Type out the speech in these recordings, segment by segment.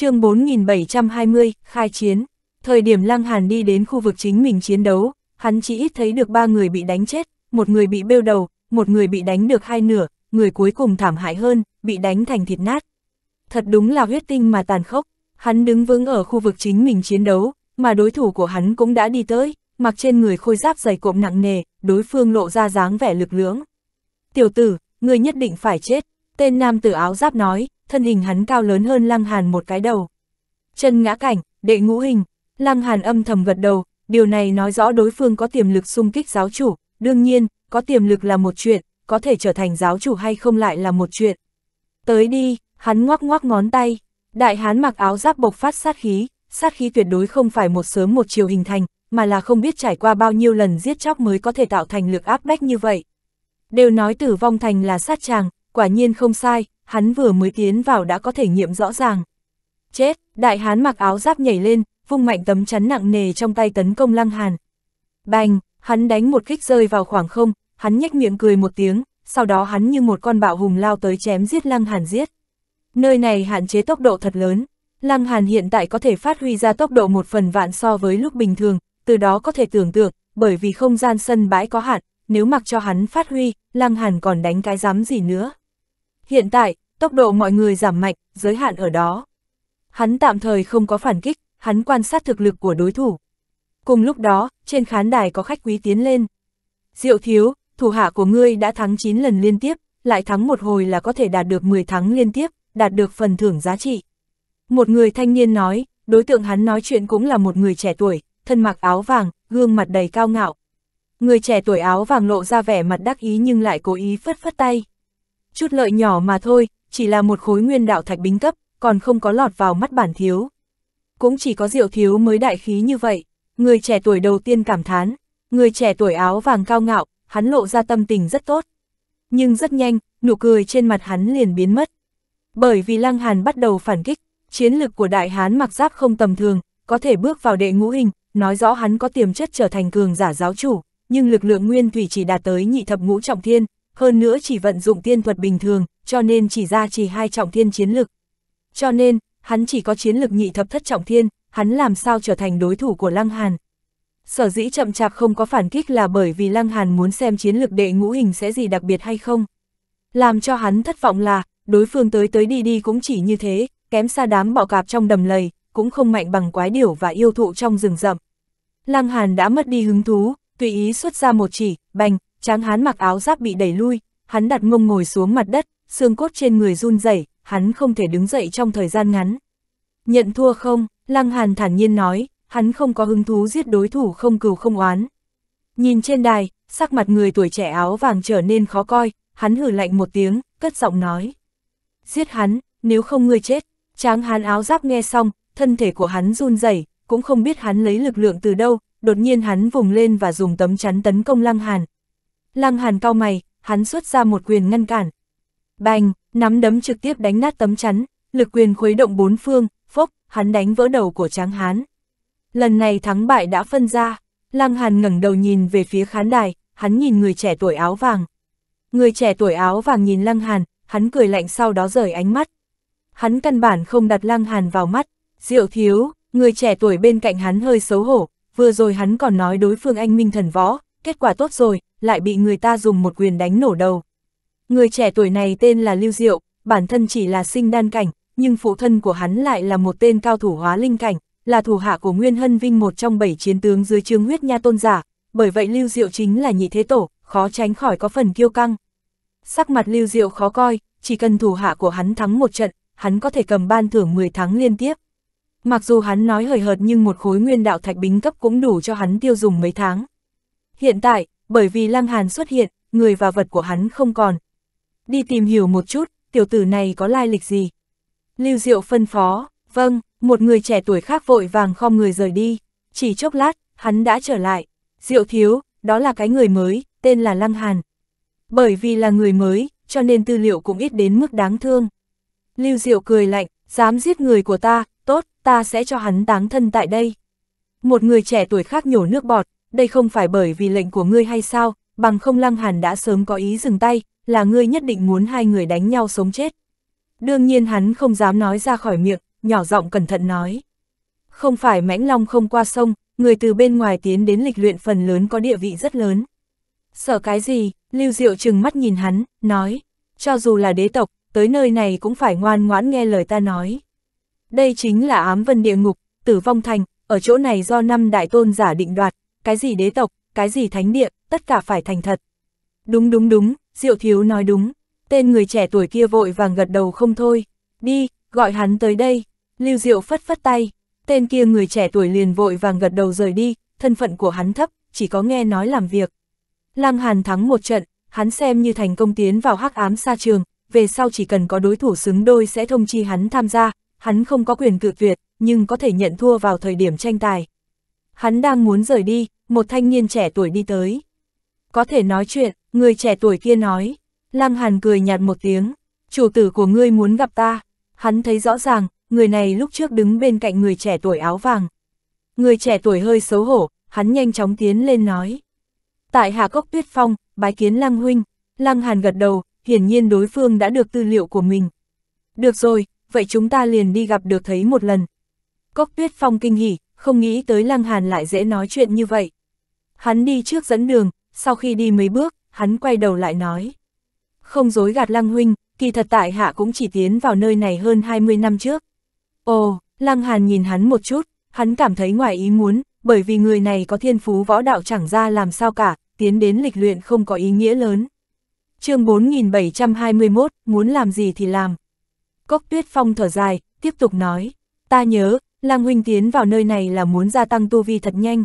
chương 4720, khai chiến. Thời điểm Lăng Hàn đi đến khu vực chính mình chiến đấu, hắn chỉ ít thấy được ba người bị đánh chết, một người bị bêu đầu, một người bị đánh được hai nửa, người cuối cùng thảm hại hơn, bị đánh thành thịt nát. Thật đúng là huyết tinh mà tàn khốc, hắn đứng vững ở khu vực chính mình chiến đấu, mà đối thủ của hắn cũng đã đi tới, mặc trên người khôi giáp dày cộm nặng nề, đối phương lộ ra dáng vẻ lực lưỡng. Tiểu tử, người nhất định phải chết, tên nam tử áo giáp nói, thân hình hắn cao lớn hơn Lăng Hàn một cái đầu. Chân ngã cảnh, đệ ngũ hình, Lăng Hàn âm thầm gật đầu, điều này nói rõ đối phương có tiềm lực xung kích giáo chủ, đương nhiên, có tiềm lực là một chuyện, có thể trở thành giáo chủ hay không lại là một chuyện. Tới đi, hắn ngoắc ngoắc ngón tay, đại hán mặc áo giáp bộc phát sát khí, sát khí tuyệt đối không phải một sớm một chiều hình thành, mà là không biết trải qua bao nhiêu lần giết chóc mới có thể tạo thành lực áp bách như vậy. Đều nói tử vong thành là sát tràng, quả nhiên không sai, hắn vừa mới tiến vào đã có thể nghiệm rõ ràng. Chết, đại hán mặc áo giáp nhảy lên, vung mạnh tấm chắn nặng nề trong tay tấn công lăng hàn. Bành, hắn đánh một kích rơi vào khoảng không, hắn nhếch miệng cười một tiếng, sau đó hắn như một con bạo hùng lao tới chém giết lăng hàn giết. Nơi này hạn chế tốc độ thật lớn, lăng hàn hiện tại có thể phát huy ra tốc độ một phần vạn so với lúc bình thường, từ đó có thể tưởng tượng, bởi vì không gian sân bãi có hạn, nếu mặc cho hắn phát huy, lăng hàn còn đánh cái dám gì nữa. Hiện tại, tốc độ mọi người giảm mạnh, giới hạn ở đó. Hắn tạm thời không có phản kích, hắn quan sát thực lực của đối thủ. Cùng lúc đó, trên khán đài có khách quý tiến lên. Diệu thiếu, thủ hạ của ngươi đã thắng 9 lần liên tiếp, lại thắng một hồi là có thể đạt được 10 thắng liên tiếp, đạt được phần thưởng giá trị. Một người thanh niên nói, đối tượng hắn nói chuyện cũng là một người trẻ tuổi, thân mặc áo vàng, gương mặt đầy cao ngạo. Người trẻ tuổi áo vàng lộ ra vẻ mặt đắc ý nhưng lại cố ý phất phất tay chút lợi nhỏ mà thôi, chỉ là một khối nguyên đạo thạch bính cấp, còn không có lọt vào mắt bản thiếu. Cũng chỉ có diệu thiếu mới đại khí như vậy, người trẻ tuổi đầu tiên cảm thán, người trẻ tuổi áo vàng cao ngạo, hắn lộ ra tâm tình rất tốt. Nhưng rất nhanh, nụ cười trên mặt hắn liền biến mất. Bởi vì Lăng Hàn bắt đầu phản kích, chiến lực của đại hán mặc giáp không tầm thường, có thể bước vào đệ ngũ hình, nói rõ hắn có tiềm chất trở thành cường giả giáo chủ, nhưng lực lượng nguyên thủy chỉ đạt tới nhị thập ngũ trọng thiên, hơn nữa chỉ vận dụng tiên thuật bình thường, cho nên chỉ ra chỉ hai trọng thiên chiến lực. Cho nên, hắn chỉ có chiến lực nhị thập thất trọng thiên, hắn làm sao trở thành đối thủ của Lăng Hàn. Sở dĩ chậm chạp không có phản kích là bởi vì Lăng Hàn muốn xem chiến lực đệ ngũ hình sẽ gì đặc biệt hay không. Làm cho hắn thất vọng là, đối phương tới tới đi đi cũng chỉ như thế, kém xa đám bọ cạp trong đầm lầy, cũng không mạnh bằng quái điểu và yêu thụ trong rừng rậm. Lăng Hàn đã mất đi hứng thú, tùy ý xuất ra một chỉ, bành, tráng hán mặc áo giáp bị đẩy lui, hắn đặt mông ngồi xuống mặt đất, xương cốt trên người run rẩy, hắn không thể đứng dậy trong thời gian ngắn. Nhận thua không, Lăng Hàn thản nhiên nói, hắn không có hứng thú giết đối thủ không cừu không oán. Nhìn trên đài, sắc mặt người tuổi trẻ áo vàng trở nên khó coi, hắn hử lạnh một tiếng, cất giọng nói. Giết hắn, nếu không ngươi chết, tráng hán áo giáp nghe xong, thân thể của hắn run rẩy, cũng không biết hắn lấy lực lượng từ đâu, đột nhiên hắn vùng lên và dùng tấm chắn tấn công Lăng Hàn, Lăng Hàn cao mày, hắn xuất ra một quyền ngăn cản. Bành, nắm đấm trực tiếp đánh nát tấm chắn, lực quyền khuấy động bốn phương, phốc, hắn đánh vỡ đầu của tráng hán. Lần này thắng bại đã phân ra, Lăng Hàn ngẩng đầu nhìn về phía khán đài, hắn nhìn người trẻ tuổi áo vàng. Người trẻ tuổi áo vàng nhìn Lăng Hàn, hắn cười lạnh sau đó rời ánh mắt. Hắn căn bản không đặt Lăng Hàn vào mắt, diệu thiếu, người trẻ tuổi bên cạnh hắn hơi xấu hổ, vừa rồi hắn còn nói đối phương anh minh thần võ, kết quả tốt rồi, lại bị người ta dùng một quyền đánh nổ đầu. Người trẻ tuổi này tên là Lưu Diệu, bản thân chỉ là sinh đan cảnh, nhưng phụ thân của hắn lại là một tên cao thủ hóa linh cảnh, là thủ hạ của Nguyên Hân Vinh một trong bảy chiến tướng dưới trướng huyết nha tôn giả, bởi vậy Lưu Diệu chính là nhị thế tổ, khó tránh khỏi có phần kiêu căng. Sắc mặt Lưu Diệu khó coi, chỉ cần thủ hạ của hắn thắng một trận, hắn có thể cầm ban thưởng 10 tháng liên tiếp. Mặc dù hắn nói hời hợt nhưng một khối nguyên đạo thạch bính cấp cũng đủ cho hắn tiêu dùng mấy tháng. Hiện tại, bởi vì Lăng Hàn xuất hiện, người và vật của hắn không còn. Đi tìm hiểu một chút, tiểu tử này có lai lịch gì? Lưu Diệu phân phó, vâng, một người trẻ tuổi khác vội vàng khom người rời đi, chỉ chốc lát, hắn đã trở lại. Diệu thiếu, đó là cái người mới, tên là Lăng Hàn. Bởi vì là người mới, cho nên tư liệu cũng ít đến mức đáng thương. Lưu Diệu cười lạnh, dám giết người của ta, tốt, ta sẽ cho hắn táng thân tại đây. Một người trẻ tuổi khác nhổ nước bọt, đây không phải bởi vì lệnh của ngươi hay sao, bằng không Lăng Hàn đã sớm có ý dừng tay, là ngươi nhất định muốn hai người đánh nhau sống chết. Đương nhiên hắn không dám nói ra khỏi miệng, nhỏ giọng cẩn thận nói. Không phải mãnh long không qua sông, người từ bên ngoài tiến đến lịch luyện phần lớn có địa vị rất lớn. Sợ cái gì, Lưu Diệu trừng mắt nhìn hắn, nói, cho dù là đế tộc, tới nơi này cũng phải ngoan ngoãn nghe lời ta nói. Đây chính là ám vân địa ngục, tử vong thành, ở chỗ này do năm đại tôn giả định đoạt, cái gì đế tộc, cái gì thánh địa, tất cả phải thành thật. Đúng đúng đúng, Diệu Thiếu nói đúng, tên người trẻ tuổi kia vội vàng gật đầu không thôi, đi, gọi hắn tới đây, Lưu Diệu phất phất tay, tên kia người trẻ tuổi liền vội vàng gật đầu rời đi, thân phận của hắn thấp, chỉ có nghe nói làm việc. Lăng Hàn thắng một trận, hắn xem như thành công tiến vào hắc ám sa trường, về sau chỉ cần có đối thủ xứng đôi sẽ thông chi hắn tham gia, hắn không có quyền cự tuyệt, nhưng có thể nhận thua vào thời điểm tranh tài. Hắn đang muốn rời đi, một thanh niên trẻ tuổi đi tới. Có thể nói chuyện, người trẻ tuổi kia nói. Lăng Hàn cười nhạt một tiếng, chủ tử của ngươi muốn gặp ta. Hắn thấy rõ ràng, người này lúc trước đứng bên cạnh người trẻ tuổi áo vàng. Người trẻ tuổi hơi xấu hổ, hắn nhanh chóng tiến lên nói. Tại Hà Cốc Tuyết Phong, bái kiến Lăng Huynh, Lăng Hàn gật đầu, hiển nhiên đối phương đã được tư liệu của mình. Được rồi, vậy chúng ta liền đi gặp được thấy một lần. Cốc Tuyết Phong kinh hỉ, không nghĩ tới Lăng Hàn lại dễ nói chuyện như vậy. Hắn đi trước dẫn đường, sau khi đi mấy bước, hắn quay đầu lại nói. Không dối gạt Lăng Huynh, kỳ thật tại hạ cũng chỉ tiến vào nơi này hơn 20 năm trước. Ồ, Lăng Hàn nhìn hắn một chút, hắn cảm thấy ngoài ý muốn, bởi vì người này có thiên phú võ đạo chẳng ra làm sao cả, tiến đến lịch luyện không có ý nghĩa lớn. chương 4721, muốn làm gì thì làm. Cốc tuyết phong thở dài, tiếp tục nói, ta nhớ, Lang Huynh tiến vào nơi này là muốn gia tăng tu vi thật nhanh.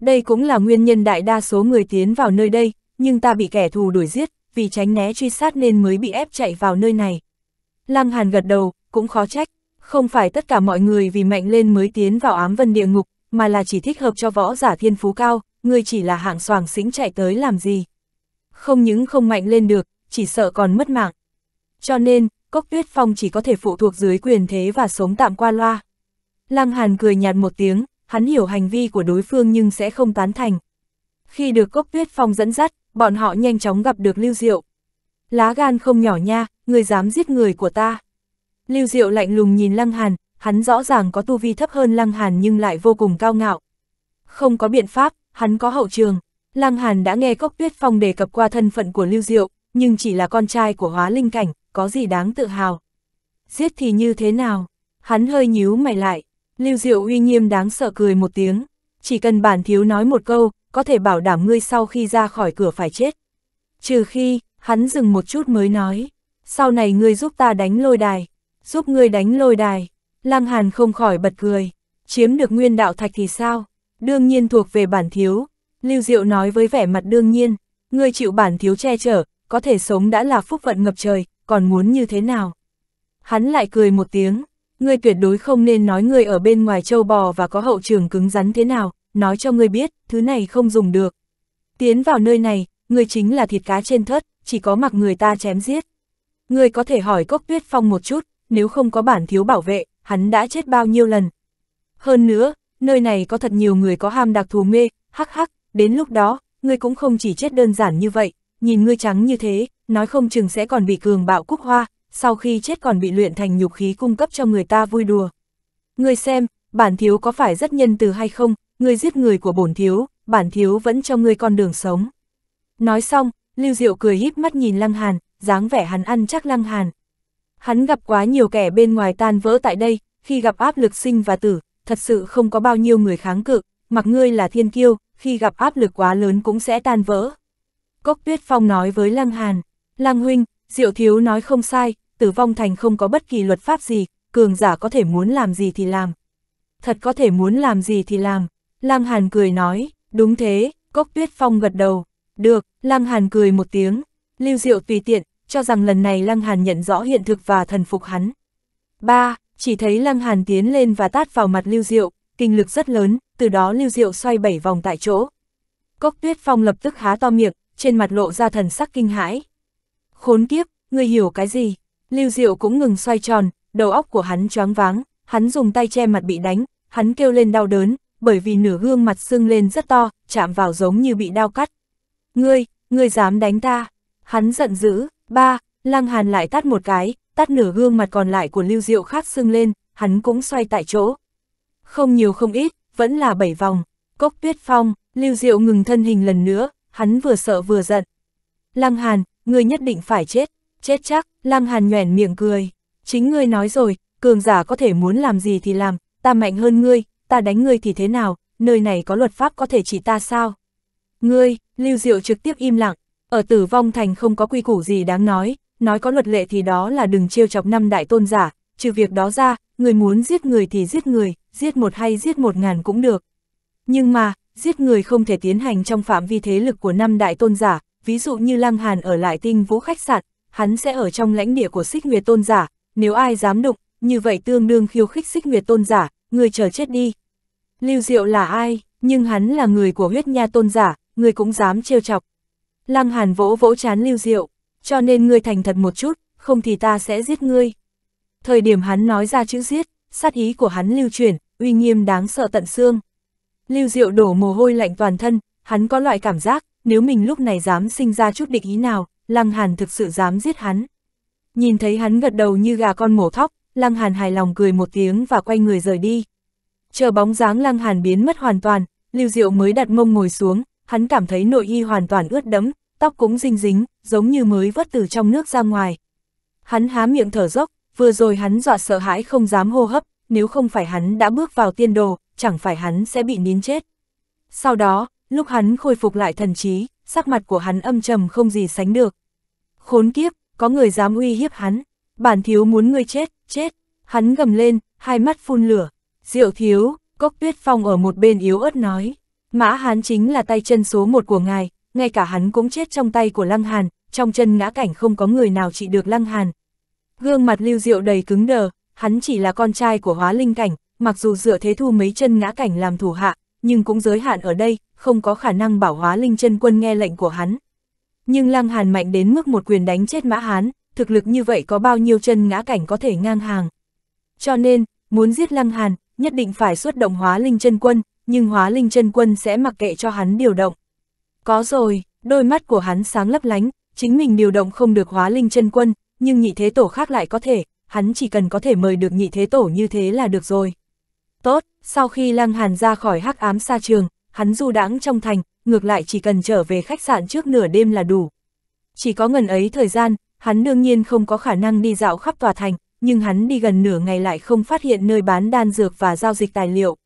Đây cũng là nguyên nhân đại đa số người tiến vào nơi đây, nhưng ta bị kẻ thù đuổi giết, vì tránh né truy sát nên mới bị ép chạy vào nơi này. Lăng Hàn gật đầu, cũng khó trách, không phải tất cả mọi người vì mạnh lên mới tiến vào ám vân địa ngục, mà là chỉ thích hợp cho võ giả thiên phú cao, người chỉ là hạng soàng xính chạy tới làm gì. Không những không mạnh lên được, chỉ sợ còn mất mạng. Cho nên, Cốc Tuyết Phong chỉ có thể phụ thuộc dưới quyền thế và sống tạm qua loa. Lăng Hàn cười nhạt một tiếng, hắn hiểu hành vi của đối phương nhưng sẽ không tán thành. Khi được Cốc Tuyết Phong dẫn dắt, bọn họ nhanh chóng gặp được Lưu Diệu. Lá gan không nhỏ nha, người dám giết người của ta. Lưu Diệu lạnh lùng nhìn Lăng Hàn, hắn rõ ràng có tu vi thấp hơn Lăng Hàn nhưng lại vô cùng cao ngạo. Không có biện pháp, hắn có hậu trường. Lăng Hàn đã nghe Cốc Tuyết Phong đề cập qua thân phận của Lưu Diệu, nhưng chỉ là con trai của hóa linh cảnh, có gì đáng tự hào. Giết thì như thế nào? Hắn hơi nhíu mày lại, Lưu Diệu uy nghiêm đáng sợ cười một tiếng, chỉ cần bản thiếu nói một câu, có thể bảo đảm ngươi sau khi ra khỏi cửa phải chết. Trừ khi, hắn dừng một chút mới nói, sau này ngươi giúp ta đánh lôi đài, giúp ngươi đánh lôi đài. Lăng Hàn không khỏi bật cười, chiếm được nguyên đạo thạch thì sao, đương nhiên thuộc về bản thiếu. Lưu Diệu nói với vẻ mặt đương nhiên, ngươi chịu bản thiếu che chở, có thể sống đã là phúc vận ngập trời, còn muốn như thế nào? Hắn lại cười một tiếng, ngươi tuyệt đối không nên nói ngươi ở bên ngoài châu bò và có hậu trường cứng rắn thế nào, nói cho ngươi biết, thứ này không dùng được. Tiến vào nơi này, ngươi chính là thịt cá trên thớt, chỉ có mặc người ta chém giết. Ngươi có thể hỏi Cốc Tuyết Phong một chút, nếu không có bản thiếu bảo vệ, hắn đã chết bao nhiêu lần. Hơn nữa, nơi này có thật nhiều người có ham đặc thù mê, hắc hắc, đến lúc đó, ngươi cũng không chỉ chết đơn giản như vậy, nhìn ngươi trắng như thế, nói không chừng sẽ còn bị cường bạo cúc hoa, sau khi chết còn bị luyện thành nhục khí cung cấp cho người ta vui đùa. Người xem, bản thiếu có phải rất nhân từ hay không, người giết người của bổn thiếu, bản thiếu vẫn cho người con đường sống. Nói xong, Lưu Diệu cười híp mắt nhìn Lăng Hàn, dáng vẻ hắn ăn chắc Lăng Hàn. Hắn gặp quá nhiều kẻ bên ngoài tan vỡ tại đây, khi gặp áp lực sinh và tử, thật sự không có bao nhiêu người kháng cự, mặc ngươi là thiên kiêu, khi gặp áp lực quá lớn cũng sẽ tan vỡ. Cốc Tuyết Phong nói với Lăng Hàn, Lăng Huynh, Diệu thiếu nói không sai, tử vong thành không có bất kỳ luật pháp gì, cường giả có thể muốn làm gì thì làm. Thật có thể muốn làm gì thì làm. Lăng Hàn cười nói, đúng thế, Cốc Tuyết Phong gật đầu. Được, Lăng Hàn cười một tiếng. Lưu Diệu tùy tiện, cho rằng lần này Lăng Hàn nhận rõ hiện thực và thần phục hắn. ba Chỉ thấy Lăng Hàn tiến lên và tát vào mặt Lưu Diệu, kinh lực rất lớn, từ đó Lưu Diệu xoay bảy vòng tại chỗ. Cốc Tuyết Phong lập tức há to miệng, trên mặt lộ ra thần sắc kinh hãi, Khốn kiếp, ngươi hiểu cái gì? Lưu Diệu cũng ngừng xoay tròn, đầu óc của hắn choáng váng, hắn dùng tay che mặt bị đánh, hắn kêu lên đau đớn, bởi vì nửa gương mặt sưng lên rất to, chạm vào giống như bị đau cắt. Ngươi, ngươi dám đánh ta? Hắn giận dữ, ba, Lăng Hàn lại tát một cái, tát nửa gương mặt còn lại của Lưu Diệu khác sưng lên, hắn cũng xoay tại chỗ. Không nhiều không ít, vẫn là bảy vòng. Cốc tuyết phong, Lưu Diệu ngừng thân hình lần nữa, hắn vừa sợ vừa giận. Lăng Hàn, ngươi nhất định phải chết, chết chắc, Lăng Hàn nhoẻn miệng cười. Chính ngươi nói rồi, cường giả có thể muốn làm gì thì làm, ta mạnh hơn ngươi, ta đánh ngươi thì thế nào, nơi này có luật pháp có thể chỉ ta sao? Ngươi, Lưu Diệu trực tiếp im lặng, ở tử vong thành không có quy củ gì đáng nói, nói có luật lệ thì đó là đừng trêu chọc năm đại tôn giả, trừ việc đó ra, người muốn giết người thì giết người, giết một hay giết một ngàn cũng được. Nhưng mà, giết người không thể tiến hành trong phạm vi thế lực của năm đại tôn giả, ví dụ như Lăng Hàn ở lại tinh vũ khách sạn, hắn sẽ ở trong lãnh địa của xích nguyệt tôn giả, nếu ai dám đụng, như vậy tương đương khiêu khích xích nguyệt tôn giả, người chờ chết đi. Lưu Diệu là ai, nhưng hắn là người của huyết nha tôn giả, người cũng dám trêu chọc. Lăng Hàn vỗ vỗ chán Lưu Diệu, cho nên ngươi thành thật một chút, không thì ta sẽ giết ngươi. Thời điểm hắn nói ra chữ giết, sát ý của hắn lưu chuyển, uy nghiêm đáng sợ tận xương. Lưu Diệu đổ mồ hôi lạnh toàn thân, hắn có loại cảm giác, nếu mình lúc này dám sinh ra chút địch ý nào, Lăng Hàn thực sự dám giết hắn. Nhìn thấy hắn gật đầu như gà con mổ thóc, Lăng Hàn hài lòng cười một tiếng và quay người rời đi. Chờ bóng dáng Lăng Hàn biến mất hoàn toàn, Lưu Diệu mới đặt mông ngồi xuống, hắn cảm thấy nội y hoàn toàn ướt đẫm, tóc cũng dính dính, giống như mới vớt từ trong nước ra ngoài. Hắn há miệng thở dốc, vừa rồi hắn dọa sợ hãi không dám hô hấp, nếu không phải hắn đã bước vào tiên đồ, chẳng phải hắn sẽ bị nín chết. Sau đó, Lúc hắn khôi phục lại thần trí, sắc mặt của hắn âm trầm không gì sánh được. Khốn kiếp, có người dám uy hiếp hắn, bản thiếu muốn ngươi chết, chết. Hắn gầm lên, hai mắt phun lửa. Diệu thiếu, cốc tuyết phong ở một bên yếu ớt nói. Mã hắn chính là tay chân số một của ngài, ngay cả hắn cũng chết trong tay của lăng hàn, trong chân ngã cảnh không có người nào trị được lăng hàn. Gương mặt lưu diệu đầy cứng đờ, hắn chỉ là con trai của hóa linh cảnh, mặc dù dựa thế thu mấy chân ngã cảnh làm thủ hạ, nhưng cũng giới hạn ở đây, không có khả năng bảo hóa linh chân quân nghe lệnh của hắn. Nhưng Lăng Hàn mạnh đến mức một quyền đánh chết Mã Hán, thực lực như vậy có bao nhiêu chân ngã cảnh có thể ngang hàng. Cho nên, muốn giết Lăng Hàn, nhất định phải xuất động hóa linh chân quân, nhưng hóa linh chân quân sẽ mặc kệ cho hắn điều động. Có rồi, đôi mắt của hắn sáng lấp lánh, chính mình điều động không được hóa linh chân quân, nhưng nhị thế tổ khác lại có thể, hắn chỉ cần có thể mời được nhị thế tổ như thế là được rồi. Tốt, sau khi Lăng Hàn ra khỏi hắc ám sa trường, hắn du đãng trong thành, ngược lại chỉ cần trở về khách sạn trước nửa đêm là đủ. Chỉ có ngần ấy thời gian, hắn đương nhiên không có khả năng đi dạo khắp tòa thành, nhưng hắn đi gần nửa ngày lại không phát hiện nơi bán đan dược và giao dịch tài liệu.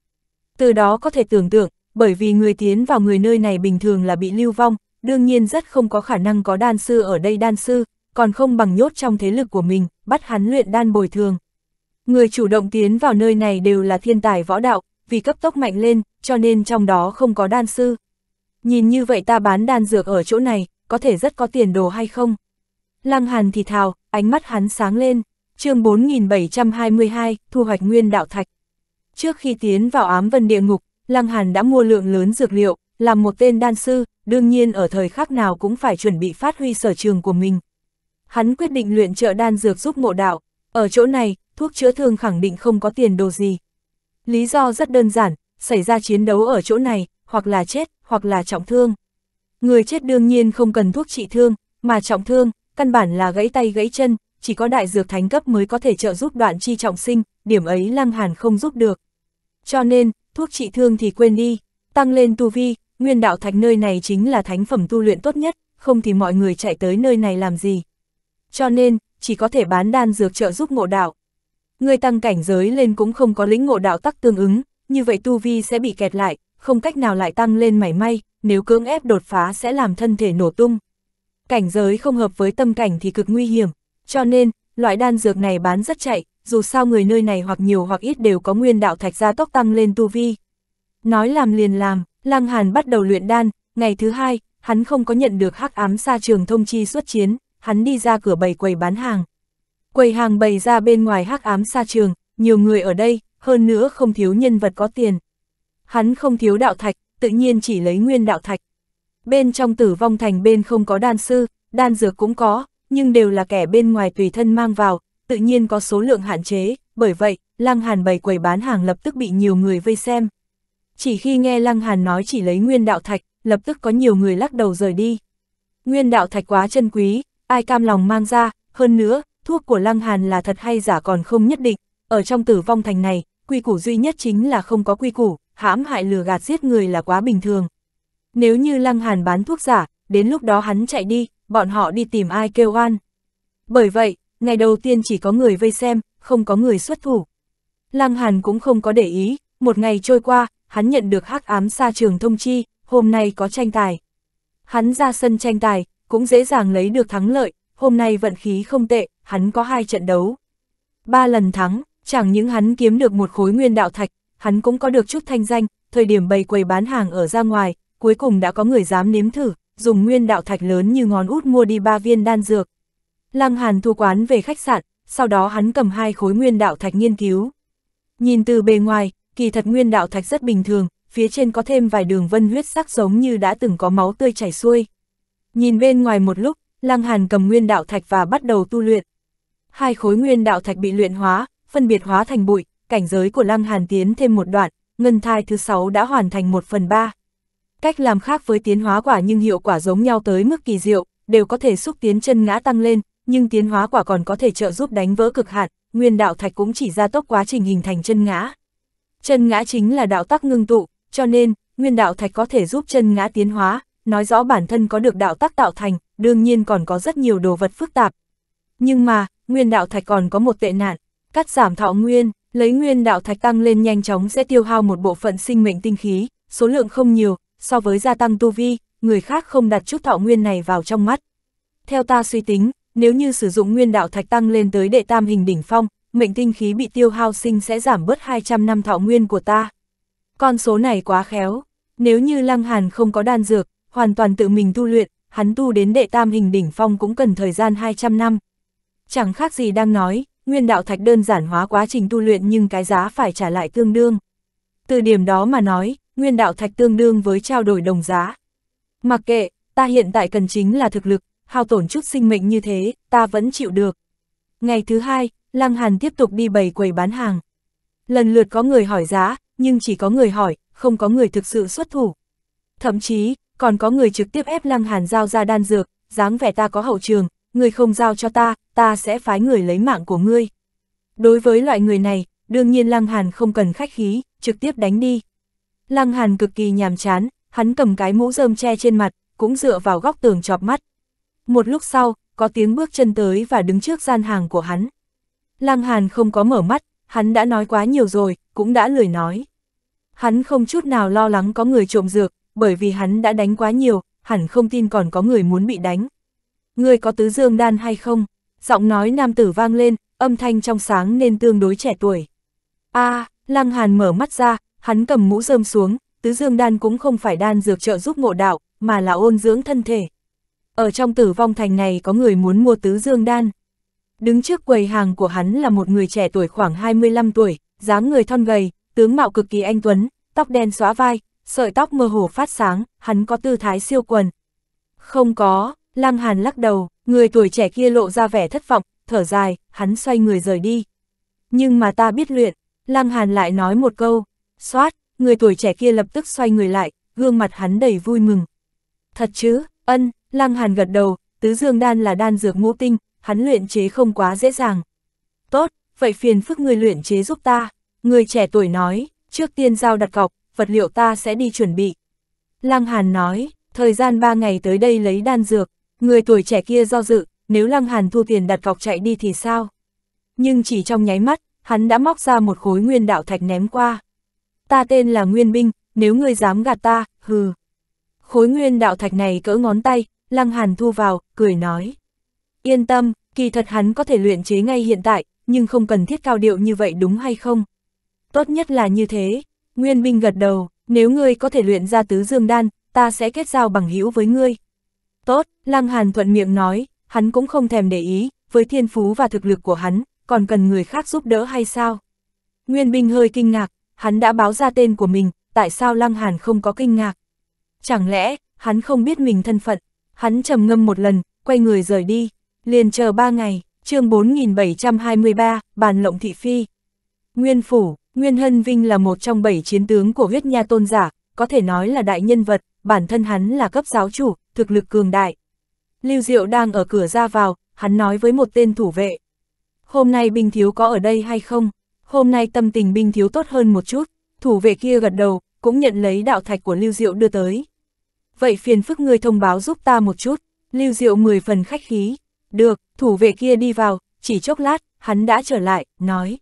Từ đó có thể tưởng tượng, bởi vì người tiến vào người nơi này bình thường là bị lưu vong, đương nhiên rất không có khả năng có đan sư ở đây đan sư, còn không bằng nhốt trong thế lực của mình, bắt hắn luyện đan bồi thường. Người chủ động tiến vào nơi này đều là thiên tài võ đạo, vì cấp tốc mạnh lên, cho nên trong đó không có đan sư. Nhìn như vậy ta bán đan dược ở chỗ này, có thể rất có tiền đồ hay không? Lăng Hàn thì thào, ánh mắt hắn sáng lên, chương 4722, thu hoạch nguyên đạo thạch. Trước khi tiến vào ám vân địa ngục, Lăng Hàn đã mua lượng lớn dược liệu, làm một tên đan sư, đương nhiên ở thời khắc nào cũng phải chuẩn bị phát huy sở trường của mình. Hắn quyết định luyện trợ đan dược giúp ngộ đạo, ở chỗ này, thuốc chữa thương khẳng định không có tiền đồ gì. Lý do rất đơn giản, xảy ra chiến đấu ở chỗ này, hoặc là chết, hoặc là trọng thương. Người chết đương nhiên không cần thuốc trị thương, mà trọng thương, căn bản là gãy tay gãy chân, chỉ có đại dược thánh cấp mới có thể trợ giúp đoạn chi trọng sinh, điểm ấy Lăng Hàn không giúp được. Cho nên, thuốc trị thương thì quên đi, tăng lên tu vi, nguyên đạo thạch nơi này chính là thánh phẩm tu luyện tốt nhất, không thì mọi người chạy tới nơi này làm gì. Cho nên, chỉ có thể bán đan dược trợ giúp ngộ đạo. Người tăng cảnh giới lên cũng không có lĩnh ngộ đạo tắc tương ứng, như vậy tu vi sẽ bị kẹt lại, không cách nào lại tăng lên mảy may, nếu cưỡng ép đột phá sẽ làm thân thể nổ tung. Cảnh giới không hợp với tâm cảnh thì cực nguy hiểm, cho nên, loại đan dược này bán rất chạy, dù sao người nơi này hoặc nhiều hoặc ít đều có nguyên đạo thạch gia tốc tăng lên tu vi. Nói làm liền làm, Lăng Hàn bắt đầu luyện đan, ngày thứ hai, hắn không có nhận được hắc ám sa trường thông chi xuất chiến, hắn đi ra cửa bày quầy bán hàng. Quầy hàng bày ra bên ngoài hắc ám xa trường, nhiều người ở đây, hơn nữa không thiếu nhân vật có tiền. Hắn không thiếu đạo thạch, tự nhiên chỉ lấy nguyên đạo thạch. Bên trong tử vong thành bên không có đan sư, đan dược cũng có, nhưng đều là kẻ bên ngoài tùy thân mang vào, tự nhiên có số lượng hạn chế, bởi vậy, Lăng Hàn bày quầy bán hàng lập tức bị nhiều người vây xem. Chỉ khi nghe Lăng Hàn nói chỉ lấy nguyên đạo thạch, lập tức có nhiều người lắc đầu rời đi. Nguyên đạo thạch quá chân quý, ai cam lòng mang ra, hơn nữa, thuốc của Lăng Hàn là thật hay giả còn không nhất định, ở trong tử vong thành này, quy củ duy nhất chính là không có quy củ, hãm hại lừa gạt giết người là quá bình thường. Nếu như Lăng Hàn bán thuốc giả, đến lúc đó hắn chạy đi, bọn họ đi tìm ai kêu oan. Bởi vậy, ngày đầu tiên chỉ có người vây xem, không có người xuất thủ. Lăng Hàn cũng không có để ý, một ngày trôi qua, hắn nhận được hắc ám xa trường thông chi, hôm nay có tranh tài. Hắn ra sân tranh tài, cũng dễ dàng lấy được thắng lợi, hôm nay vận khí không tệ, hắn có hai trận đấu. Ba lần thắng, chẳng những hắn kiếm được một khối nguyên đạo thạch, hắn cũng có được chút thanh danh, thời điểm bày quầy bán hàng ở ra ngoài, cuối cùng đã có người dám nếm thử, dùng nguyên đạo thạch lớn như ngón út mua đi ba viên đan dược. Lăng Hàn thu quán về khách sạn, sau đó hắn cầm hai khối nguyên đạo thạch nghiên cứu. Nhìn từ bề ngoài, kỳ thật nguyên đạo thạch rất bình thường, phía trên có thêm vài đường vân huyết sắc giống như đã từng có máu tươi chảy xuôi. Nhìn bên ngoài một lúc, Lăng Hàn cầm nguyên đạo thạch và bắt đầu tu luyện, hai khối nguyên đạo thạch bị luyện hóa, phân biệt hóa thành bụi, cảnh giới của Lăng Hàn tiến thêm một đoạn, ngân thai thứ sáu đã hoàn thành một phần ba. Cách làm khác với tiến hóa quả nhưng hiệu quả giống nhau tới mức kỳ diệu, đều có thể xúc tiến chân ngã tăng lên, nhưng tiến hóa quả còn có thể trợ giúp đánh vỡ cực hạn, nguyên đạo thạch cũng chỉ ra tốc quá trình hình thành chân ngã. Chân ngã chính là đạo tắc ngưng tụ, cho nên, nguyên đạo thạch có thể giúp chân ngã tiến hóa, nói rõ bản thân có được đạo tắc tạo thành, đương nhiên còn có rất nhiều đồ vật phức tạp. Nhưng mà, nguyên đạo thạch còn có một tệ nạn, cắt giảm thọ nguyên, lấy nguyên đạo thạch tăng lên nhanh chóng sẽ tiêu hao một bộ phận sinh mệnh tinh khí, số lượng không nhiều, so với gia tăng tu vi, người khác không đặt chút thọ nguyên này vào trong mắt. Theo ta suy tính, nếu như sử dụng nguyên đạo thạch tăng lên tới đệ tam hình đỉnh phong, mệnh tinh khí bị tiêu hao sinh sẽ giảm bớt 200 năm thọ nguyên của ta. Con số này quá khéo, nếu như Lăng Hàn không có đan dược, hoàn toàn tự mình tu luyện, hắn tu đến đệ tam hình đỉnh phong cũng cần thời gian 200 năm, Chẳng khác gì đang nói, nguyên đạo thạch đơn giản hóa quá trình tu luyện nhưng cái giá phải trả lại tương đương. Từ điểm đó mà nói, nguyên đạo thạch tương đương với trao đổi đồng giá. Mặc kệ, ta hiện tại cần chính là thực lực, hao tổn chút sinh mệnh như thế, ta vẫn chịu được. Ngày thứ hai, Lăng Hàn tiếp tục đi bày quầy bán hàng. Lần lượt có người hỏi giá, nhưng chỉ có người hỏi, không có người thực sự xuất thủ. Thậm chí, còn có người trực tiếp ép Lăng Hàn giao ra đan dược, dáng vẻ ta có hậu trường, ngươi không giao cho ta, ta sẽ phái người lấy mạng của ngươi. Đối với loại người này, đương nhiên Lăng Hàn không cần khách khí, trực tiếp đánh đi. Lăng Hàn cực kỳ nhàm chán, hắn cầm cái mũ rơm che trên mặt, cũng dựa vào góc tường chọp mắt. Một lúc sau, có tiếng bước chân tới và đứng trước gian hàng của hắn. Lăng Hàn không có mở mắt, hắn đã nói quá nhiều rồi, cũng đã lười nói. Hắn không chút nào lo lắng có người trộm dược, bởi vì hắn đã đánh quá nhiều, hẳn không tin còn có người muốn bị đánh ngươi có tứ dương đan hay không? Giọng nói nam tử vang lên, âm thanh trong sáng nên tương đối trẻ tuổi. a à, Lăng Hàn mở mắt ra, hắn cầm mũ rơm xuống, tứ dương đan cũng không phải đan dược trợ giúp ngộ đạo, mà là ôn dưỡng thân thể. Ở trong tử vong thành này có người muốn mua tứ dương đan. Đứng trước quầy hàng của hắn là một người trẻ tuổi khoảng 25 tuổi, dáng người thon gầy, tướng mạo cực kỳ anh tuấn, tóc đen xóa vai, sợi tóc mơ hồ phát sáng, hắn có tư thái siêu quần. Không có, Lăng Hàn lắc đầu, người tuổi trẻ kia lộ ra vẻ thất vọng, thở dài, hắn xoay người rời đi. Nhưng mà ta biết luyện, Lăng Hàn lại nói một câu, xoát, người tuổi trẻ kia lập tức xoay người lại, gương mặt hắn đầy vui mừng. Thật chứ, ân, Lăng Hàn gật đầu, tứ dương đan là đan dược ngũ tinh, hắn luyện chế không quá dễ dàng. Tốt, vậy phiền phức người luyện chế giúp ta, người trẻ tuổi nói, trước tiên giao đặt cọc, vật liệu ta sẽ đi chuẩn bị. Lăng Hàn nói, thời gian ba ngày tới đây lấy đan dược, Người tuổi trẻ kia do dự, nếu Lăng Hàn thu tiền đặt cọc chạy đi thì sao? Nhưng chỉ trong nháy mắt, hắn đã móc ra một khối nguyên đạo thạch ném qua. Ta tên là Nguyên Binh, nếu ngươi dám gạt ta, hừ. Khối nguyên đạo thạch này cỡ ngón tay, Lăng Hàn thu vào, cười nói. Yên tâm, kỳ thật hắn có thể luyện chế ngay hiện tại, nhưng không cần thiết cao điệu như vậy đúng hay không? Tốt nhất là như thế. Nguyên Binh gật đầu, nếu ngươi có thể luyện ra tứ dương đan, ta sẽ kết giao bằng hữu với ngươi, Tốt, Lăng Hàn thuận miệng nói, hắn cũng không thèm để ý, với thiên phú và thực lực của hắn, còn cần người khác giúp đỡ hay sao? Nguyên binh hơi kinh ngạc, hắn đã báo ra tên của mình, tại sao Lăng Hàn không có kinh ngạc? Chẳng lẽ, hắn không biết mình thân phận? Hắn trầm ngâm một lần, quay người rời đi, liền chờ ba ngày, chương 4723, bàn lộng thị phi. Nguyên Phủ, Nguyên Hân Vinh là một trong bảy chiến tướng của huyết nha tôn giả, có thể nói là đại nhân vật, bản thân hắn là cấp giáo chủ, thực lực cường đại. Lưu Diệu đang ở cửa ra vào, hắn nói với một tên thủ vệ. Hôm nay binh thiếu có ở đây hay không? Hôm nay tâm tình binh thiếu tốt hơn một chút, thủ vệ kia gật đầu, cũng nhận lấy đạo thạch của Lưu Diệu đưa tới. Vậy phiền phức người thông báo giúp ta một chút, Lưu Diệu mười phần khách khí. Được, thủ vệ kia đi vào, chỉ chốc lát, hắn đã trở lại, nói.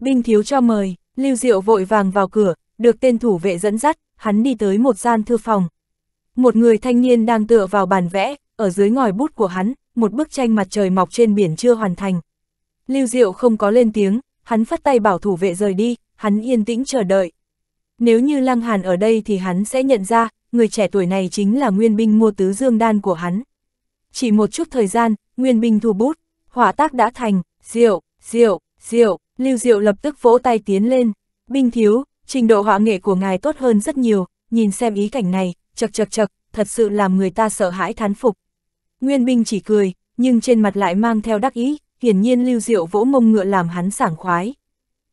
Binh thiếu cho mời, Lưu Diệu vội vàng vào cửa, được tên thủ vệ dẫn dắt, hắn đi tới một gian thư phòng một người thanh niên đang tựa vào bàn vẽ, ở dưới ngòi bút của hắn, một bức tranh mặt trời mọc trên biển chưa hoàn thành. Lưu Diệu không có lên tiếng, hắn phất tay bảo thủ vệ rời đi, hắn yên tĩnh chờ đợi. Nếu như Lăng Hàn ở đây thì hắn sẽ nhận ra, người trẻ tuổi này chính là nguyên binh mua tứ dương đan của hắn. Chỉ một chút thời gian, nguyên binh thu bút, hỏa tác đã thành, Diệu, Diệu, Diệu, Lưu Diệu lập tức vỗ tay tiến lên. Binh thiếu, trình độ họa nghệ của ngài tốt hơn rất nhiều, nhìn xem ý cảnh này, chật chật chật, thật sự làm người ta sợ hãi thán phục. Nguyên binh chỉ cười, nhưng trên mặt lại mang theo đắc ý, hiển nhiên lưu diệu vỗ mông ngựa làm hắn sảng khoái.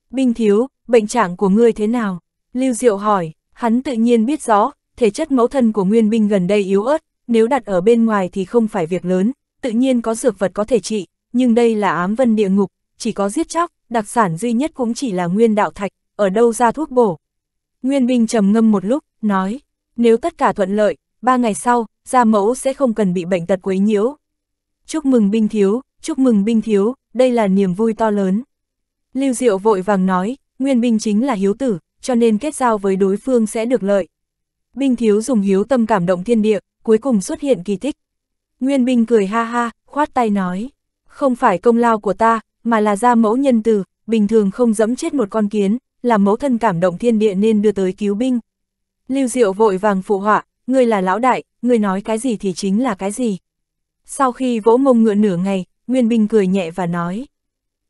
Binh thiếu, bệnh trạng của ngươi thế nào? Lưu diệu hỏi, hắn tự nhiên biết rõ, thể chất mẫu thân của nguyên binh gần đây yếu ớt, nếu đặt ở bên ngoài thì không phải việc lớn, tự nhiên có dược vật có thể trị, nhưng đây là ám vân địa ngục, chỉ có giết chóc, đặc sản duy nhất cũng chỉ là nguyên đạo thạch, ở đâu ra thuốc bổ. Nguyên binh trầm ngâm một lúc, nói, nếu tất cả thuận lợi, ba ngày sau, gia mẫu sẽ không cần bị bệnh tật quấy nhiễu. Chúc mừng binh thiếu, chúc mừng binh thiếu, đây là niềm vui to lớn. Lưu Diệu vội vàng nói, nguyên binh chính là hiếu tử, cho nên kết giao với đối phương sẽ được lợi. Binh thiếu dùng hiếu tâm cảm động thiên địa, cuối cùng xuất hiện kỳ tích. Nguyên binh cười ha ha, khoát tay nói, không phải công lao của ta, mà là gia mẫu nhân từ, bình thường không dẫm chết một con kiến, là mẫu thân cảm động thiên địa nên đưa tới cứu binh. Lưu Diệu vội vàng phụ họa, ngươi là lão đại, ngươi nói cái gì thì chính là cái gì. Sau khi vỗ mông ngựa nửa ngày, Nguyên Bình cười nhẹ và nói.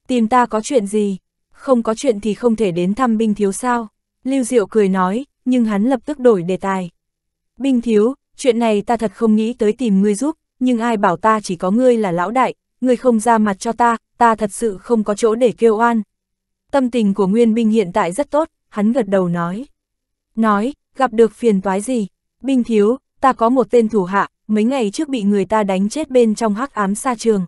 Tìm ta có chuyện gì? Không có chuyện thì không thể đến thăm binh thiếu sao? Lưu Diệu cười nói, nhưng hắn lập tức đổi đề tài. Binh thiếu, chuyện này ta thật không nghĩ tới tìm ngươi giúp, nhưng ai bảo ta chỉ có ngươi là lão đại, ngươi không ra mặt cho ta, ta thật sự không có chỗ để kêu oan. Tâm tình của Nguyên Bình hiện tại rất tốt, hắn gật đầu nói. Nói, gặp được phiền toái gì? Binh thiếu, ta có một tên thủ hạ, mấy ngày trước bị người ta đánh chết bên trong hắc ám xa trường.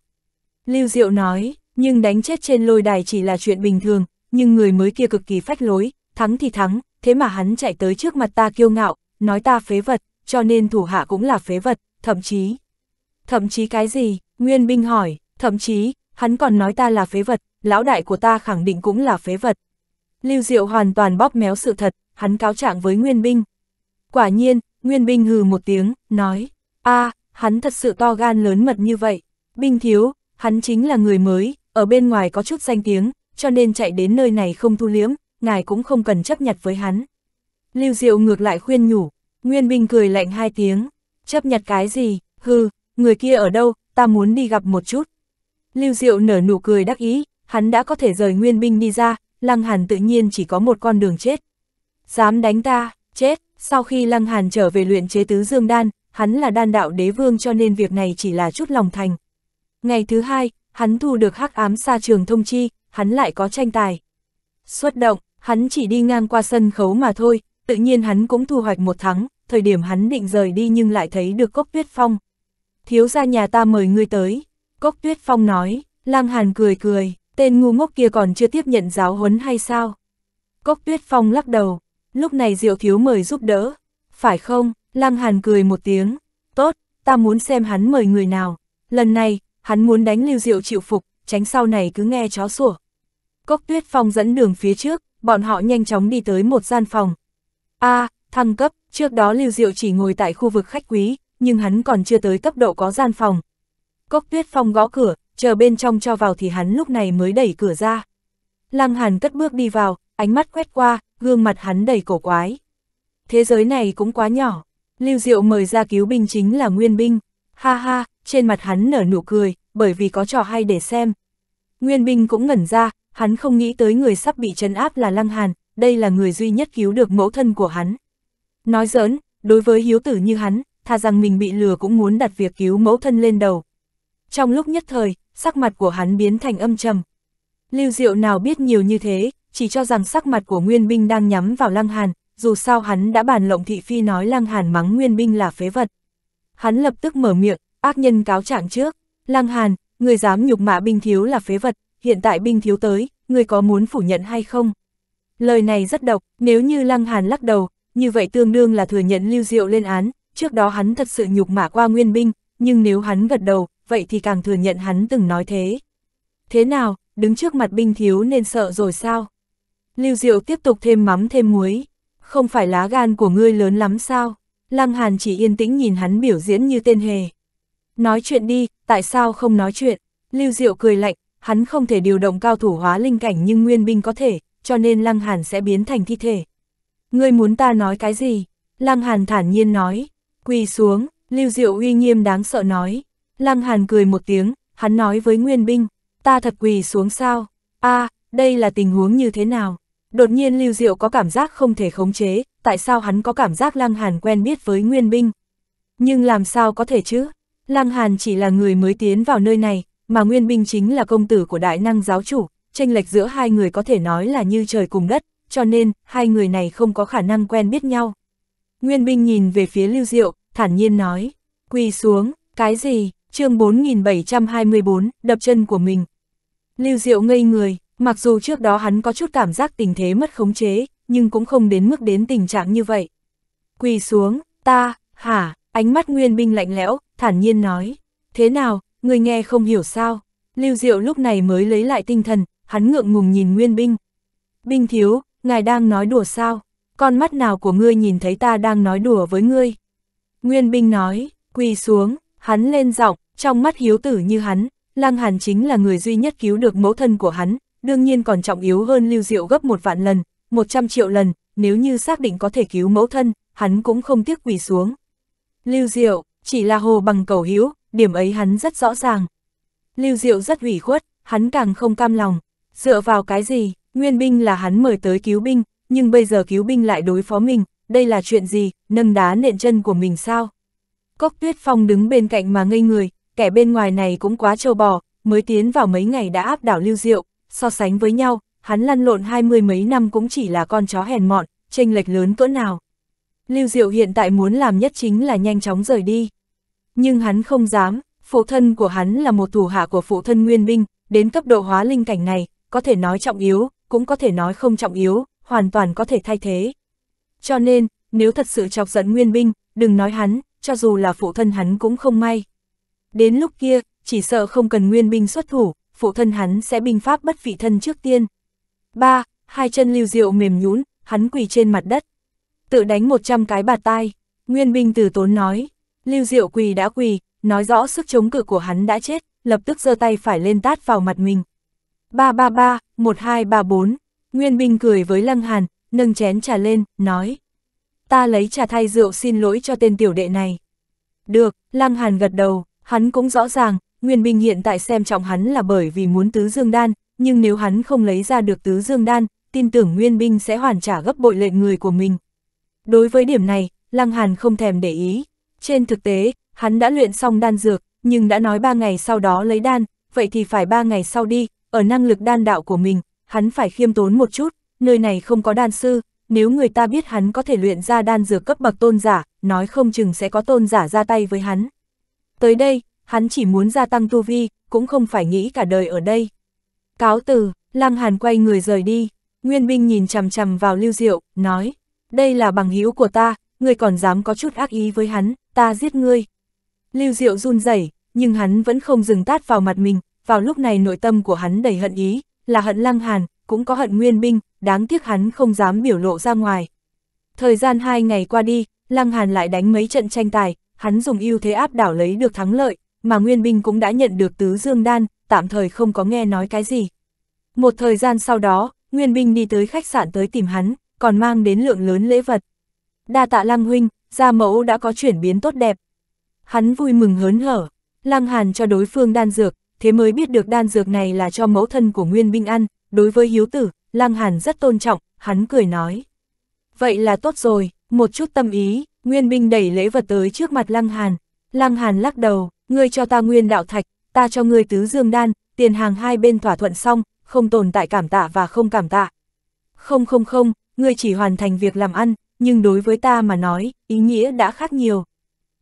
Lưu Diệu nói, nhưng đánh chết trên lôi đài chỉ là chuyện bình thường, nhưng người mới kia cực kỳ phách lối, thắng thì thắng, thế mà hắn chạy tới trước mặt ta kiêu ngạo, nói ta phế vật, cho nên thủ hạ cũng là phế vật, thậm chí. Thậm chí cái gì? Nguyên binh hỏi, thậm chí, hắn còn nói ta là phế vật, lão đại của ta khẳng định cũng là phế vật. Lưu Diệu hoàn toàn bóp méo sự thật, hắn cáo trạng với Nguyên Binh. Quả nhiên, Nguyên Binh hừ một tiếng, nói, a hắn thật sự to gan lớn mật như vậy. Binh thiếu, hắn chính là người mới, ở bên ngoài có chút danh tiếng, cho nên chạy đến nơi này không thu liếm, ngài cũng không cần chấp nhặt với hắn. Lưu Diệu ngược lại khuyên nhủ, Nguyên Binh cười lạnh hai tiếng, chấp nhặt cái gì, hừ, người kia ở đâu, ta muốn đi gặp một chút. Lưu Diệu nở nụ cười đắc ý, hắn đã có thể rời Nguyên Binh đi ra, Lăng Hàn tự nhiên chỉ có một con đường chết. Dám đánh ta, chết, sau khi Lăng Hàn trở về luyện chế tứ dương đan, hắn là đan đạo đế vương cho nên việc này chỉ là chút lòng thành. Ngày thứ hai, hắn thu được hắc ám xa trường thông chi, hắn lại có tranh tài. Xuất động, hắn chỉ đi ngang qua sân khấu mà thôi, tự nhiên hắn cũng thu hoạch một thắng, thời điểm hắn định rời đi nhưng lại thấy được Cốc Tuyết Phong. Thiếu gia nhà ta mời ngươi tới, Cốc Tuyết Phong nói, lăng Hàn cười cười, tên ngu ngốc kia còn chưa tiếp nhận giáo huấn hay sao? Cốc Tuyết Phong lắc đầu, lúc này Diệu Thiếu mời giúp đỡ, phải không? Lăng Hàn cười một tiếng, tốt, ta muốn xem hắn mời người nào. Lần này, hắn muốn đánh Lưu Diệu chịu phục, tránh sau này cứ nghe chó sủa. Cốc Tuyết Phong dẫn đường phía trước, bọn họ nhanh chóng đi tới một gian phòng. A, thăng cấp, trước đó Lưu Diệu chỉ ngồi tại khu vực khách quý, nhưng hắn còn chưa tới cấp độ có gian phòng. Cốc Tuyết Phong gõ cửa, chờ bên trong cho vào thì hắn lúc này mới đẩy cửa ra. Lăng Hàn cất bước đi vào, ánh mắt quét qua, gương mặt hắn đầy cổ quái. Thế giới này cũng quá nhỏ, Lưu Diệu mời ra cứu binh chính là Nguyên Binh, ha ha, trên mặt hắn nở nụ cười, bởi vì có trò hay để xem. Nguyên Binh cũng ngẩn ra, hắn không nghĩ tới người sắp bị trấn áp là Lăng Hàn, đây là người duy nhất cứu được mẫu thân của hắn. Nói giỡn, đối với hiếu tử như hắn, thà rằng mình bị lừa cũng muốn đặt việc cứu mẫu thân lên đầu. Trong lúc nhất thời, sắc mặt của hắn biến thành âm trầm. Lưu Diệu nào biết nhiều như thế, chỉ cho rằng sắc mặt của Nguyên Binh đang nhắm vào Lăng Hàn, dù sao hắn đã bàn lộng thị phi nói Lăng Hàn mắng Nguyên Binh là phế vật. Hắn lập tức mở miệng, ác nhân cáo trạng trước, Lăng Hàn, người dám nhục mạ binh thiếu là phế vật, hiện tại binh thiếu tới, người có muốn phủ nhận hay không? Lời này rất độc, nếu như Lăng Hàn lắc đầu, như vậy tương đương là thừa nhận lưu diệu lên án, trước đó hắn thật sự nhục mạ qua Nguyên Binh, nhưng nếu hắn gật đầu, vậy thì càng thừa nhận hắn từng nói thế. Thế nào, đứng trước mặt binh thiếu nên sợ rồi sao? Lưu Diệu tiếp tục thêm mắm thêm muối. Không phải lá gan của ngươi lớn lắm sao? Lăng Hàn chỉ yên tĩnh nhìn hắn biểu diễn như tên hề. Nói chuyện đi, tại sao không nói chuyện? Lưu Diệu cười lạnh, hắn không thể điều động cao thủ hóa linh cảnh nhưng nguyên binh có thể, cho nên Lăng Hàn sẽ biến thành thi thể. Ngươi muốn ta nói cái gì? Lăng Hàn thản nhiên nói. Quỳ xuống, Lưu Diệu uy nghiêm đáng sợ nói. Lăng Hàn cười một tiếng, hắn nói với nguyên binh, ta thật quỳ xuống sao? a à, đây là tình huống như thế nào? Đột nhiên Lưu Diệu có cảm giác không thể khống chế, tại sao hắn có cảm giác Lăng Hàn quen biết với Nguyên binh? Nhưng làm sao có thể chứ? Lăng Hàn chỉ là người mới tiến vào nơi này, mà Nguyên binh chính là công tử của đại năng giáo chủ, tranh lệch giữa hai người có thể nói là như trời cùng đất, cho nên hai người này không có khả năng quen biết nhau. Nguyên binh nhìn về phía Lưu Diệu, thản nhiên nói, quỳ xuống, cái gì, chương 4724, đập chân của mình. Lưu Diệu ngây người, Mặc dù trước đó hắn có chút cảm giác tình thế mất khống chế, nhưng cũng không đến mức đến tình trạng như vậy. Quỳ xuống, ta, hả, ánh mắt nguyên binh lạnh lẽo, thản nhiên nói. Thế nào, người nghe không hiểu sao? Lưu Diệu lúc này mới lấy lại tinh thần, hắn ngượng ngùng nhìn nguyên binh. Binh thiếu, ngài đang nói đùa sao? Con mắt nào của ngươi nhìn thấy ta đang nói đùa với ngươi? Nguyên binh nói, quỳ xuống, hắn lên giọng, trong mắt hiếu tử như hắn, Lăng Hàn chính là người duy nhất cứu được mẫu thân của hắn, đương nhiên còn trọng yếu hơn lưu diệu gấp một vạn lần, một trăm triệu lần, nếu như xác định có thể cứu mẫu thân, hắn cũng không tiếc quỳ xuống. Lưu diệu, chỉ là hồ bằng cầu hiếu, điểm ấy hắn rất rõ ràng. Lưu diệu rất hủy khuất, hắn càng không cam lòng, dựa vào cái gì, nguyên binh là hắn mời tới cứu binh, nhưng bây giờ cứu binh lại đối phó mình, đây là chuyện gì, nâng đá nện chân của mình sao? Cốc tuyết phong đứng bên cạnh mà ngây người, kẻ bên ngoài này cũng quá trâu bò, mới tiến vào mấy ngày đã áp đảo lưu diệu, so sánh với nhau, hắn lăn lộn hai mươi mấy năm cũng chỉ là con chó hèn mọn, tranh lệch lớn cỡ nào. Lưu Diệu hiện tại muốn làm nhất chính là nhanh chóng rời đi. Nhưng hắn không dám, phụ thân của hắn là một thủ hạ của phụ thân Nguyên Binh, đến cấp độ hóa linh cảnh này, có thể nói trọng yếu, cũng có thể nói không trọng yếu, hoàn toàn có thể thay thế. Cho nên, nếu thật sự chọc giận Nguyên Binh, đừng nói hắn, cho dù là phụ thân hắn cũng không may. Đến lúc kia, chỉ sợ không cần Nguyên Binh xuất thủ, phụ thân hắn sẽ binh pháp bất vị thân trước tiên. ba Hai chân lưu diệu mềm nhún, hắn quỳ trên mặt đất. Tự đánh 100 cái bạt tai, nguyên binh từ tốn nói. Lưu diệu quỳ đã quỳ, nói rõ sức chống cự của hắn đã chết, lập tức giơ tay phải lên tát vào mặt mình. ba ba ba một hai ba bốn Nguyên binh cười với Lăng Hàn, nâng chén trà lên, nói. Ta lấy trà thay rượu xin lỗi cho tên tiểu đệ này. Được, Lăng Hàn gật đầu, hắn cũng rõ ràng, Nguyên Bình hiện tại xem trọng hắn là bởi vì muốn tứ dương đan, nhưng nếu hắn không lấy ra được tứ dương đan, tin tưởng Nguyên Bình sẽ hoàn trả gấp bội lệ người của mình. Đối với điểm này, Lăng Hàn không thèm để ý. Trên thực tế, hắn đã luyện xong đan dược, nhưng đã nói ba ngày sau đó lấy đan, vậy thì phải ba ngày sau đi, ở năng lực đan đạo của mình, hắn phải khiêm tốn một chút, nơi này không có đan sư, nếu người ta biết hắn có thể luyện ra đan dược cấp bậc tôn giả, nói không chừng sẽ có tôn giả ra tay với hắn. Tới đây, hắn chỉ muốn gia tăng tu vi, cũng không phải nghĩ cả đời ở đây. Cáo từ, Lăng Hàn quay người rời đi, Nguyên binh nhìn chằm chằm vào Lưu Diệu, nói, đây là bằng hữu của ta, người còn dám có chút ác ý với hắn, ta giết ngươi. Lưu Diệu run rẩy, nhưng hắn vẫn không dừng tát vào mặt mình, vào lúc này nội tâm của hắn đầy hận ý, là hận Lăng Hàn, cũng có hận Nguyên binh, đáng tiếc hắn không dám biểu lộ ra ngoài. Thời gian hai ngày qua đi, Lăng Hàn lại đánh mấy trận tranh tài, hắn dùng ưu thế áp đảo lấy được thắng lợi, mà Nguyên binh cũng đã nhận được tứ dương đan, tạm thời không có nghe nói cái gì. Một thời gian sau đó, Nguyên binh đi tới khách sạn tới tìm hắn, còn mang đến lượng lớn lễ vật. Đa tạ Lăng Huynh, gia mẫu đã có chuyển biến tốt đẹp. Hắn vui mừng hớn hở, Lăng Hàn cho đối phương đan dược, thế mới biết được đan dược này là cho mẫu thân của Nguyên binh ăn, đối với hiếu tử, Lăng Hàn rất tôn trọng, hắn cười nói. Vậy là tốt rồi, một chút tâm ý, Nguyên binh đẩy lễ vật tới trước mặt Lăng Hàn, Lăng Hàn lắc đầu, ngươi cho ta nguyên đạo thạch, ta cho ngươi tứ dương đan, tiền hàng hai bên thỏa thuận xong, không tồn tại cảm tạ và không cảm tạ. Không không không, ngươi chỉ hoàn thành việc làm ăn, nhưng đối với ta mà nói, ý nghĩa đã khác nhiều.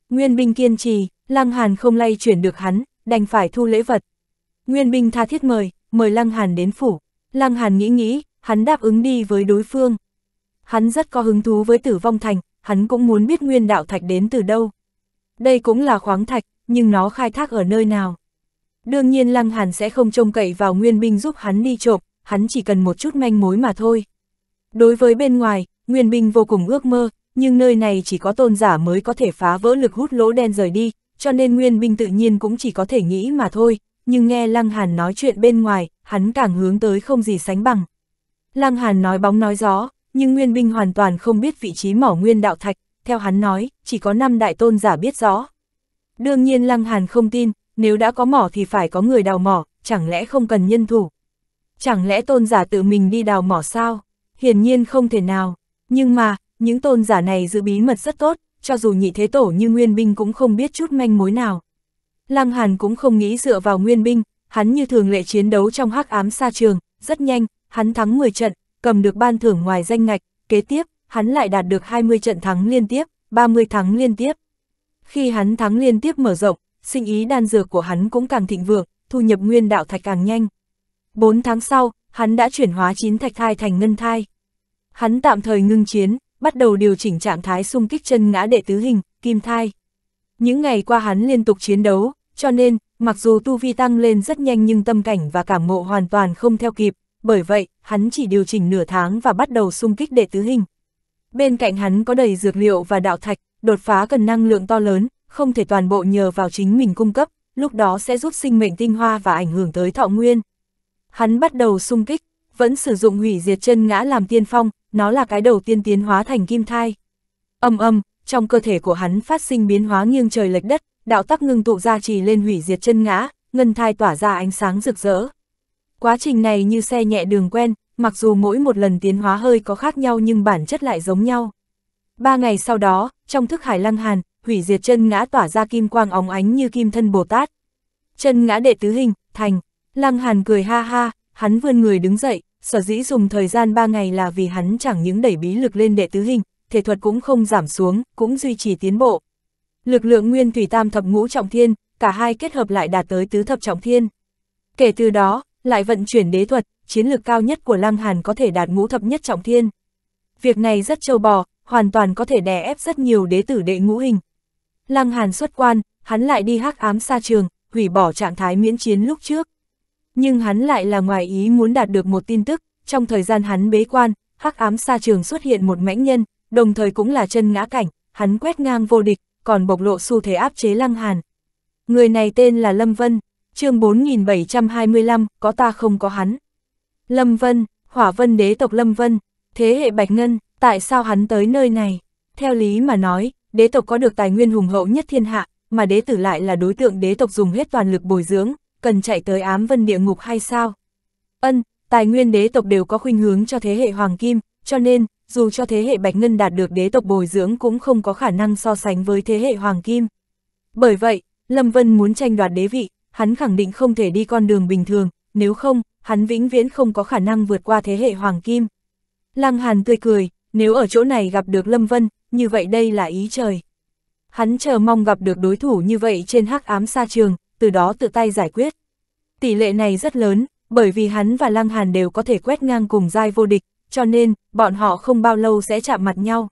Nguyên binh kiên trì, Lăng Hàn không lay chuyển được hắn, đành phải thu lễ vật. Nguyên binh tha thiết mời, mời Lăng Hàn đến phủ. Lăng Hàn nghĩ nghĩ, hắn đáp ứng đi với đối phương. Hắn rất có hứng thú với tử vong thành, hắn cũng muốn biết nguyên đạo thạch đến từ đâu. Đây cũng là khoáng thạch, nhưng nó khai thác ở nơi nào? Đương nhiên Lăng Hàn sẽ không trông cậy vào nguyên binh giúp hắn đi trộm, hắn chỉ cần một chút manh mối mà thôi. Đối với bên ngoài, nguyên binh vô cùng ước mơ, nhưng nơi này chỉ có tôn giả mới có thể phá vỡ lực hút lỗ đen rời đi, cho nên nguyên binh tự nhiên cũng chỉ có thể nghĩ mà thôi, nhưng nghe Lăng Hàn nói chuyện bên ngoài, hắn càng hướng tới không gì sánh bằng. Lăng Hàn nói bóng nói gió, nhưng nguyên binh hoàn toàn không biết vị trí mỏ nguyên đạo thạch, theo hắn nói, chỉ có năm đại tôn giả biết rõ. Đương nhiên Lăng Hàn không tin, nếu đã có mỏ thì phải có người đào mỏ, chẳng lẽ không cần nhân thủ. Chẳng lẽ tôn giả tự mình đi đào mỏ sao? Hiển nhiên không thể nào. Nhưng mà, những tôn giả này giữ bí mật rất tốt, cho dù nhị thế tổ như Nguyên Binh cũng không biết chút manh mối nào. Lăng Hàn cũng không nghĩ dựa vào Nguyên Binh, hắn như thường lệ chiến đấu trong hắc ám xa trường, rất nhanh, hắn thắng 10 trận, cầm được ban thưởng ngoài danh ngạch, kế tiếp, hắn lại đạt được 20 trận thắng liên tiếp, 30 thắng liên tiếp. Khi hắn thắng liên tiếp mở rộng, sinh ý đan dược của hắn cũng càng thịnh vượng, thu nhập nguyên đạo thạch càng nhanh. 4 tháng sau, hắn đã chuyển hóa 9 thạch thai thành ngân thai. Hắn tạm thời ngưng chiến, bắt đầu điều chỉnh trạng thái xung kích chân ngã đệ tứ hình, kim thai. Những ngày qua hắn liên tục chiến đấu, cho nên, mặc dù tu vi tăng lên rất nhanh nhưng tâm cảnh và cảm ngộ hoàn toàn không theo kịp, bởi vậy, hắn chỉ điều chỉnh nửa tháng và bắt đầu xung kích đệ tứ hình. Bên cạnh hắn có đầy dược liệu và đạo thạch, đột phá cần năng lượng to lớn, không thể toàn bộ nhờ vào chính mình cung cấp, lúc đó sẽ giúp sinh mệnh tinh hoa và ảnh hưởng tới thọ nguyên. Hắn bắt đầu sung kích, vẫn sử dụng hủy diệt chân ngã làm tiên phong, nó là cái đầu tiên tiến hóa thành kim thai. Âm âm, trong cơ thể của hắn phát sinh biến hóa nghiêng trời lệch đất, đạo tắc ngưng tụ ra trì lên hủy diệt chân ngã, ngân thai tỏa ra ánh sáng rực rỡ. Quá trình này như xe nhẹ đường quen, mặc dù mỗi một lần tiến hóa hơi có khác nhau nhưng bản chất lại giống nhau. Ba ngày sau đó, trong thức hải lăng hàn, hủy diệt chân ngã tỏa ra kim quang óng ánh như kim thân Bồ Tát. Chân ngã đệ tứ hình, thành. Lăng hàn cười ha ha, hắn vươn người đứng dậy, sở dĩ dùng thời gian ba ngày là vì hắn chẳng những đẩy bí lực lên đệ tứ hình, thể thuật cũng không giảm xuống, cũng duy trì tiến bộ. Lực lượng nguyên thủy tam thập ngũ trọng thiên, cả hai kết hợp lại đạt tới tứ thập trọng thiên. Kể từ đó, lại vận chuyển đế thuật, chiến lược cao nhất của Lăng Hàn có thể đạt ngũ thập nhất trọng thiên. Việc này rất châu bò, hoàn toàn có thể đè ép rất nhiều đế tử đệ ngũ hình. Lăng Hàn xuất quan, hắn lại đi hắc ám xa trường, hủy bỏ trạng thái miễn chiến lúc trước. Nhưng hắn lại là ngoài ý muốn đạt được một tin tức, trong thời gian hắn bế quan, hắc ám xa trường xuất hiện một mãnh nhân, đồng thời cũng là chân ngã cảnh, hắn quét ngang vô địch, còn bộc lộ xu thế áp chế Lăng Hàn. Người này tên là Lâm Vân, chương 4725, có ta không có hắn. Lâm Vân, Hỏa Vân đế tộc Lâm Vân, Thế hệ Bạch Ngân, tại sao hắn tới nơi này? Theo lý mà nói, đế tộc có được tài nguyên hùng hậu nhất thiên hạ, mà đế tử lại là đối tượng đế tộc dùng hết toàn lực bồi dưỡng, cần chạy tới ám vân địa ngục hay sao? Ân, tài nguyên đế tộc đều có khuynh hướng cho thế hệ Hoàng Kim, cho nên, dù cho thế hệ Bạch Ngân đạt được đế tộc bồi dưỡng cũng không có khả năng so sánh với thế hệ Hoàng Kim. Bởi vậy, Lâm Vân muốn tranh đoạt đế vị, hắn khẳng định không thể đi con đường bình thường, nếu không, hắn vĩnh viễn không có khả năng vượt qua thế hệ Hoàng Kim. Lăng Hàn tươi cười, nếu ở chỗ này gặp được Lâm Vân, như vậy đây là ý trời. Hắn chờ mong gặp được đối thủ như vậy trên hắc ám Sa trường, từ đó tự tay giải quyết. Tỷ lệ này rất lớn, bởi vì hắn và Lăng Hàn đều có thể quét ngang cùng giai vô địch, cho nên, bọn họ không bao lâu sẽ chạm mặt nhau.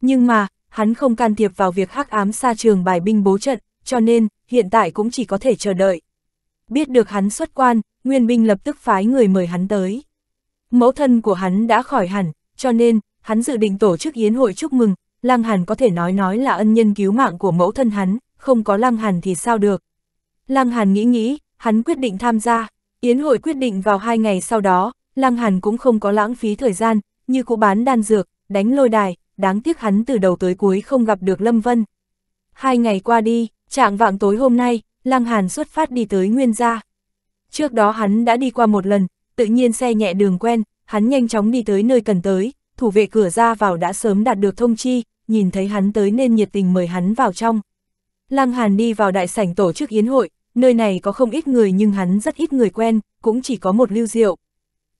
Nhưng mà, hắn không can thiệp vào việc hắc ám Sa trường bài binh bố trận, cho nên, hiện tại cũng chỉ có thể chờ đợi. Biết được hắn xuất quan, Nguyên binh lập tức phái người mời hắn tới. Mẫu thân của hắn đã khỏi hẳn, cho nên, hắn dự định tổ chức yến hội chúc mừng, Lăng Hàn có thể nói nói là ân nhân cứu mạng của mẫu thân hắn, không có Lăng Hàn thì sao được. Lăng Hàn nghĩ nghĩ, hắn quyết định tham gia, yến hội quyết định vào hai ngày sau đó, Lăng Hàn cũng không có lãng phí thời gian, như cụ bán đan dược, đánh lôi đài, đáng tiếc hắn từ đầu tới cuối không gặp được Lâm Vân. Hai ngày qua đi, trạng vạng tối hôm nay, Lăng Hàn xuất phát đi tới Nguyên Gia. Trước đó hắn đã đi qua một lần, tự nhiên xe nhẹ đường quen, hắn nhanh chóng đi tới nơi cần tới, thủ vệ cửa ra vào đã sớm đạt được thông chi, nhìn thấy hắn tới nên nhiệt tình mời hắn vào trong. Lăng Hàn đi vào đại sảnh tổ chức yến hội, nơi này có không ít người nhưng hắn rất ít người quen, cũng chỉ có một Lưu Diệu.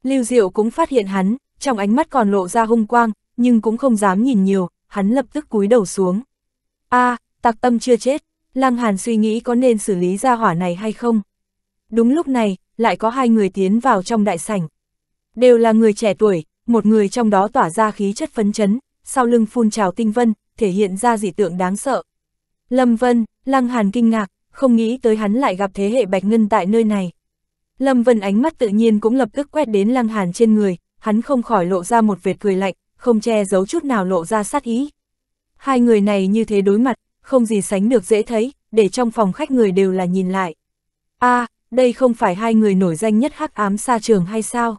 Lưu Diệu cũng phát hiện hắn, trong ánh mắt còn lộ ra hung quang, nhưng cũng không dám nhìn nhiều, hắn lập tức cúi đầu xuống. a à, tạc tâm chưa chết, Lăng Hàn suy nghĩ có nên xử lý ra hỏa này hay không. Đúng lúc này, lại có hai người tiến vào trong đại sảnh. Đều là người trẻ tuổi, một người trong đó tỏa ra khí chất phấn chấn, sau lưng phun trào tinh vân, thể hiện ra dị tượng đáng sợ. Lâm Vân, Lăng Hàn kinh ngạc, không nghĩ tới hắn lại gặp thế hệ Bạch Ngân tại nơi này. Lâm Vân ánh mắt tự nhiên cũng lập tức quét đến Lăng Hàn trên người, hắn không khỏi lộ ra một vệt cười lạnh, không che giấu chút nào lộ ra sát ý. Hai người này như thế đối mặt, không gì sánh được dễ thấy, để trong phòng khách người đều là nhìn lại. a à, đây không phải hai người nổi danh nhất hắc ám xa trường hay sao?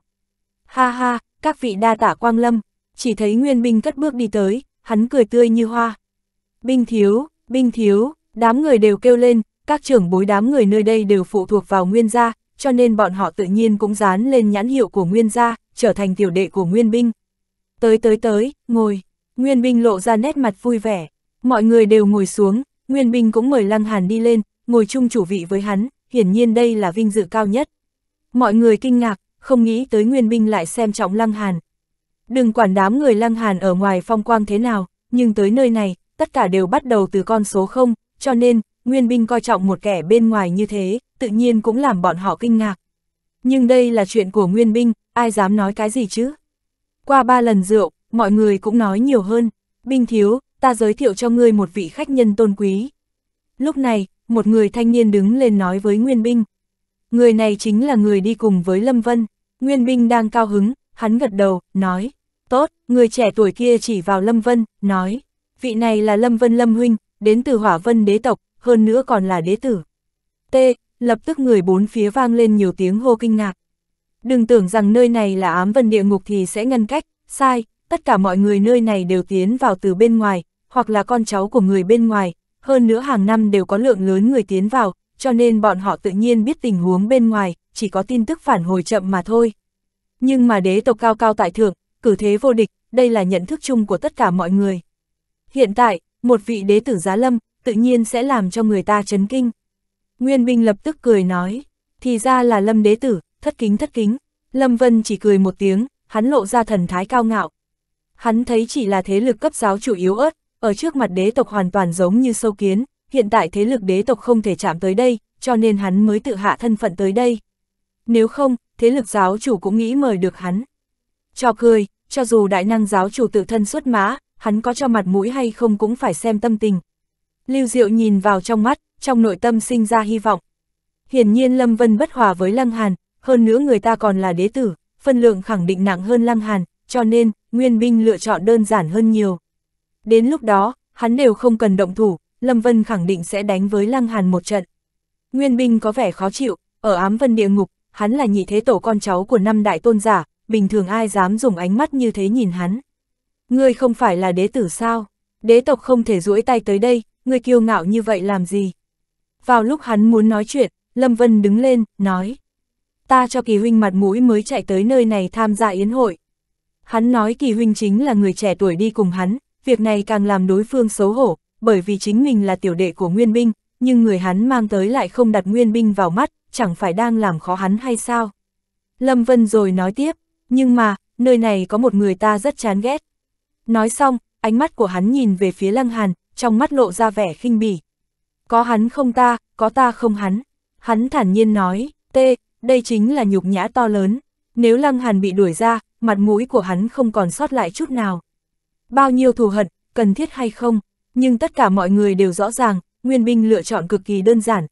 Ha ha, các vị đa tả quang lâm, chỉ thấy nguyên binh cất bước đi tới, hắn cười tươi như hoa. Binh thiếu, binh thiếu, đám người đều kêu lên, các trưởng bối đám người nơi đây đều phụ thuộc vào nguyên gia, cho nên bọn họ tự nhiên cũng dán lên nhãn hiệu của nguyên gia, trở thành tiểu đệ của nguyên binh. Tới tới tới, ngồi, nguyên binh lộ ra nét mặt vui vẻ, mọi người đều ngồi xuống, nguyên binh cũng mời Lăng Hàn đi lên, ngồi chung chủ vị với hắn, hiển nhiên đây là vinh dự cao nhất. Mọi người kinh ngạc, không nghĩ tới nguyên binh lại xem trọng Lăng Hàn. Đừng quản đám người Lăng Hàn ở ngoài phong quang thế nào, nhưng tới nơi này, tất cả đều bắt đầu từ con số 0, cho nên, nguyên binh coi trọng một kẻ bên ngoài như thế, tự nhiên cũng làm bọn họ kinh ngạc. Nhưng đây là chuyện của nguyên binh, ai dám nói cái gì chứ? Qua ba lần rượu, mọi người cũng nói nhiều hơn. Binh thiếu, ta giới thiệu cho ngươi một vị khách nhân tôn quý. Lúc này, một người thanh niên đứng lên nói với Nguyên Binh. Người này chính là người đi cùng với Lâm Vân. Nguyên Binh đang cao hứng, hắn gật đầu, nói. Tốt, người trẻ tuổi kia chỉ vào Lâm Vân, nói. Vị này là Lâm Vân Lâm Huynh, đến từ hỏa vân đế tộc, hơn nữa còn là đế tử. T, lập tức người bốn phía vang lên nhiều tiếng hô kinh ngạc. Đừng tưởng rằng nơi này là ám vân địa ngục thì sẽ ngăn cách, sai, tất cả mọi người nơi này đều tiến vào từ bên ngoài, hoặc là con cháu của người bên ngoài, hơn nữa hàng năm đều có lượng lớn người tiến vào, cho nên bọn họ tự nhiên biết tình huống bên ngoài, chỉ có tin tức phản hồi chậm mà thôi. Nhưng mà đế tộc cao cao tại thượng, cử thế vô địch, đây là nhận thức chung của tất cả mọi người. Hiện tại, một vị đế tử giá lâm, tự nhiên sẽ làm cho người ta chấn kinh. Nguyên binh lập tức cười nói, thì ra là lâm đế tử, thất kính thất kính. Lâm Vân chỉ cười một tiếng, hắn lộ ra thần thái cao ngạo. Hắn thấy chỉ là thế lực cấp giáo chủ yếu ớt, ở trước mặt đế tộc hoàn toàn giống như sâu kiến, hiện tại thế lực đế tộc không thể chạm tới đây, cho nên hắn mới tự hạ thân phận tới đây. Nếu không, thế lực giáo chủ cũng nghĩ mời được hắn. Cho cười, cho dù đại năng giáo chủ tự thân xuất mã, hắn có cho mặt mũi hay không cũng phải xem tâm tình. Lưu Diệu nhìn vào trong mắt, trong nội tâm sinh ra hy vọng. Hiển nhiên Lâm Vân bất hòa với Lăng Hàn, hơn nữa người ta còn là đế tử, phân lượng khẳng định nặng hơn Lăng Hàn, cho nên, nguyên binh lựa chọn đơn giản hơn nhiều. Đến lúc đó, hắn đều không cần động thủ, Lâm Vân khẳng định sẽ đánh với Lăng Hàn một trận. Nguyên binh có vẻ khó chịu, ở ám vân địa ngục, hắn là nhị thế tổ con cháu của năm đại tôn giả, bình thường ai dám dùng ánh mắt như thế nhìn hắn. Ngươi không phải là đế tử sao? Đế tộc không thể duỗi tay tới đây, ngươi kiêu ngạo như vậy làm gì? Vào lúc hắn muốn nói chuyện, Lâm Vân đứng lên, nói. Ta cho kỳ huynh mặt mũi mới chạy tới nơi này tham gia yến hội. Hắn nói kỳ huynh chính là người trẻ tuổi đi cùng hắn, việc này càng làm đối phương xấu hổ, bởi vì chính mình là tiểu đệ của Nguyên Binh, nhưng người hắn mang tới lại không đặt Nguyên Binh vào mắt, chẳng phải đang làm khó hắn hay sao. Lâm Vân rồi nói tiếp, nhưng mà, nơi này có một người ta rất chán ghét. Nói xong, ánh mắt của hắn nhìn về phía Lăng Hàn, trong mắt lộ ra vẻ khinh bỉ. Có hắn không ta, có ta không hắn. Hắn thản nhiên nói, tê, đây chính là nhục nhã to lớn. Nếu Lăng Hàn bị đuổi ra, mặt mũi của hắn không còn sót lại chút nào. Bao nhiêu thù hận, cần thiết hay không, nhưng tất cả mọi người đều rõ ràng, nguyên binh lựa chọn cực kỳ đơn giản.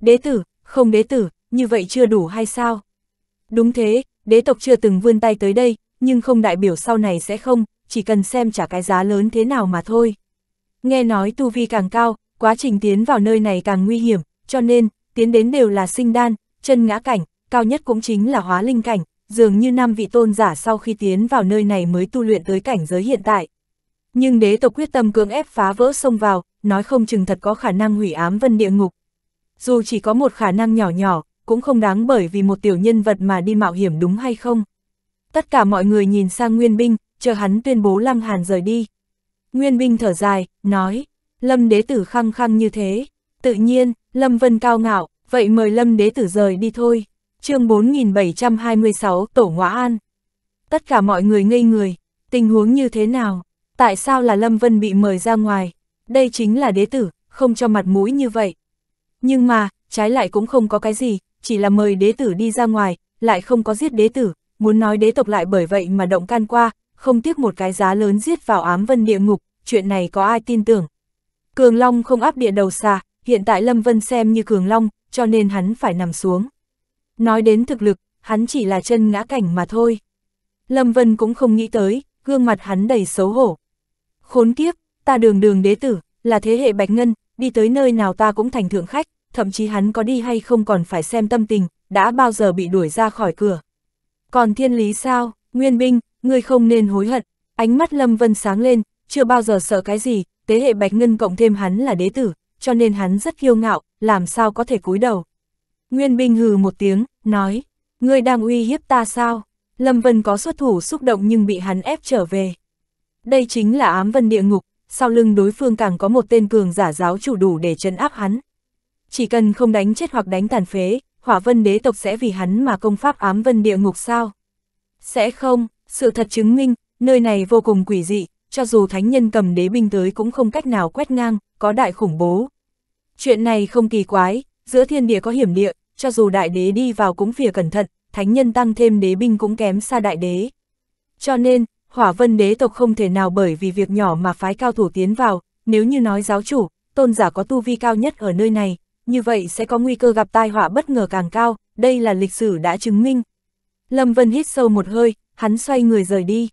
Đế tử, không đế tử, như vậy chưa đủ hay sao? Đúng thế, đế tộc chưa từng vươn tay tới đây, nhưng không đại biểu sau này sẽ không, chỉ cần xem trả cái giá lớn thế nào mà thôi. Nghe nói tu vi càng cao, quá trình tiến vào nơi này càng nguy hiểm, cho nên, tiến đến đều là sinh đan, chân ngã cảnh, cao nhất cũng chính là hóa linh cảnh, dường như năm vị tôn giả sau khi tiến vào nơi này mới tu luyện tới cảnh giới hiện tại. Nhưng đế tộc quyết tâm cưỡng ép phá vỡ sông vào, nói không chừng thật có khả năng hủy ám vân địa ngục. Dù chỉ có một khả năng nhỏ nhỏ, cũng không đáng bởi vì một tiểu nhân vật mà đi mạo hiểm đúng hay không. Tất cả mọi người nhìn sang Nguyên Binh, chờ hắn tuyên bố Lăng Hàn rời đi. Nguyên Binh thở dài, nói, Lâm Đế Tử khăng khăng như thế. Tự nhiên, Lâm Vân cao ngạo, vậy mời Lâm Đế Tử rời đi thôi chương 4726 Tổ Ngoã An. Tất cả mọi người ngây người, tình huống như thế nào? Tại sao là Lâm Vân bị mời ra ngoài? Đây chính là đế tử, không cho mặt mũi như vậy. Nhưng mà, trái lại cũng không có cái gì, chỉ là mời đế tử đi ra ngoài, lại không có giết đế tử, muốn nói đế tộc lại bởi vậy mà động can qua, không tiếc một cái giá lớn giết vào ám vân địa ngục, chuyện này có ai tin tưởng. Cường Long không áp địa đầu xa, hiện tại Lâm Vân xem như Cường Long, cho nên hắn phải nằm xuống. Nói đến thực lực, hắn chỉ là chân ngã cảnh mà thôi. Lâm Vân cũng không nghĩ tới, gương mặt hắn đầy xấu hổ. Khốn kiếp, ta đường đường đế tử, là thế hệ bạch ngân, đi tới nơi nào ta cũng thành thượng khách, thậm chí hắn có đi hay không còn phải xem tâm tình, đã bao giờ bị đuổi ra khỏi cửa. Còn thiên lý sao, nguyên binh, ngươi không nên hối hận, ánh mắt Lâm Vân sáng lên, chưa bao giờ sợ cái gì, thế hệ bạch ngân cộng thêm hắn là đế tử, cho nên hắn rất kiêu ngạo, làm sao có thể cúi đầu. Nguyên Bình hừ một tiếng, nói, ngươi đang uy hiếp ta sao? Lâm Vân có xuất thủ xúc động nhưng bị hắn ép trở về. Đây chính là ám vân địa ngục, sau lưng đối phương càng có một tên cường giả giáo chủ đủ để chân áp hắn. Chỉ cần không đánh chết hoặc đánh tàn phế, hỏa vân đế tộc sẽ vì hắn mà công pháp ám vân địa ngục sao? Sẽ không, sự thật chứng minh, nơi này vô cùng quỷ dị, cho dù thánh nhân cầm đế binh tới cũng không cách nào quét ngang, có đại khủng bố. Chuyện này không kỳ quái, giữa thiên địa có hiểm địa, cho dù đại đế đi vào cũng phìa cẩn thận, thánh nhân tăng thêm đế binh cũng kém xa đại đế. Cho nên, hỏa vân đế tộc không thể nào bởi vì việc nhỏ mà phái cao thủ tiến vào, nếu như nói giáo chủ, tôn giả có tu vi cao nhất ở nơi này, như vậy sẽ có nguy cơ gặp tai họa bất ngờ càng cao, đây là lịch sử đã chứng minh. Lâm Vân hít sâu một hơi, hắn xoay người rời đi.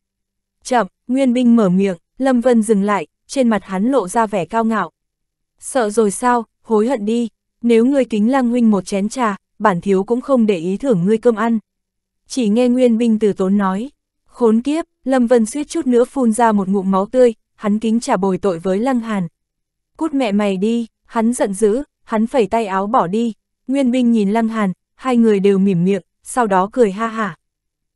Chậm, Nguyên Binh mở miệng, Lâm Vân dừng lại, trên mặt hắn lộ ra vẻ cao ngạo. Sợ rồi sao, hối hận đi nếu ngươi kính lang huynh một chén trà, bản thiếu cũng không để ý thưởng ngươi cơm ăn. Chỉ nghe Nguyên binh từ tốn nói, khốn kiếp, Lâm Vân suýt chút nữa phun ra một ngụm máu tươi, hắn kính trả bồi tội với Lăng Hàn. Cút mẹ mày đi, hắn giận dữ, hắn phẩy tay áo bỏ đi, Nguyên binh nhìn Lăng Hàn, hai người đều mỉm miệng, sau đó cười ha hả.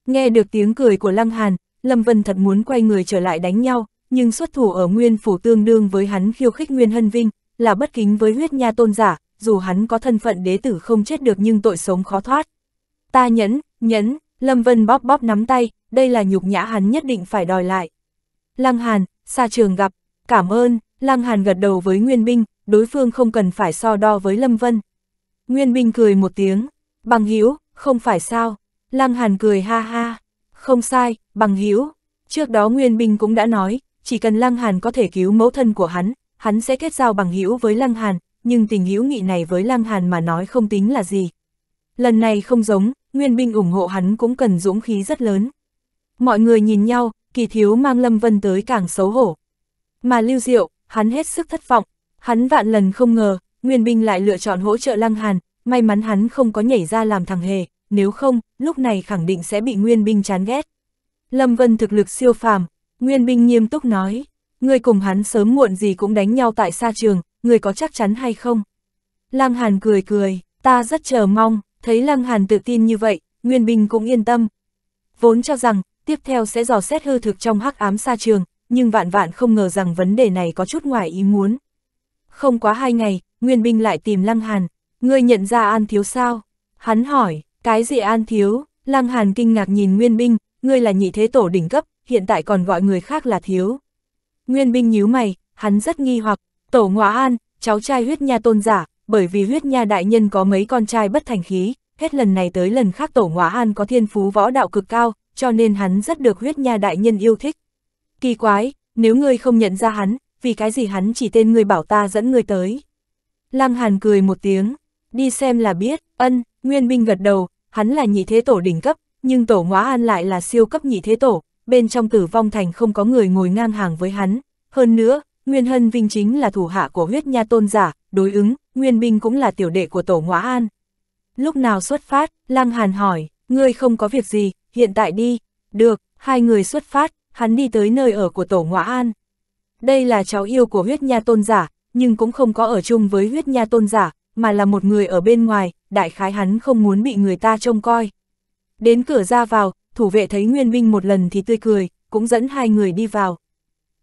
Nghe được tiếng cười của Lăng Hàn, Lâm Vân thật muốn quay người trở lại đánh nhau, nhưng xuất thủ ở Nguyên Phủ tương đương với hắn khiêu khích Nguyên Hân Vinh, là bất kính với huyết nha tôn giả, dù hắn có thân phận đế tử không chết được nhưng tội sống khó thoát. Ta nhẫn, nhẫn, Lâm Vân bóp bóp nắm tay, đây là nhục nhã hắn nhất định phải đòi lại. Lăng Hàn, xa trường gặp, cảm ơn, Lăng Hàn gật đầu với Nguyên Binh, đối phương không cần phải so đo với Lâm Vân. Nguyên Binh cười một tiếng, bằng hữu không phải sao, Lăng Hàn cười ha ha, không sai, bằng hữu Trước đó Nguyên Binh cũng đã nói, chỉ cần Lăng Hàn có thể cứu mẫu thân của hắn, hắn sẽ kết giao bằng hữu với Lăng Hàn, nhưng tình hữu nghị này với Lăng Hàn mà nói không tính là gì. Lần này không giống, nguyên binh ủng hộ hắn cũng cần dũng khí rất lớn. Mọi người nhìn nhau, kỳ thiếu mang Lâm Vân tới càng xấu hổ. Mà lưu diệu, hắn hết sức thất vọng, hắn vạn lần không ngờ, nguyên binh lại lựa chọn hỗ trợ Lăng Hàn, may mắn hắn không có nhảy ra làm thằng hề, nếu không, lúc này khẳng định sẽ bị nguyên binh chán ghét. Lâm Vân thực lực siêu phàm, nguyên binh nghiêm túc nói, người cùng hắn sớm muộn gì cũng đánh nhau tại xa trường, người có chắc chắn hay không? Lăng Hàn cười cười, ta rất chờ mong, thấy Lăng Hàn tự tin như vậy, Nguyên Bình cũng yên tâm. Vốn cho rằng, tiếp theo sẽ dò xét hư thực trong hắc ám xa trường, nhưng vạn vạn không ngờ rằng vấn đề này có chút ngoài ý muốn. Không quá hai ngày, Nguyên Bình lại tìm Lăng Hàn, ngươi nhận ra An Thiếu sao? Hắn hỏi, cái gì An Thiếu? Lăng Hàn kinh ngạc nhìn Nguyên Bình, ngươi là nhị thế tổ đỉnh cấp, hiện tại còn gọi người khác là Thiếu. Nguyên Bình nhíu mày, hắn rất nghi hoặc, Tổ Ngoã An, cháu trai huyết nha tôn giả, bởi vì huyết nha đại nhân có mấy con trai bất thành khí, hết lần này tới lần khác Tổ Ngoã An có thiên phú võ đạo cực cao, cho nên hắn rất được huyết nha đại nhân yêu thích. Kỳ quái, nếu ngươi không nhận ra hắn, vì cái gì hắn chỉ tên ngươi bảo ta dẫn ngươi tới. Lăng Hàn cười một tiếng, đi xem là biết, ân, Nguyên Minh gật đầu, hắn là nhị thế tổ đỉnh cấp, nhưng tổ ngóa an lại là siêu cấp nhị thế tổ, bên trong tử vong thành không có người ngồi ngang hàng với hắn. Hơn nữa, Nguyên Hân Vinh chính là thủ hạ của huyết nha tôn giả, đối ứng, Nguyên Binh cũng là tiểu đệ của Tổ Hóa An. Lúc nào xuất phát, Lăng Hàn hỏi, ngươi không có việc gì, hiện tại đi, được, hai người xuất phát, hắn đi tới nơi ở của Tổ Hóa An. Đây là cháu yêu của huyết nha tôn giả, nhưng cũng không có ở chung với huyết nha tôn giả, mà là một người ở bên ngoài, đại khái hắn không muốn bị người ta trông coi. Đến cửa ra vào, thủ vệ thấy Nguyên Binh một lần thì tươi cười, cũng dẫn hai người đi vào.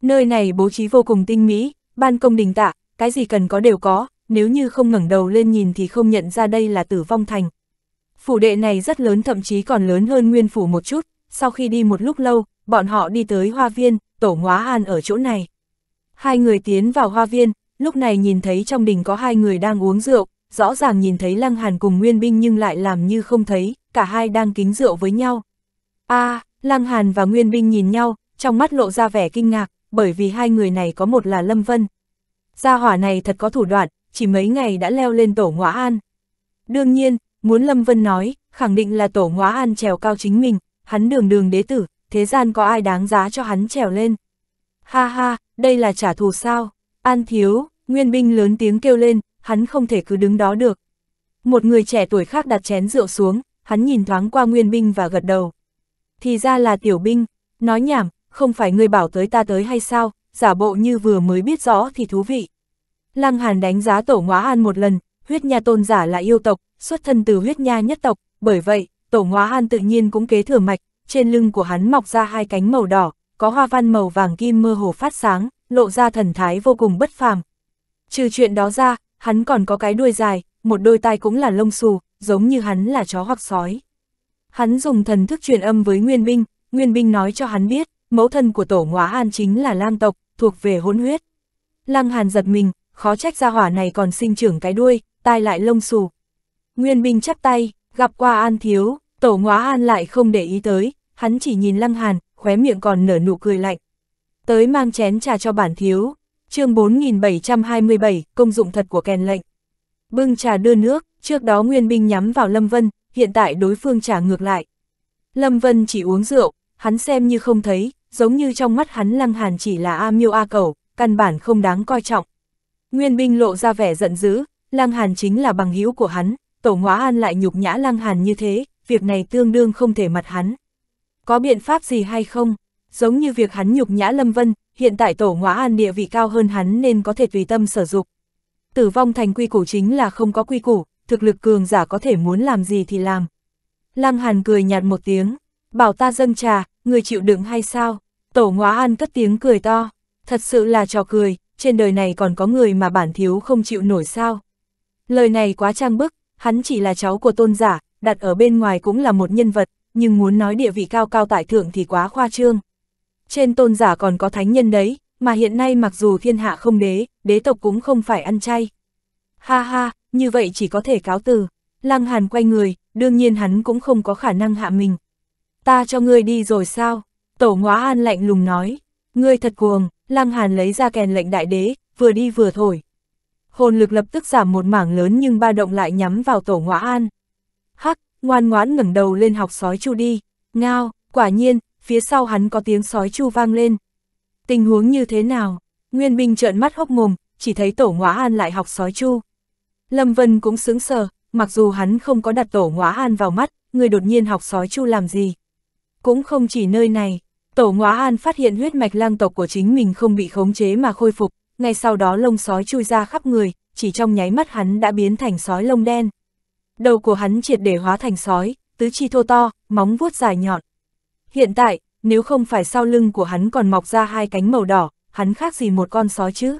Nơi này bố trí vô cùng tinh mỹ, ban công đình tạ, cái gì cần có đều có, nếu như không ngẩng đầu lên nhìn thì không nhận ra đây là tử vong thành. Phủ đệ này rất lớn thậm chí còn lớn hơn nguyên phủ một chút, sau khi đi một lúc lâu, bọn họ đi tới hoa viên, tổ hóa an ở chỗ này. Hai người tiến vào hoa viên, lúc này nhìn thấy trong đình có hai người đang uống rượu, rõ ràng nhìn thấy lăng hàn cùng nguyên binh nhưng lại làm như không thấy, cả hai đang kính rượu với nhau. a à, lăng hàn và nguyên binh nhìn nhau, trong mắt lộ ra vẻ kinh ngạc, bởi vì hai người này có một là Lâm Vân. Gia hỏa này thật có thủ đoạn, chỉ mấy ngày đã leo lên tổ ngõa an. Đương nhiên, muốn Lâm Vân nói, khẳng định là tổ ngõa an trèo cao chính mình, hắn đường đường đế tử, thế gian có ai đáng giá cho hắn trèo lên. Ha ha, đây là trả thù sao? An thiếu, nguyên binh lớn tiếng kêu lên, hắn không thể cứ đứng đó được. Một người trẻ tuổi khác đặt chén rượu xuống, hắn nhìn thoáng qua nguyên binh và gật đầu. Thì ra là tiểu binh, nói nhảm, không phải ngươi bảo tới ta tới hay sao, giả bộ như vừa mới biết rõ thì thú vị. Lăng Hàn đánh giá tổ ngóa an một lần, huyết nha tôn giả là yêu tộc, xuất thân từ huyết nha nhất tộc, bởi vậy, tổ ngóa an tự nhiên cũng kế thừa mạch, trên lưng của hắn mọc ra hai cánh màu đỏ, có hoa văn màu vàng kim mơ hồ phát sáng, lộ ra thần thái vô cùng bất phàm. Trừ chuyện đó ra, hắn còn có cái đuôi dài, một đôi tai cũng là lông xù, giống như hắn là chó hoặc sói. Hắn dùng thần thức truyền âm với Nguyên Binh, Nguyên Binh nói cho hắn biết, mẫu thân của tổ ngóa an chính là Lam tộc, thuộc về hỗn huyết. Lăng Hàn giật mình, khó trách gia hỏa này còn sinh trưởng cái đuôi, tai lại lông xù. Nguyên binh chắp tay, gặp qua An Thiếu, tổ ngóa An lại không để ý tới, hắn chỉ nhìn Lăng Hàn, khóe miệng còn nở nụ cười lạnh. Tới mang chén trà cho bản thiếu, chương 4727, công dụng thật của kèn lệnh. Bưng trà đưa nước, trước đó Nguyên binh nhắm vào Lâm Vân, hiện tại đối phương trả ngược lại. Lâm Vân chỉ uống rượu, hắn xem như không thấy, giống như trong mắt hắn Lăng Hàn chỉ là A miêu A cầu, căn bản không đáng coi trọng. Nguyên binh lộ ra vẻ giận dữ, Lăng Hàn chính là bằng hữu của hắn, Tổ Ngoá An lại nhục nhã Lăng Hàn như thế, việc này tương đương không thể mặt hắn. Có biện pháp gì hay không? Giống như việc hắn nhục nhã Lâm Vân, hiện tại Tổ Ngoá An địa vị cao hơn hắn nên có thể tùy tâm sở dục. Tử vong thành quy củ chính là không có quy củ, thực lực cường giả có thể muốn làm gì thì làm. Lăng Hàn cười nhạt một tiếng, bảo ta dâng trà, người chịu đựng hay sao? Tổ ngóa ăn cất tiếng cười to, thật sự là trò cười, trên đời này còn có người mà bản thiếu không chịu nổi sao. Lời này quá trang bức, hắn chỉ là cháu của tôn giả, đặt ở bên ngoài cũng là một nhân vật, nhưng muốn nói địa vị cao cao tại thượng thì quá khoa trương. Trên tôn giả còn có thánh nhân đấy, mà hiện nay mặc dù thiên hạ không đế, đế tộc cũng không phải ăn chay. Ha ha, như vậy chỉ có thể cáo từ. Lăng Hàn quay người, đương nhiên hắn cũng không có khả năng hạ mình, ta cho ngươi đi rồi sao? Tổ ngóa an lạnh lùng nói, ngươi thật cuồng, lăng hàn lấy ra kèn lệnh đại đế, vừa đi vừa thổi. Hồn lực lập tức giảm một mảng lớn nhưng ba động lại nhắm vào tổ ngóa an. Hắc, ngoan ngoãn ngẩng đầu lên học sói chu đi, ngao, quả nhiên, phía sau hắn có tiếng sói chu vang lên. Tình huống như thế nào? Nguyên Minh trợn mắt hốc mồm, chỉ thấy tổ ngóa an lại học sói chu. Lâm Vân cũng sướng sờ, mặc dù hắn không có đặt tổ ngóa an vào mắt, người đột nhiên học sói chu làm gì cũng không chỉ nơi này. Tổ ngóa An phát hiện huyết mạch lang tộc của chính mình không bị khống chế mà khôi phục, ngay sau đó lông sói chui ra khắp người, chỉ trong nháy mắt hắn đã biến thành sói lông đen. Đầu của hắn triệt để hóa thành sói, tứ chi thô to, móng vuốt dài nhọn. Hiện tại, nếu không phải sau lưng của hắn còn mọc ra hai cánh màu đỏ, hắn khác gì một con sói chứ?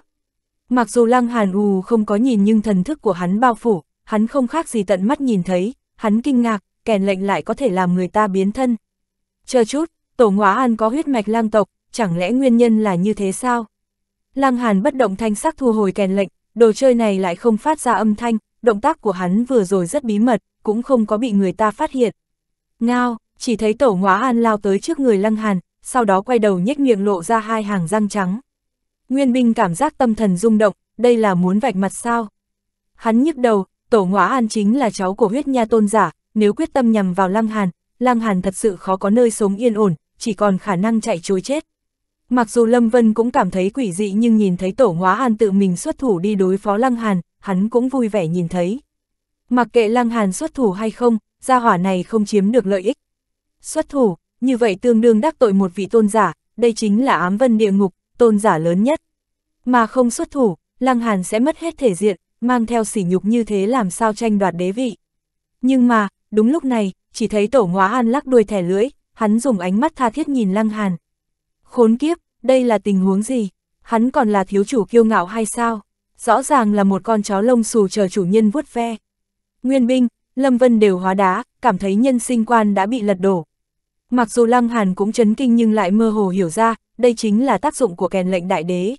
Mặc dù Lăng Hàn ù không có nhìn nhưng thần thức của hắn bao phủ, hắn không khác gì tận mắt nhìn thấy, hắn kinh ngạc, kèn lệnh lại có thể làm người ta biến thân, Chờ chút, Tổ Ngoá An có huyết mạch lang tộc, chẳng lẽ nguyên nhân là như thế sao? lang Hàn bất động thanh sắc thu hồi kèn lệnh, đồ chơi này lại không phát ra âm thanh, động tác của hắn vừa rồi rất bí mật, cũng không có bị người ta phát hiện. Ngao, chỉ thấy Tổ Ngoá An lao tới trước người Lăng Hàn, sau đó quay đầu nhếch miệng lộ ra hai hàng răng trắng. Nguyên binh cảm giác tâm thần rung động, đây là muốn vạch mặt sao? Hắn nhức đầu, Tổ Ngoá An chính là cháu của huyết nha tôn giả, nếu quyết tâm nhằm vào Lăng Hàn, Lăng Hàn thật sự khó có nơi sống yên ổn, chỉ còn khả năng chạy trối chết. Mặc dù Lâm Vân cũng cảm thấy quỷ dị nhưng nhìn thấy Tổ Hóa Hàn tự mình xuất thủ đi đối phó Lăng Hàn, hắn cũng vui vẻ nhìn thấy. Mặc kệ Lăng Hàn xuất thủ hay không, gia hỏa này không chiếm được lợi ích. Xuất thủ, như vậy tương đương đắc tội một vị tôn giả, đây chính là ám vân địa ngục, tôn giả lớn nhất. Mà không xuất thủ, Lăng Hàn sẽ mất hết thể diện, mang theo sỉ nhục như thế làm sao tranh đoạt đế vị. Nhưng mà, đúng lúc này, chỉ thấy tổ ngóa an lắc đuôi thẻ lưỡi, hắn dùng ánh mắt tha thiết nhìn lăng hàn. Khốn kiếp, đây là tình huống gì? Hắn còn là thiếu chủ kiêu ngạo hay sao? Rõ ràng là một con chó lông xù chờ chủ nhân vuốt ve. Nguyên binh, Lâm Vân đều hóa đá, cảm thấy nhân sinh quan đã bị lật đổ. Mặc dù Lăng Hàn cũng chấn kinh nhưng lại mơ hồ hiểu ra, đây chính là tác dụng của kèn lệnh đại đế.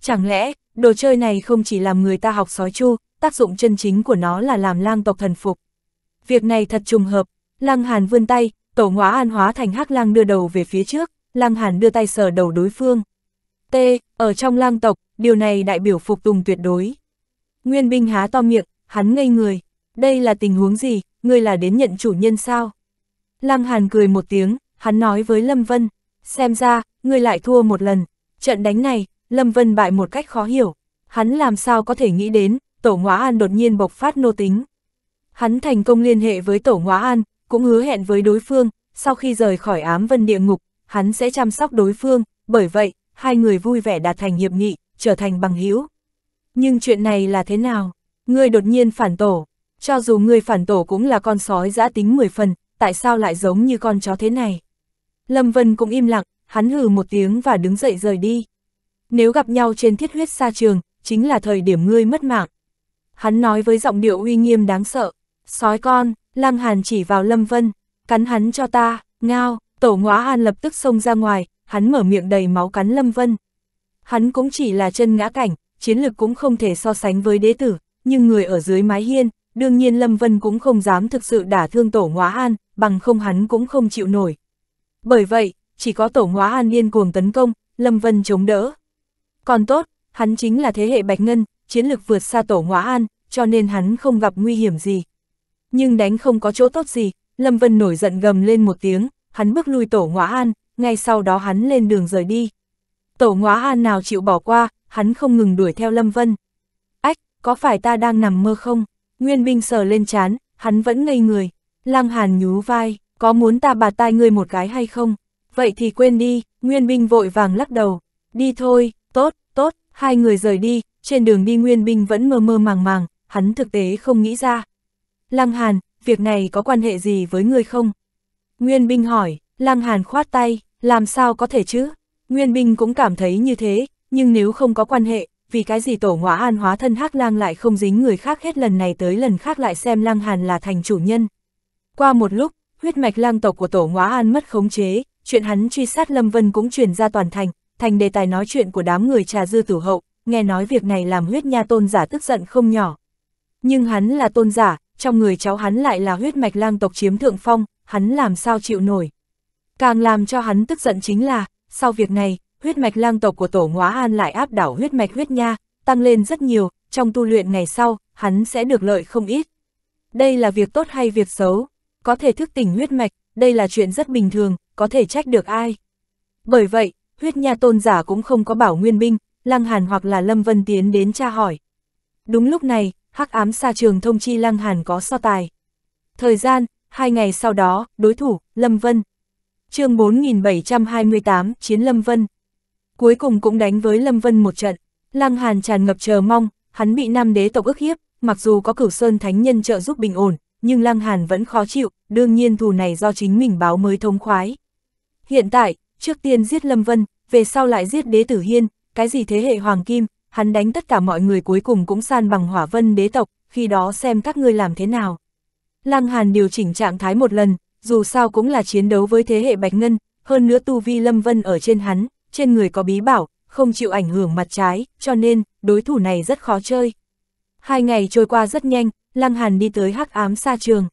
Chẳng lẽ, đồ chơi này không chỉ làm người ta học sói chu, tác dụng chân chính của nó là làm lang tộc thần phục. Việc này thật trùng hợp, Lăng Hàn vươn tay, tổ hóa an hóa thành hắc lang đưa đầu về phía trước, Lăng Hàn đưa tay sờ đầu đối phương. T, ở trong lang tộc, điều này đại biểu phục tùng tuyệt đối. Nguyên binh há to miệng, hắn ngây người. Đây là tình huống gì, ngươi là đến nhận chủ nhân sao? Lăng Hàn cười một tiếng, hắn nói với Lâm Vân, xem ra, ngươi lại thua một lần. Trận đánh này, Lâm Vân bại một cách khó hiểu. Hắn làm sao có thể nghĩ đến, Tổ hóa An đột nhiên bộc phát nô tính. Hắn thành công liên hệ với Tổ hóa An, cũng hứa hẹn với đối phương, sau khi rời khỏi ám vân địa ngục, hắn sẽ chăm sóc đối phương, bởi vậy, hai người vui vẻ đạt thành hiệp nghị, trở thành bằng hữu. Nhưng chuyện này là thế nào? Ngươi đột nhiên phản tổ, cho dù ngươi phản tổ cũng là con sói giã tính 10 phần, tại sao lại giống như con chó thế này? Lâm Vân cũng im lặng, hắn hừ một tiếng và đứng dậy rời đi. Nếu gặp nhau trên thiết huyết xa trường, chính là thời điểm ngươi mất mạng. Hắn nói với giọng điệu uy nghiêm đáng sợ, sói con, Lăng Hàn chỉ vào Lâm Vân, cắn hắn cho ta, ngao, tổ ngóa an lập tức xông ra ngoài, hắn mở miệng đầy máu cắn Lâm Vân. Hắn cũng chỉ là chân ngã cảnh, chiến lực cũng không thể so sánh với đế tử, nhưng người ở dưới mái hiên, đương nhiên Lâm Vân cũng không dám thực sự đả thương tổ ngóa an, bằng không hắn cũng không chịu nổi. Bởi vậy, chỉ có tổ ngóa an điên cuồng tấn công, Lâm Vân chống đỡ. Còn tốt, hắn chính là thế hệ Bạch Ngân, chiến lực vượt xa tổ ngóa an, cho nên hắn không gặp nguy hiểm gì, nhưng đánh không có chỗ tốt gì, Lâm Vân nổi giận gầm lên một tiếng, hắn bước lui tổ ngóa an, ngay sau đó hắn lên đường rời đi. Tổ ngóa an nào chịu bỏ qua, hắn không ngừng đuổi theo Lâm Vân. Ách, có phải ta đang nằm mơ không? Nguyên binh sờ lên chán, hắn vẫn ngây người. Lăng hàn nhú vai, có muốn ta bạt tai ngươi một cái hay không? Vậy thì quên đi, Nguyên binh vội vàng lắc đầu. Đi thôi, tốt, tốt, hai người rời đi, trên đường đi Nguyên binh vẫn mơ mơ màng màng, hắn thực tế không nghĩ ra, Lăng Hàn, việc này có quan hệ gì với người không? Nguyên binh hỏi, Lăng Hàn khoát tay, làm sao có thể chứ? Nguyên binh cũng cảm thấy như thế, nhưng nếu không có quan hệ, vì cái gì tổ hóa an hóa thân hắc lang lại không dính người khác hết lần này tới lần khác lại xem Lăng Hàn là thành chủ nhân. Qua một lúc, huyết mạch lang tộc của tổ hóa an mất khống chế, chuyện hắn truy sát Lâm Vân cũng truyền ra toàn thành, thành đề tài nói chuyện của đám người trà dư tử hậu, nghe nói việc này làm huyết nha tôn giả tức giận không nhỏ. Nhưng hắn là tôn giả, trong người cháu hắn lại là huyết mạch lang tộc chiếm thượng phong, hắn làm sao chịu nổi. Càng làm cho hắn tức giận chính là, sau việc này, huyết mạch lang tộc của tổ Ngóa An lại áp đảo huyết mạch huyết nha, tăng lên rất nhiều, trong tu luyện ngày sau, hắn sẽ được lợi không ít. Đây là việc tốt hay việc xấu, có thể thức tỉnh huyết mạch, đây là chuyện rất bình thường, có thể trách được ai. Bởi vậy, huyết nha tôn giả cũng không có bảo nguyên binh, Lăng Hàn hoặc là Lâm Vân Tiến đến tra hỏi. Đúng lúc này, hắc ám xa trường thông chi lăng hàn có so tài. Thời gian, hai ngày sau đó, đối thủ, Lâm Vân. chương 4728, chiến Lâm Vân. Cuối cùng cũng đánh với Lâm Vân một trận, lăng hàn tràn ngập chờ mong, hắn bị nam đế tộc ức hiếp, mặc dù có cửu sơn thánh nhân trợ giúp bình ổn, nhưng lăng hàn vẫn khó chịu, đương nhiên thù này do chính mình báo mới thông khoái. Hiện tại, trước tiên giết Lâm Vân, về sau lại giết đế tử Hiên, cái gì thế hệ Hoàng Kim, hắn đánh tất cả mọi người cuối cùng cũng san bằng hỏa vân đế tộc, khi đó xem các ngươi làm thế nào. Lăng Hàn điều chỉnh trạng thái một lần, dù sao cũng là chiến đấu với thế hệ Bạch Ngân, hơn nữa tu vi Lâm Vân ở trên hắn, trên người có bí bảo, không chịu ảnh hưởng mặt trái, cho nên, đối thủ này rất khó chơi. Hai ngày trôi qua rất nhanh, Lăng Hàn đi tới Hắc Ám Sa Trường.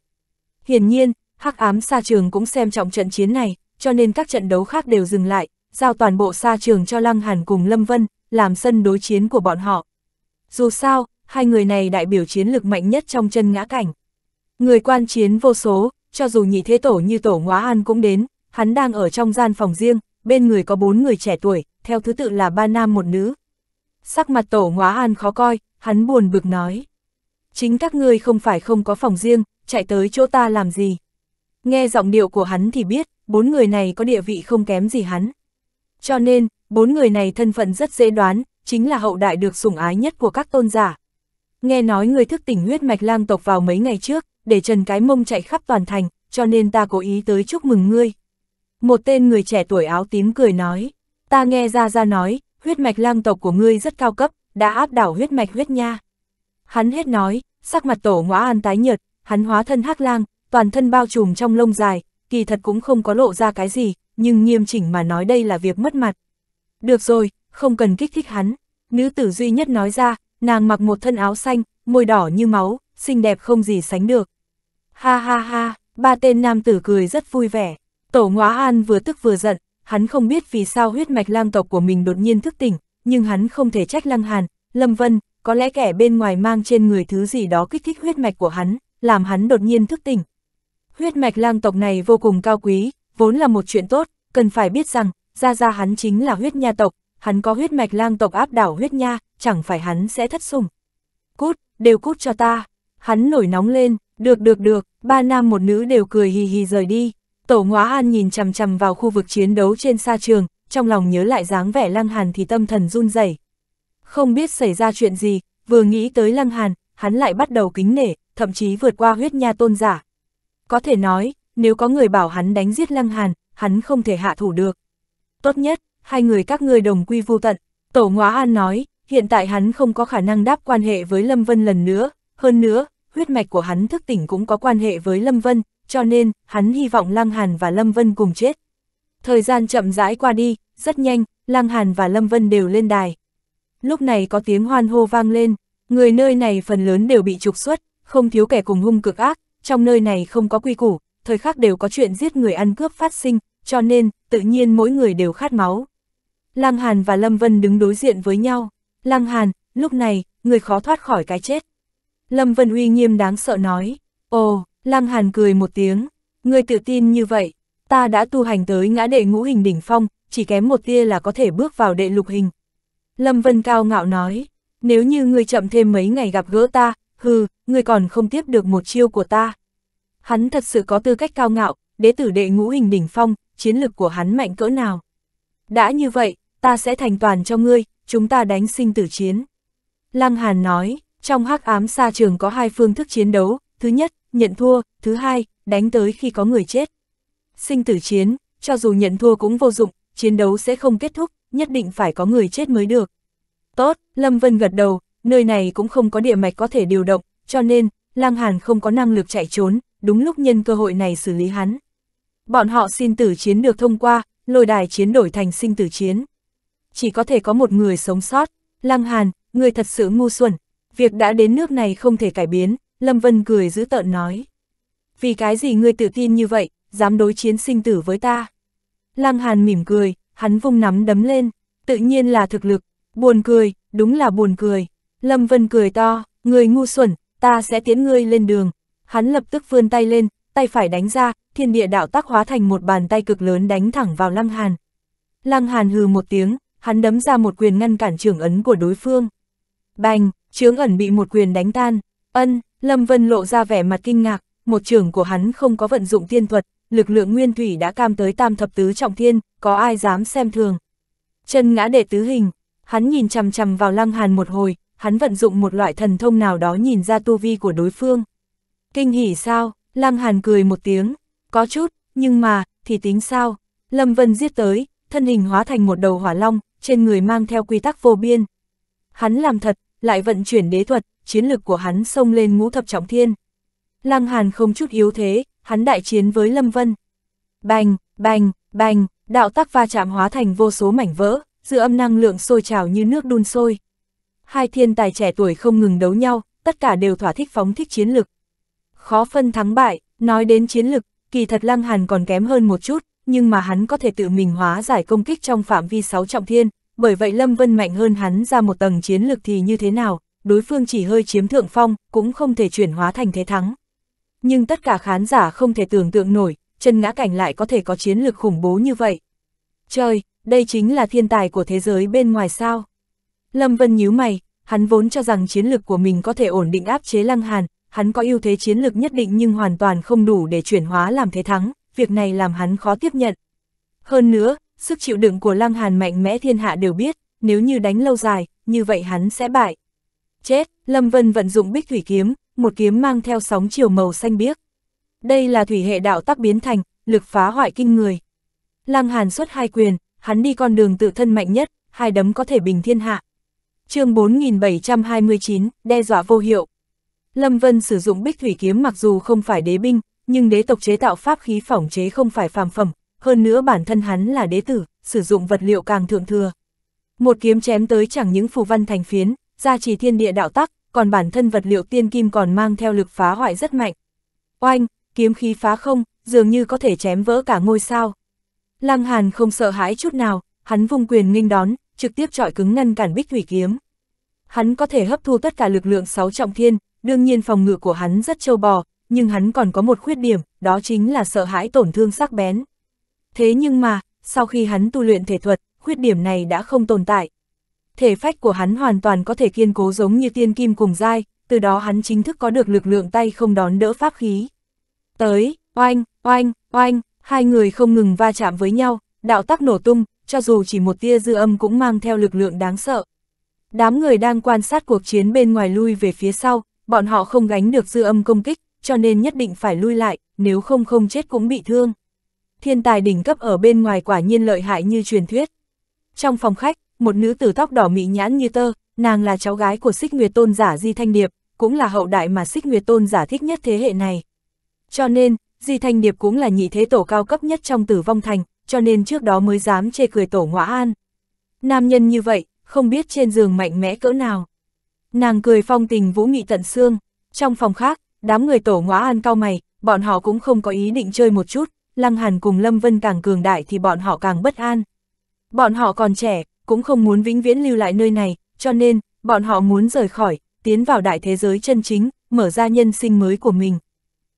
Hiển nhiên, Hắc Ám Sa Trường cũng xem trọng trận chiến này, cho nên các trận đấu khác đều dừng lại, giao toàn bộ Sa Trường cho Lăng Hàn cùng Lâm Vân, làm sân đối chiến của bọn họ. Dù sao, hai người này đại biểu chiến lực mạnh nhất trong chân ngã cảnh. Người quan chiến vô số, cho dù nhị thế tổ như tổ ngóa an cũng đến, hắn đang ở trong gian phòng riêng, bên người có bốn người trẻ tuổi, theo thứ tự là ba nam một nữ. Sắc mặt tổ ngóa an khó coi, hắn buồn bực nói. Chính các ngươi không phải không có phòng riêng, chạy tới chỗ ta làm gì. Nghe giọng điệu của hắn thì biết, bốn người này có địa vị không kém gì hắn. Cho nên, bốn người này thân phận rất dễ đoán, chính là hậu đại được sủng ái nhất của các tôn giả. Nghe nói người thức tỉnh huyết mạch lang tộc vào mấy ngày trước, để Trần Cái Mông chạy khắp toàn thành, cho nên ta cố ý tới chúc mừng ngươi. Một tên người trẻ tuổi áo tím cười nói, ta nghe ra ra nói, huyết mạch lang tộc của ngươi rất cao cấp, đã áp đảo huyết mạch huyết nha. Hắn hết nói, sắc mặt tổ ngõa an tái nhợt, hắn hóa thân hắc lang, toàn thân bao trùm trong lông dài, kỳ thật cũng không có lộ ra cái gì, nhưng nghiêm chỉnh mà nói đây là việc mất mặt. Được rồi, không cần kích thích hắn. Nữ tử duy nhất nói ra, nàng mặc một thân áo xanh, môi đỏ như máu, xinh đẹp không gì sánh được. Ha ha ha, ba tên nam tử cười rất vui vẻ. Tổ Ngoá An vừa tức vừa giận, hắn không biết vì sao huyết mạch lang tộc của mình đột nhiên thức tỉnh, nhưng hắn không thể trách Lăng Hàn, Lâm Vân, có lẽ kẻ bên ngoài mang trên người thứ gì đó kích thích huyết mạch của hắn, làm hắn đột nhiên thức tỉnh. Huyết mạch lang tộc này vô cùng cao quý, vốn là một chuyện tốt, cần phải biết rằng, ra ra hắn chính là huyết nha tộc, hắn có huyết mạch lang tộc áp đảo huyết nha, chẳng phải hắn sẽ thất sủng. Cút, đều cút cho ta. Hắn nổi nóng lên, được được được, ba nam một nữ đều cười hì hì rời đi. Tổ ngóa an nhìn chằm chằm vào khu vực chiến đấu trên sa trường, trong lòng nhớ lại dáng vẻ lăng hàn thì tâm thần run rẩy. Không biết xảy ra chuyện gì, vừa nghĩ tới lăng hàn, hắn lại bắt đầu kính nể, thậm chí vượt qua huyết nha tôn giả. Có thể nói, nếu có người bảo hắn đánh giết lăng hàn, hắn không thể hạ thủ được tốt nhất, hai người các ngươi đồng quy vô tận. Tổ Ngoá An nói, hiện tại hắn không có khả năng đáp quan hệ với Lâm Vân lần nữa, hơn nữa, huyết mạch của hắn thức tỉnh cũng có quan hệ với Lâm Vân, cho nên, hắn hy vọng Lăng Hàn và Lâm Vân cùng chết. Thời gian chậm rãi qua đi, rất nhanh, Lăng Hàn và Lâm Vân đều lên đài. Lúc này có tiếng hoan hô vang lên, người nơi này phần lớn đều bị trục xuất, không thiếu kẻ cùng hung cực ác, trong nơi này không có quy củ, thời khắc đều có chuyện giết người ăn cướp phát sinh, cho nên, tự nhiên mỗi người đều khát máu. Lăng Hàn và Lâm Vân đứng đối diện với nhau. Lăng Hàn, lúc này, người khó thoát khỏi cái chết. Lâm Vân uy nghiêm đáng sợ nói. Ồ, Lăng Hàn cười một tiếng. Người tự tin như vậy, ta đã tu hành tới ngã đệ ngũ hình đỉnh phong, chỉ kém một tia là có thể bước vào đệ lục hình. Lâm Vân cao ngạo nói. Nếu như người chậm thêm mấy ngày gặp gỡ ta, hừ, người còn không tiếp được một chiêu của ta. Hắn thật sự có tư cách cao ngạo, đế tử đệ ngũ hình đỉnh phong, chiến lực của hắn mạnh cỡ nào. Đã như vậy, ta sẽ thành toàn cho ngươi, chúng ta đánh sinh tử chiến. Lăng Hàn nói, trong hắc ám xa trường có hai phương thức chiến đấu, thứ nhất, nhận thua, thứ hai, đánh tới khi có người chết. Sinh tử chiến, cho dù nhận thua cũng vô dụng, chiến đấu sẽ không kết thúc, nhất định phải có người chết mới được. Tốt, Lâm Vân gật đầu, nơi này cũng không có địa mạch có thể điều động, cho nên, Lang Hàn không có năng lực chạy trốn, đúng lúc nhân cơ hội này xử lý hắn. Bọn họ xin tử chiến được thông qua, lôi đài chiến đổi thành sinh tử chiến. Chỉ có thể có một người sống sót, Lăng Hàn, người thật sự ngu xuẩn, việc đã đến nước này không thể cải biến, Lâm Vân cười giữ tợn nói. Vì cái gì ngươi tự tin như vậy, dám đối chiến sinh tử với ta? Lăng Hàn mỉm cười, hắn vung nắm đấm lên, tự nhiên là thực lực, buồn cười, đúng là buồn cười. Lâm Vân cười to, người ngu xuẩn, ta sẽ tiến ngươi lên đường. Hắn lập tức vươn tay lên, tay phải đánh ra, thiên địa đạo tác hóa thành một bàn tay cực lớn đánh thẳng vào Lăng Hàn. Lăng Hàn hừ một tiếng, hắn đấm ra một quyền ngăn cản trưởng ấn của đối phương. Bành, trưởng ẩn bị một quyền đánh tan. Ân, Lâm Vân lộ ra vẻ mặt kinh ngạc, một trưởng của hắn không có vận dụng tiên thuật, lực lượng nguyên thủy đã cam tới tam thập tứ trọng thiên, có ai dám xem thường. Chân ngã đệ tứ hình, hắn nhìn chằm chằm vào Lăng Hàn một hồi, hắn vận dụng một loại thần thông nào đó nhìn ra tu vi của đối phương. Kinh hỉ sao? Lăng Hàn cười một tiếng, có chút, nhưng mà, thì tính sao? Lâm Vân giết tới, thân hình hóa thành một đầu hỏa long, trên người mang theo quy tắc vô biên. Hắn làm thật, lại vận chuyển đế thuật, chiến lực của hắn xông lên ngũ thập trọng thiên. Lăng Hàn không chút yếu thế, hắn đại chiến với Lâm Vân. Bành, bành, bành, đạo tắc va chạm hóa thành vô số mảnh vỡ, dư âm năng lượng sôi trào như nước đun sôi. Hai thiên tài trẻ tuổi không ngừng đấu nhau, tất cả đều thỏa thích phóng thích chiến lực khó phân thắng bại, nói đến chiến lực, kỳ thật Lăng Hàn còn kém hơn một chút, nhưng mà hắn có thể tự mình hóa giải công kích trong phạm vi 6 trọng thiên, bởi vậy Lâm Vân mạnh hơn hắn ra một tầng chiến lực thì như thế nào, đối phương chỉ hơi chiếm thượng phong, cũng không thể chuyển hóa thành thế thắng. Nhưng tất cả khán giả không thể tưởng tượng nổi, chân ngã cảnh lại có thể có chiến lực khủng bố như vậy. Trời, đây chính là thiên tài của thế giới bên ngoài sao. Lâm Vân nhíu mày, hắn vốn cho rằng chiến lực của mình có thể ổn định áp chế Lăng Hàn, hắn có ưu thế chiến lược nhất định nhưng hoàn toàn không đủ để chuyển hóa làm thế thắng, việc này làm hắn khó tiếp nhận. Hơn nữa, sức chịu đựng của Lăng Hàn mạnh mẽ thiên hạ đều biết, nếu như đánh lâu dài, như vậy hắn sẽ bại. Chết, Lâm Vân vận dụng bích thủy kiếm, một kiếm mang theo sóng chiều màu xanh biếc. Đây là thủy hệ đạo tắc biến thành, lực phá hoại kinh người. Lăng Hàn xuất hai quyền, hắn đi con đường tự thân mạnh nhất, hai đấm có thể bình thiên hạ. chương 4729, đe dọa vô hiệu. Lâm Vân sử dụng bích thủy kiếm mặc dù không phải đế binh, nhưng đế tộc chế tạo pháp khí phỏng chế không phải phàm phẩm, hơn nữa bản thân hắn là đế tử, sử dụng vật liệu càng thượng thừa. Một kiếm chém tới chẳng những phù văn thành phiến, gia trì thiên địa đạo tắc, còn bản thân vật liệu tiên kim còn mang theo lực phá hoại rất mạnh. Oanh, kiếm khí phá không, dường như có thể chém vỡ cả ngôi sao. Lăng Hàn không sợ hãi chút nào, hắn vung quyền nghênh đón, trực tiếp trọi cứng ngăn cản bích thủy kiếm. Hắn có thể hấp thu tất cả lực lượng sáu trọng thiên, Đương nhiên phòng ngự của hắn rất trâu bò, nhưng hắn còn có một khuyết điểm, đó chính là sợ hãi tổn thương sắc bén. Thế nhưng mà, sau khi hắn tu luyện thể thuật, khuyết điểm này đã không tồn tại. Thể phách của hắn hoàn toàn có thể kiên cố giống như tiên kim cùng dai, từ đó hắn chính thức có được lực lượng tay không đón đỡ pháp khí. Tới, oanh, oanh, oanh, hai người không ngừng va chạm với nhau, đạo tắc nổ tung, cho dù chỉ một tia dư âm cũng mang theo lực lượng đáng sợ. Đám người đang quan sát cuộc chiến bên ngoài lui về phía sau, bọn họ không gánh được dư âm công kích, cho nên nhất định phải lui lại, nếu không không chết cũng bị thương. Thiên tài đỉnh cấp ở bên ngoài quả nhiên lợi hại như truyền thuyết. Trong phòng khách, một nữ tử tóc đỏ mỹ nhãn như tơ, nàng là cháu gái của Sích Nguyệt Tôn giả Di Thanh Điệp, cũng là hậu đại mà Sích Nguyệt Tôn giả thích nhất thế hệ này. Cho nên, Di Thanh Điệp cũng là nhị thế tổ cao cấp nhất trong tử vong thành, cho nên trước đó mới dám chê cười tổ ngõa an. Nam nhân như vậy, không biết trên giường mạnh mẽ cỡ nào. Nàng cười phong tình vũ nghị tận xương. Trong phòng khác, đám người tổ ngóa an cao mày, bọn họ cũng không có ý định chơi một chút, Lăng Hàn cùng Lâm Vân càng cường đại thì bọn họ càng bất an. Bọn họ còn trẻ, cũng không muốn vĩnh viễn lưu lại nơi này, cho nên, bọn họ muốn rời khỏi, tiến vào đại thế giới chân chính, mở ra nhân sinh mới của mình.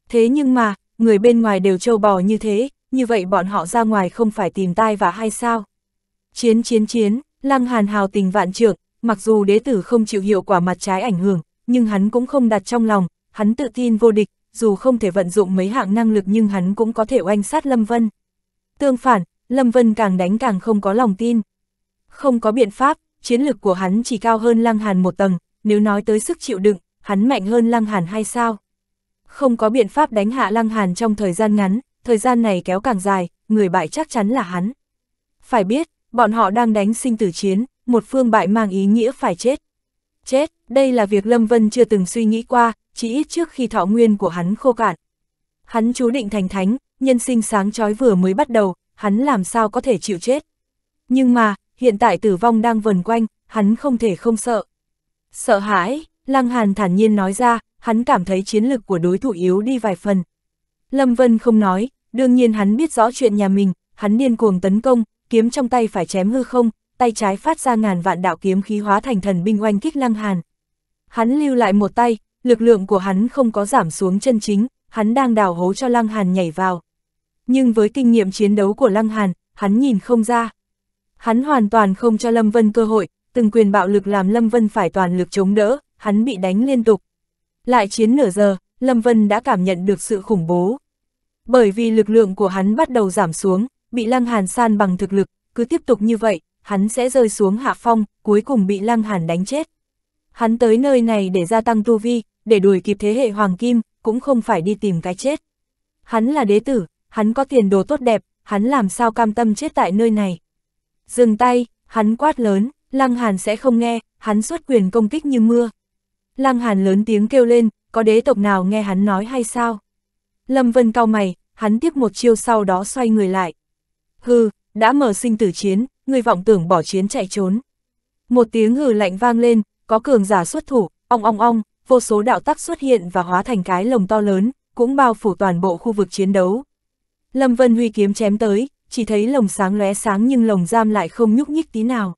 Thế nhưng mà, người bên ngoài đều trâu bò như thế, như vậy bọn họ ra ngoài không phải tìm tai và hay sao? Chiến chiến chiến, Lăng Hàn hào tình vạn trưởng Mặc dù đế tử không chịu hiệu quả mặt trái ảnh hưởng, nhưng hắn cũng không đặt trong lòng, hắn tự tin vô địch, dù không thể vận dụng mấy hạng năng lực nhưng hắn cũng có thể oanh sát Lâm Vân. Tương phản, Lâm Vân càng đánh càng không có lòng tin. Không có biện pháp, chiến lực của hắn chỉ cao hơn Lăng Hàn một tầng, nếu nói tới sức chịu đựng, hắn mạnh hơn Lăng Hàn hay sao? Không có biện pháp đánh hạ Lăng Hàn trong thời gian ngắn, thời gian này kéo càng dài, người bại chắc chắn là hắn. Phải biết, bọn họ đang đánh sinh tử chiến, một phương bại mang ý nghĩa phải chết. Chết, đây là việc Lâm Vân chưa từng suy nghĩ qua, chỉ ít trước khi thọ nguyên của hắn khô cạn. Hắn chú định thành thánh, nhân sinh sáng chói vừa mới bắt đầu, hắn làm sao có thể chịu chết. Nhưng mà, hiện tại tử vong đang vần quanh, hắn không thể không sợ. Sợ hãi, Lăng Hàn thản nhiên nói ra, hắn cảm thấy chiến lực của đối thủ yếu đi vài phần. Lâm Vân không nói, đương nhiên hắn biết rõ chuyện nhà mình, hắn điên cuồng tấn công, kiếm trong tay phải chém hư không, tay trái phát ra ngàn vạn đạo kiếm khí hóa thành thần binh oanh kích Lăng Hàn. Hắn lưu lại một tay, lực lượng của hắn không có giảm xuống chân chính, hắn đang đào hố cho Lăng Hàn nhảy vào. Nhưng với kinh nghiệm chiến đấu của Lăng Hàn, hắn nhìn không ra. Hắn hoàn toàn không cho Lâm Vân cơ hội, từng quyền bạo lực làm Lâm Vân phải toàn lực chống đỡ, hắn bị đánh liên tục. Lại chiến nửa giờ, Lâm Vân đã cảm nhận được sự khủng bố. Bởi vì lực lượng của hắn bắt đầu giảm xuống, bị Lăng Hàn san bằng thực lực, cứ tiếp tục như vậy, hắn sẽ rơi xuống hạ phong, cuối cùng bị Lăng Hàn đánh chết. Hắn tới nơi này để gia tăng tu vi, để đuổi kịp thế hệ Hoàng Kim, cũng không phải đi tìm cái chết. Hắn là đế tử, hắn có tiền đồ tốt đẹp, hắn làm sao cam tâm chết tại nơi này. Dừng tay, hắn quát lớn, Lăng Hàn sẽ không nghe, hắn xuất quyền công kích như mưa. Lăng Hàn lớn tiếng kêu lên, có đế tộc nào nghe hắn nói hay sao? Lâm Vân cao mày, hắn tiếp một chiêu sau đó xoay người lại. Hừ, đã mở sinh tử chiến, người vọng tưởng bỏ chiến chạy trốn. Một tiếng hừ lạnh vang lên, có cường giả xuất thủ, ong ong ong, vô số đạo tắc xuất hiện và hóa thành cái lồng to lớn, cũng bao phủ toàn bộ khu vực chiến đấu. Lâm Vân Huy kiếm chém tới, chỉ thấy lồng sáng lóe sáng nhưng lồng giam lại không nhúc nhích tí nào.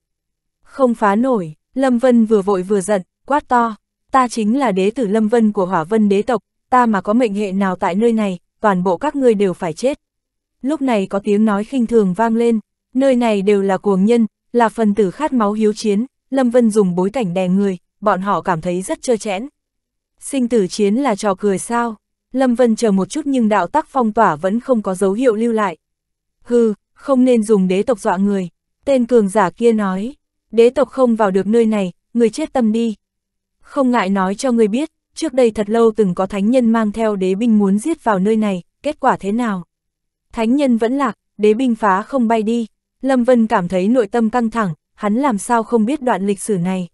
Không phá nổi, Lâm Vân vừa vội vừa giận, quát to, ta chính là đế tử Lâm Vân của hỏa vân đế tộc, ta mà có mệnh hệ nào tại nơi này, toàn bộ các ngươi đều phải chết. Lúc này có tiếng nói khinh thường vang lên. Nơi này đều là cuồng nhân, là phần tử khát máu hiếu chiến, Lâm Vân dùng bối cảnh đè người, bọn họ cảm thấy rất trơ chẽn. Sinh tử chiến là trò cười sao? Lâm Vân chờ một chút nhưng đạo tắc phong tỏa vẫn không có dấu hiệu lưu lại. Hừ, không nên dùng đế tộc dọa người. Tên cường giả kia nói, đế tộc không vào được nơi này, người chết tâm đi. Không ngại nói cho người biết, trước đây thật lâu từng có thánh nhân mang theo đế binh muốn giết vào nơi này, kết quả thế nào? Thánh nhân vẫn lạc, đế binh phá không bay đi. Lâm Vân cảm thấy nội tâm căng thẳng, hắn làm sao không biết đoạn lịch sử này.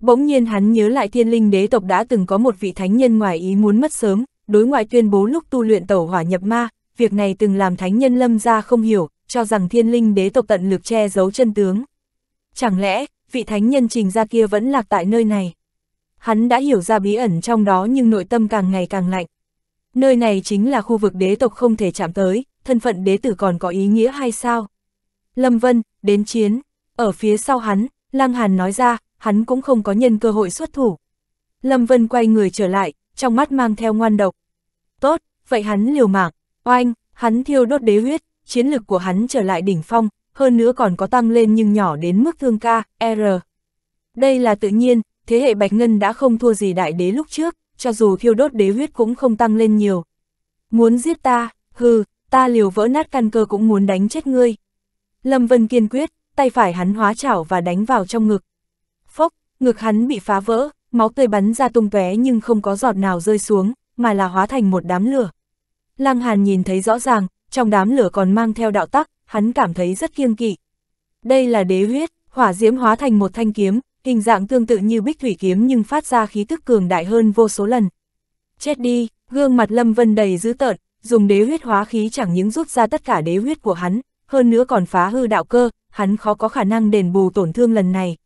Bỗng nhiên hắn nhớ lại thiên linh đế tộc đã từng có một vị thánh nhân ngoài ý muốn mất sớm, đối ngoại tuyên bố lúc tu luyện tẩu hỏa nhập ma, việc này từng làm thánh nhân lâm ra không hiểu, cho rằng thiên linh đế tộc tận lực che giấu chân tướng. Chẳng lẽ, vị thánh nhân trình ra kia vẫn lạc tại nơi này? Hắn đã hiểu ra bí ẩn trong đó nhưng nội tâm càng ngày càng lạnh. Nơi này chính là khu vực đế tộc không thể chạm tới, thân phận đế tử còn có ý nghĩa hay sao? Lâm Vân, đến chiến. Ở phía sau hắn, Lăng Hàn nói ra, hắn cũng không có nhân cơ hội xuất thủ. Lâm Vân quay người trở lại, trong mắt mang theo ngoan độc. Tốt, vậy hắn liều mạng, oanh, hắn thiêu đốt đế huyết, chiến lực của hắn trở lại đỉnh phong, hơn nữa còn có tăng lên nhưng nhỏ đến mức thương ca, R. Đây là tự nhiên, thế hệ Bạch Ngân đã không thua gì đại đế lúc trước, cho dù thiêu đốt đế huyết cũng không tăng lên nhiều. Muốn giết ta, hừ, ta liều vỡ nát căn cơ cũng muốn đánh chết ngươi, Lâm Vân kiên quyết, tay phải hắn hóa chảo và đánh vào trong ngực. Phốc, ngực hắn bị phá vỡ, máu tươi bắn ra tung tóe nhưng không có giọt nào rơi xuống, mà là hóa thành một đám lửa. Lăng Hàn nhìn thấy rõ ràng, trong đám lửa còn mang theo đạo tắc, hắn cảm thấy rất kiêng kỵ. Đây là đế huyết, hỏa diễm hóa thành một thanh kiếm, hình dạng tương tự như bích thủy kiếm nhưng phát ra khí tức cường đại hơn vô số lần. Chết đi, gương mặt Lâm Vân đầy dữ tợn, dùng đế huyết hóa khí chẳng những rút ra tất cả đế huyết của hắn, hơn nữa còn phá hư đạo cơ, hắn khó có khả năng đền bù tổn thương lần này.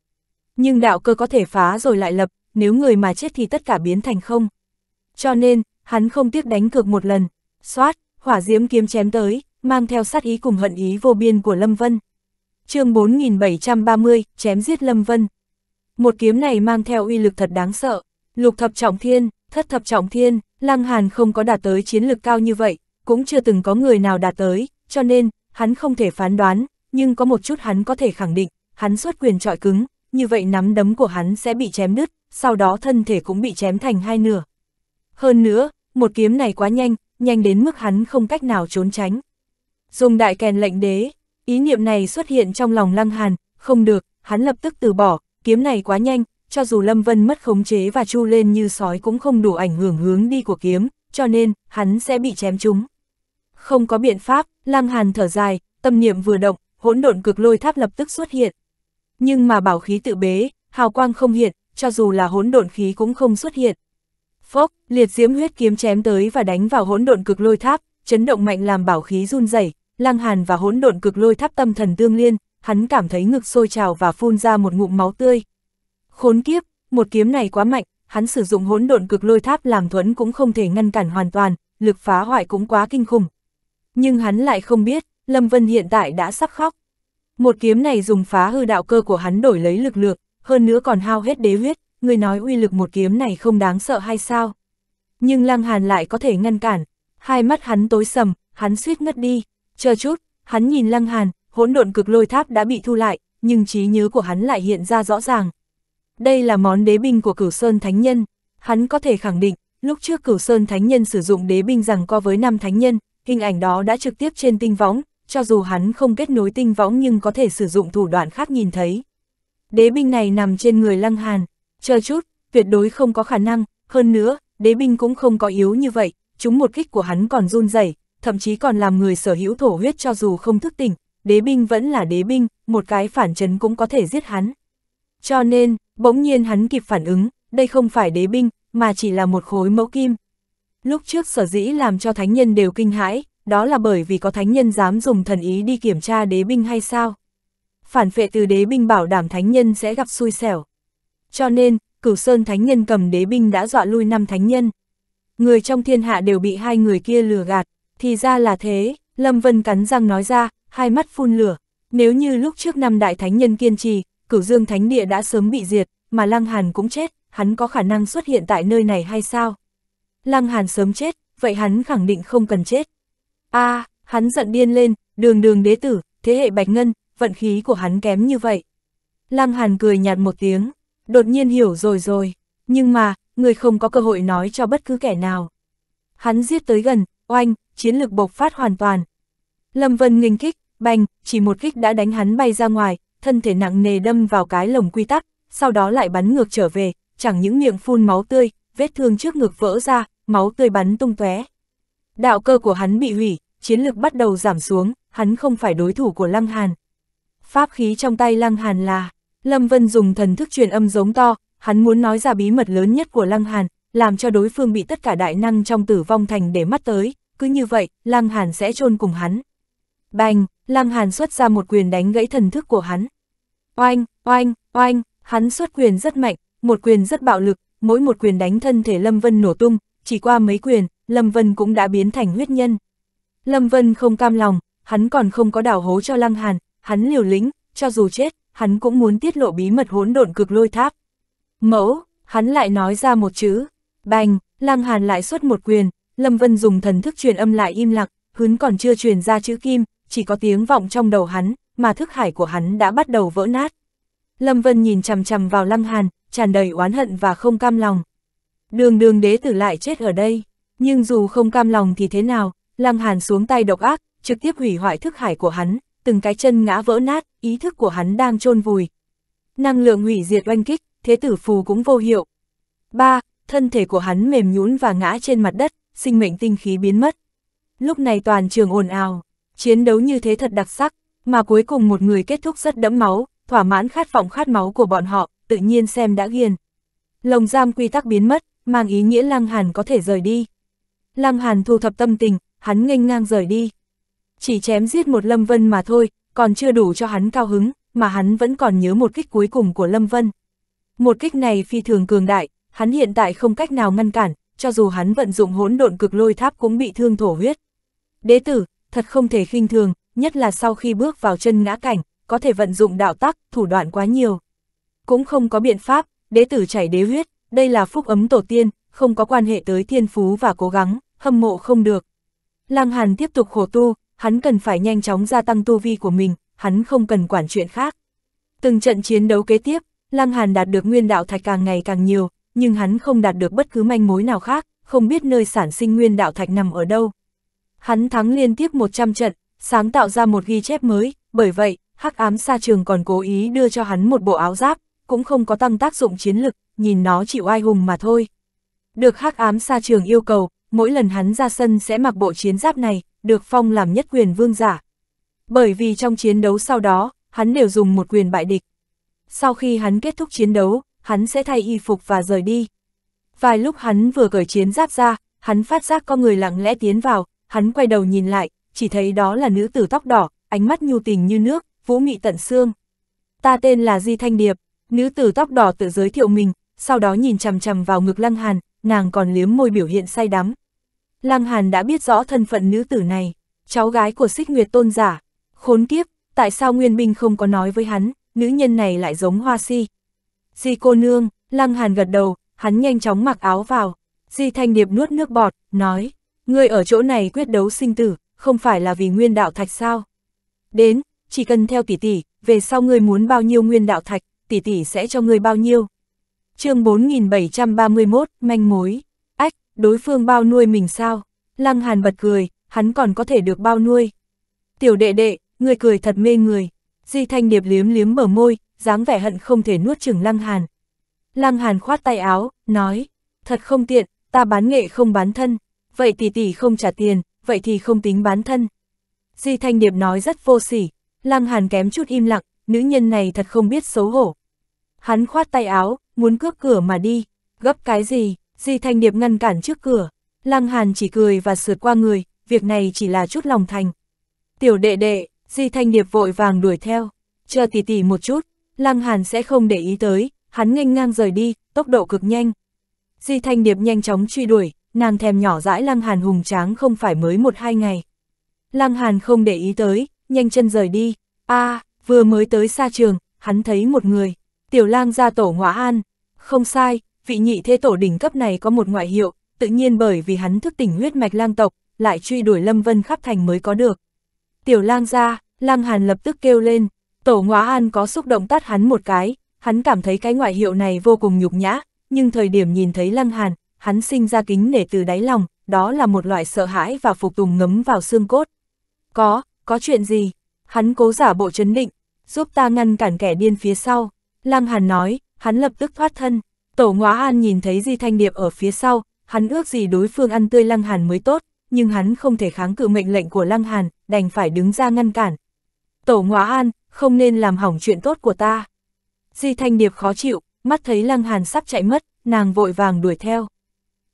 Nhưng đạo cơ có thể phá rồi lại lập, nếu người mà chết thì tất cả biến thành không. Cho nên, hắn không tiếc đánh cược một lần, xoát, hỏa diễm kiếm chém tới, mang theo sát ý cùng hận ý vô biên của Lâm Vân. chương 4730, chém giết Lâm Vân. Một kiếm này mang theo uy lực thật đáng sợ, lục thập trọng thiên, thất thập trọng thiên, Lăng Hàn không có đạt tới chiến lực cao như vậy, cũng chưa từng có người nào đạt tới, cho nên, hắn không thể phán đoán, nhưng có một chút hắn có thể khẳng định, hắn xuất quyền trọi cứng, như vậy nắm đấm của hắn sẽ bị chém đứt, sau đó thân thể cũng bị chém thành hai nửa. Hơn nữa, một kiếm này quá nhanh, nhanh đến mức hắn không cách nào trốn tránh. Dùng đại kèn lệnh đế, ý niệm này xuất hiện trong lòng lăng hàn, không được, hắn lập tức từ bỏ, kiếm này quá nhanh, cho dù Lâm Vân mất khống chế và chu lên như sói cũng không đủ ảnh hưởng hướng đi của kiếm, cho nên, hắn sẽ bị chém trúng. Không có biện pháp, Lăng Hàn thở dài, tâm niệm vừa động, hỗn độn cực lôi tháp lập tức xuất hiện. Nhưng mà bảo khí tự bế, hào quang không hiện, cho dù là hỗn độn khí cũng không xuất hiện. Phốc, liệt diễm huyết kiếm chém tới và đánh vào hỗn độn cực lôi tháp, chấn động mạnh làm bảo khí run rẩy, Lăng Hàn và hỗn độn cực lôi tháp tâm thần tương liên, hắn cảm thấy ngực sôi trào và phun ra một ngụm máu tươi. Khốn kiếp, một kiếm này quá mạnh, hắn sử dụng hỗn độn cực lôi tháp làm thuẫn cũng không thể ngăn cản hoàn toàn, lực phá hoại cũng quá kinh khủng, nhưng hắn lại không biết, Lâm Vân hiện tại đã sắp khóc. Một kiếm này dùng phá hư đạo cơ của hắn đổi lấy lực lượng, hơn nữa còn hao hết đế huyết, người nói uy lực một kiếm này không đáng sợ hay sao? Nhưng Lăng Hàn lại có thể ngăn cản, hai mắt hắn tối sầm, hắn suýt ngất đi, chờ chút, hắn nhìn Lăng Hàn, hỗn độn cực lôi tháp đã bị thu lại, nhưng trí nhớ của hắn lại hiện ra rõ ràng. Đây là món đế binh của Cửu Sơn Thánh Nhân, hắn có thể khẳng định, lúc trước Cửu Sơn Thánh Nhân sử dụng đế binh rằng co với năm thánh nhân, hình ảnh đó đã trực tiếp trên tinh võng, cho dù hắn không kết nối tinh võng nhưng có thể sử dụng thủ đoạn khác nhìn thấy. Đế binh này nằm trên người Lăng Hàn, chờ chút, tuyệt đối không có khả năng, hơn nữa, đế binh cũng không có yếu như vậy, chúng một kích của hắn còn run rẩy, thậm chí còn làm người sở hữu thổ huyết cho dù không thức tỉnh, đế binh vẫn là đế binh, một cái phản chấn cũng có thể giết hắn. Cho nên, bỗng nhiên hắn kịp phản ứng, đây không phải đế binh, mà chỉ là một khối mẫu kim. Lúc trước sở dĩ làm cho thánh nhân đều kinh hãi, đó là bởi vì có thánh nhân dám dùng thần ý đi kiểm tra đế binh hay sao? Phản phệ từ đế binh bảo đảm thánh nhân sẽ gặp xui xẻo. Cho nên, cửu sơn thánh nhân cầm đế binh đã dọa lui năm thánh nhân. Người trong thiên hạ đều bị hai người kia lừa gạt, thì ra là thế, Lâm Vân cắn răng nói ra, hai mắt phun lửa. Nếu như lúc trước năm đại thánh nhân kiên trì, cửu dương thánh địa đã sớm bị diệt, mà Lăng Hàn cũng chết, hắn có khả năng xuất hiện tại nơi này hay sao? Lăng Hàn sớm chết, vậy hắn khẳng định không cần chết. a à, hắn giận điên lên, đường đường đế tử, thế hệ bạch ngân, vận khí của hắn kém như vậy. Lăng Hàn cười nhạt một tiếng, đột nhiên hiểu rồi rồi, nhưng mà, người không có cơ hội nói cho bất cứ kẻ nào. Hắn giết tới gần, oanh, chiến lực bộc phát hoàn toàn. Lâm Vân nghênh kích, bành, chỉ một kích đã đánh hắn bay ra ngoài, thân thể nặng nề đâm vào cái lồng quy tắc, sau đó lại bắn ngược trở về, chẳng những miệng phun máu tươi, vết thương trước ngực vỡ ra, máu tươi bắn tung tóe. Đạo cơ của hắn bị hủy, chiến lực bắt đầu giảm xuống, hắn không phải đối thủ của Lăng Hàn. Pháp khí trong tay Lăng Hàn là, Lâm Vân dùng thần thức truyền âm giống to, hắn muốn nói ra bí mật lớn nhất của Lăng Hàn, làm cho đối phương bị tất cả đại năng trong tử vong thành để mắt tới, cứ như vậy, Lăng Hàn sẽ chôn cùng hắn. Bành, Lăng Hàn xuất ra một quyền đánh gãy thần thức của hắn. Oanh, oanh, oanh, hắn xuất quyền rất mạnh, một quyền rất bạo lực, mỗi một quyền đánh thân thể Lâm Vân nổ tung, chỉ qua mấy quyền, Lâm Vân cũng đã biến thành huyết nhân. Lâm Vân không cam lòng, hắn còn không có đảo hố cho Lăng Hàn, hắn liều lĩnh, cho dù chết, hắn cũng muốn tiết lộ bí mật hỗn độn cực lôi tháp. Mẫu, hắn lại nói ra một chữ, bành, Lăng Hàn lại xuất một quyền, Lâm Vân dùng thần thức truyền âm lại im lặng, hứng còn chưa truyền ra chữ kim, chỉ có tiếng vọng trong đầu hắn, mà thức hải của hắn đã bắt đầu vỡ nát. Lâm Vân nhìn chằm chằm vào Lăng Hàn, tràn đầy oán hận và không cam lòng đường đường đế tử lại chết ở đây. Nhưng dù không cam lòng thì thế nào, Lăng Hàn xuống tay độc ác, trực tiếp hủy hoại thức hải của hắn, từng cái chân ngã vỡ nát, ý thức của hắn đang chôn vùi. Năng lượng hủy diệt oanh kích, thế tử phù cũng vô hiệu. 3. Thân thể của hắn mềm nhũn và ngã trên mặt đất, sinh mệnh tinh khí biến mất. Lúc này toàn trường ồn ào, chiến đấu như thế thật đặc sắc, mà cuối cùng một người kết thúc rất đẫm máu, thỏa mãn khát vọng khát máu của bọn họ, tự nhiên xem đã ghiền. Lồng giam quy tắc biến mất, mang ý nghĩa Lăng Hàn có thể rời đi. Lăng Hàn thu thập tâm tình, hắn nghênh ngang rời đi. Chỉ chém giết một Lâm Vân mà thôi, còn chưa đủ cho hắn cao hứng, mà hắn vẫn còn nhớ một kích cuối cùng của Lâm Vân. Một kích này phi thường cường đại, hắn hiện tại không cách nào ngăn cản, cho dù hắn vận dụng hỗn độn cực lôi tháp cũng bị thương thổ huyết. Đế tử, thật không thể khinh thường, nhất là sau khi bước vào chân ngã cảnh, có thể vận dụng đạo tắc, thủ đoạn quá nhiều. Cũng không có biện pháp, đế tử chảy đế huyết, đây là phúc ấm tổ tiên, không có quan hệ tới thiên phú và cố gắng, hâm mộ không được. Lăng Hàn tiếp tục khổ tu, hắn cần phải nhanh chóng gia tăng tu vi của mình, hắn không cần quản chuyện khác. Từng trận chiến đấu kế tiếp, Lăng Hàn đạt được nguyên đạo thạch càng ngày càng nhiều, nhưng hắn không đạt được bất cứ manh mối nào khác, không biết nơi sản sinh nguyên đạo thạch nằm ở đâu. Hắn thắng liên tiếp 100 trận, sáng tạo ra một ghi chép mới, bởi vậy, hắc ám sa trường còn cố ý đưa cho hắn một bộ áo giáp, cũng không có tăng tác dụng chiến lực, nhìn nó chịu ai hùng mà thôi. Được hắc ám sa trường yêu cầu, mỗi lần hắn ra sân sẽ mặc bộ chiến giáp này, được phong làm nhất quyền vương giả. Bởi vì trong chiến đấu sau đó, hắn đều dùng một quyền bại địch. Sau khi hắn kết thúc chiến đấu, hắn sẽ thay y phục và rời đi. Vài lúc hắn vừa cởi chiến giáp ra, hắn phát giác có người lặng lẽ tiến vào, hắn quay đầu nhìn lại, chỉ thấy đó là nữ tử tóc đỏ, ánh mắt nhu tình như nước, vũ mị tận xương. Ta tên là Di Thanh Điệp, nữ tử tóc đỏ tự giới thiệu mình, sau đó nhìn chằm chằm vào ngực Lăng Hàn, nàng còn liếm môi biểu hiện say đắm. Lăng Hàn đã biết rõ thân phận nữ tử này, cháu gái của Sích Nguyệt Tôn giả. Khốn kiếp, tại sao Nguyên Minh không có nói với hắn, nữ nhân này lại giống Hoa Si. Di cô nương, Lăng Hàn gật đầu, hắn nhanh chóng mặc áo vào. Di Thanh Điệp nuốt nước bọt, nói, ngươi ở chỗ này quyết đấu sinh tử, không phải là vì nguyên đạo thạch sao? Đến, chỉ cần theo tỷ tỷ, về sau ngươi muốn bao nhiêu nguyên đạo thạch, tỷ tỷ sẽ cho ngươi bao nhiêu chương 4731, manh mối. Ách, đối phương bao nuôi mình sao? Lăng Hàn bật cười, hắn còn có thể được bao nuôi. Tiểu đệ đệ, người cười thật mê người. Di Thanh Điệp liếm liếm bờ môi, dáng vẻ hận không thể nuốt chừng Lăng Hàn. Lăng Hàn khoát tay áo, nói, thật không tiện, ta bán nghệ không bán thân, vậy tỷ tỷ không trả tiền, vậy thì không tính bán thân. Di Thanh Điệp nói rất vô sỉ, Lăng Hàn kém chút im lặng, nữ nhân này thật không biết xấu hổ. Hắn khoát tay áo, muốn cướp cửa mà đi. Gấp cái gì, Di Thanh Điệp ngăn cản trước cửa. Lăng Hàn chỉ cười và sượt qua người, việc này chỉ là chút lòng thành. Tiểu đệ đệ, Di Thanh Điệp vội vàng đuổi theo. Chờ tỉ tỉ một chút, Lăng Hàn sẽ không để ý tới, hắn nghênh ngang rời đi, tốc độ cực nhanh. Di Thanh Điệp nhanh chóng truy đuổi, nàng thèm nhỏ dãi Lăng Hàn hùng tráng không phải mới một hai ngày. Lăng Hàn không để ý tới, nhanh chân rời đi. a à, vừa mới tới xa trường, hắn thấy một người. Tiểu lang gia tổ ngọa an, không sai, vị nhị thế tổ đỉnh cấp này có một ngoại hiệu, tự nhiên bởi vì hắn thức tỉnh huyết mạch lang tộc, lại truy đuổi Lâm Vân khắp thành mới có được. Tiểu lang gia, lang hàn lập tức kêu lên, tổ ngọa an có xúc động tát hắn một cái, hắn cảm thấy cái ngoại hiệu này vô cùng nhục nhã, nhưng thời điểm nhìn thấy lang hàn, hắn sinh ra kính nể từ đáy lòng, đó là một loại sợ hãi và phục tùng ngấm vào xương cốt. Có, có chuyện gì? Hắn cố giả bộ chấn định, giúp ta ngăn cản kẻ điên phía sau. Lăng Hàn nói, hắn lập tức thoát thân. Tổ Ngoá An nhìn thấy Di Thanh Điệp ở phía sau, hắn ước gì đối phương ăn tươi Lăng Hàn mới tốt, nhưng hắn không thể kháng cự mệnh lệnh của Lăng Hàn, đành phải đứng ra ngăn cản. Tổ Ngoá An, không nên làm hỏng chuyện tốt của ta. Di Thanh Điệp khó chịu, mắt thấy Lăng Hàn sắp chạy mất, nàng vội vàng đuổi theo.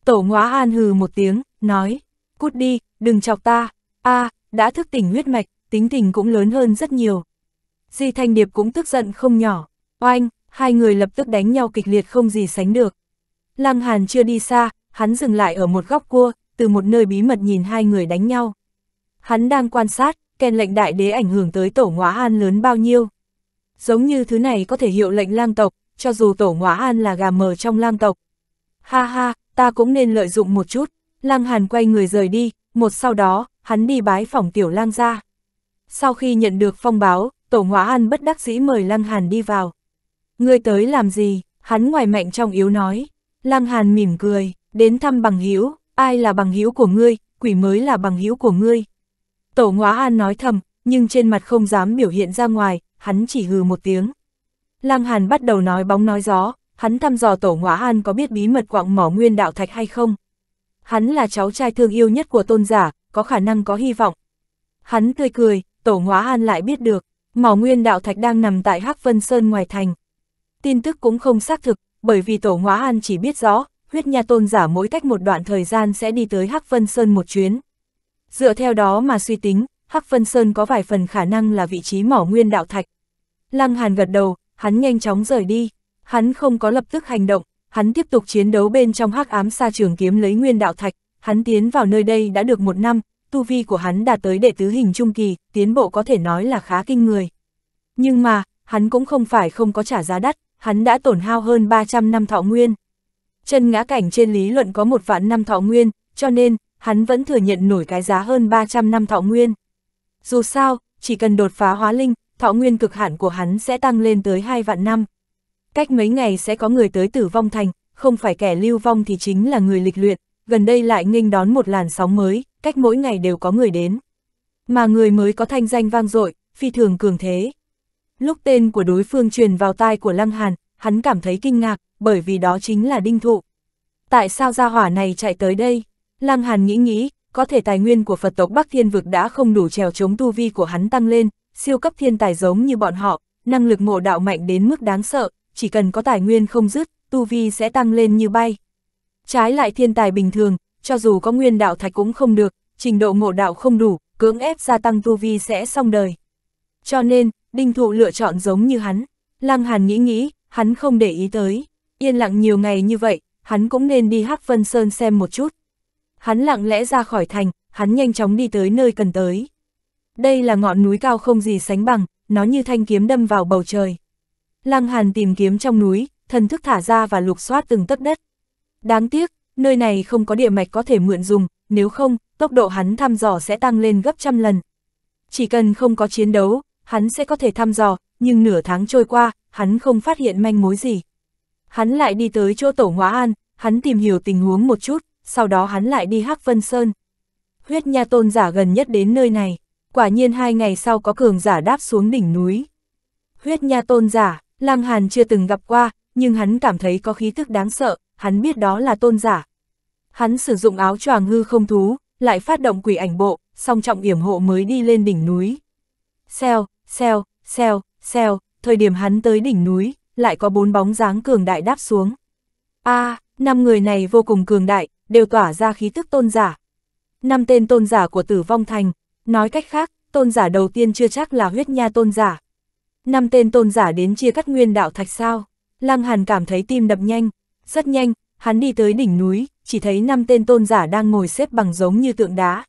Tổ Ngoá An hừ một tiếng, nói, cút đi, đừng chọc ta, a à, đã thức tỉnh huyết mạch, tính tình cũng lớn hơn rất nhiều. Di Thanh Điệp cũng tức giận không nhỏ, Oanh, hai người lập tức đánh nhau kịch liệt không gì sánh được. Lăng Hàn chưa đi xa, hắn dừng lại ở một góc cua, từ một nơi bí mật nhìn hai người đánh nhau. Hắn đang quan sát, kèn lệnh đại đế ảnh hưởng tới tổ ngóa an lớn bao nhiêu. Giống như thứ này có thể hiệu lệnh lang tộc, cho dù tổ ngóa an là gà mờ trong lang tộc. Ha ha, ta cũng nên lợi dụng một chút. Lang Hàn quay người rời đi, một sau đó, hắn đi bái phòng tiểu lang ra. Sau khi nhận được phong báo, tổ ngóa an bất đắc dĩ mời Lang Hàn đi vào. Ngươi tới làm gì? Hắn ngoài mạnh trong yếu nói. Lăng Hàn mỉm cười, đến thăm bằng hữu ai là bằng hữu của ngươi, quỷ mới là bằng hữu của ngươi. Tổ Ngoá An nói thầm, nhưng trên mặt không dám biểu hiện ra ngoài, hắn chỉ hừ một tiếng. Lăng Hàn bắt đầu nói bóng nói gió, hắn thăm dò Tổ Ngoá An có biết bí mật quạng mỏ nguyên đạo thạch hay không. Hắn là cháu trai thương yêu nhất của tôn giả, có khả năng có hy vọng. Hắn tươi cười, Tổ Ngoá An lại biết được, mỏ nguyên đạo thạch đang nằm tại Hắc Vân Sơn ngoài thành, tin tức cũng không xác thực, bởi vì Tổ Hóa An chỉ biết rõ, huyết nha tôn giả mỗi cách một đoạn thời gian sẽ đi tới Hắc Vân Sơn một chuyến. Dựa theo đó mà suy tính, Hắc Vân Sơn có vài phần khả năng là vị trí mỏ nguyên đạo thạch. Lăng Hàn gật đầu, hắn nhanh chóng rời đi, hắn không có lập tức hành động, hắn tiếp tục chiến đấu bên trong Hắc Ám Sa Trường kiếm lấy nguyên đạo thạch, hắn tiến vào nơi đây đã được một năm, tu vi của hắn đạt tới đệ tứ hình trung kỳ, tiến bộ có thể nói là khá kinh người. Nhưng mà, hắn cũng không phải không có trả giá đắt, hắn đã tổn hao hơn 300 năm thọ nguyên. Chân ngã cảnh trên lý luận có một vạn năm thọ nguyên, cho nên, hắn vẫn thừa nhận nổi cái giá hơn 300 năm thọ nguyên. Dù sao, chỉ cần đột phá hóa linh, thọ nguyên cực hạn của hắn sẽ tăng lên tới 2 vạn năm. Cách mấy ngày sẽ có người tới tử vong thành, không phải kẻ lưu vong thì chính là người lịch luyện, gần đây lại nghênh đón một làn sóng mới, cách mỗi ngày đều có người đến. Mà người mới có thanh danh vang dội, phi thường cường thế. Lúc tên của đối phương truyền vào tai của Lăng Hàn, hắn cảm thấy kinh ngạc, bởi vì đó chính là đinh thụ. Tại sao gia hỏa này chạy tới đây? Lăng Hàn nghĩ nghĩ, có thể tài nguyên của Phật tộc Bắc Thiên Vực đã không đủ trèo chống tu vi của hắn tăng lên, siêu cấp thiên tài giống như bọn họ, năng lực ngộ đạo mạnh đến mức đáng sợ, chỉ cần có tài nguyên không dứt, tu vi sẽ tăng lên như bay. Trái lại thiên tài bình thường, cho dù có nguyên đạo thạch cũng không được, trình độ ngộ đạo không đủ, cưỡng ép gia tăng tu vi sẽ xong đời. Cho nên, đinh thụ lựa chọn giống như hắn. Lăng Hàn nghĩ nghĩ, hắn không để ý tới. Yên lặng nhiều ngày như vậy, hắn cũng nên đi Hắc Vân Sơn xem một chút. Hắn lặng lẽ ra khỏi thành, hắn nhanh chóng đi tới nơi cần tới. Đây là ngọn núi cao không gì sánh bằng, nó như thanh kiếm đâm vào bầu trời. Lăng Hàn tìm kiếm trong núi, thần thức thả ra và lục soát từng tấc đất. Đáng tiếc, nơi này không có địa mạch có thể mượn dùng, nếu không, tốc độ hắn thăm dò sẽ tăng lên gấp trăm lần. Chỉ cần không có chiến đấu, hắn sẽ có thể thăm dò, nhưng nửa tháng trôi qua, hắn không phát hiện manh mối gì. Hắn lại đi tới chỗ tổ hóa an, hắn tìm hiểu tình huống một chút, sau đó hắn lại đi Hắc Vân Sơn. Huyết nha tôn giả gần nhất đến nơi này, quả nhiên hai ngày sau có cường giả đáp xuống đỉnh núi. Huyết nha tôn giả, Lăng Hàn chưa từng gặp qua, nhưng hắn cảm thấy có khí thức đáng sợ, hắn biết đó là tôn giả. Hắn sử dụng áo choàng hư không thú, lại phát động quỷ ảnh bộ, song trọng yểm hộ mới đi lên đỉnh núi. Xeo, xèo, xèo, xèo, thời điểm hắn tới đỉnh núi, lại có bốn bóng dáng cường đại đáp xuống. a à, năm người này vô cùng cường đại, đều tỏa ra khí tức tôn giả. Năm tên tôn giả của tử vong thành, nói cách khác, tôn giả đầu tiên chưa chắc là huyết nha tôn giả. Năm tên tôn giả đến chia cắt nguyên đạo thạch sao, Lăng Hàn cảm thấy tim đập nhanh, rất nhanh, hắn đi tới đỉnh núi, chỉ thấy năm tên tôn giả đang ngồi xếp bằng giống như tượng đá.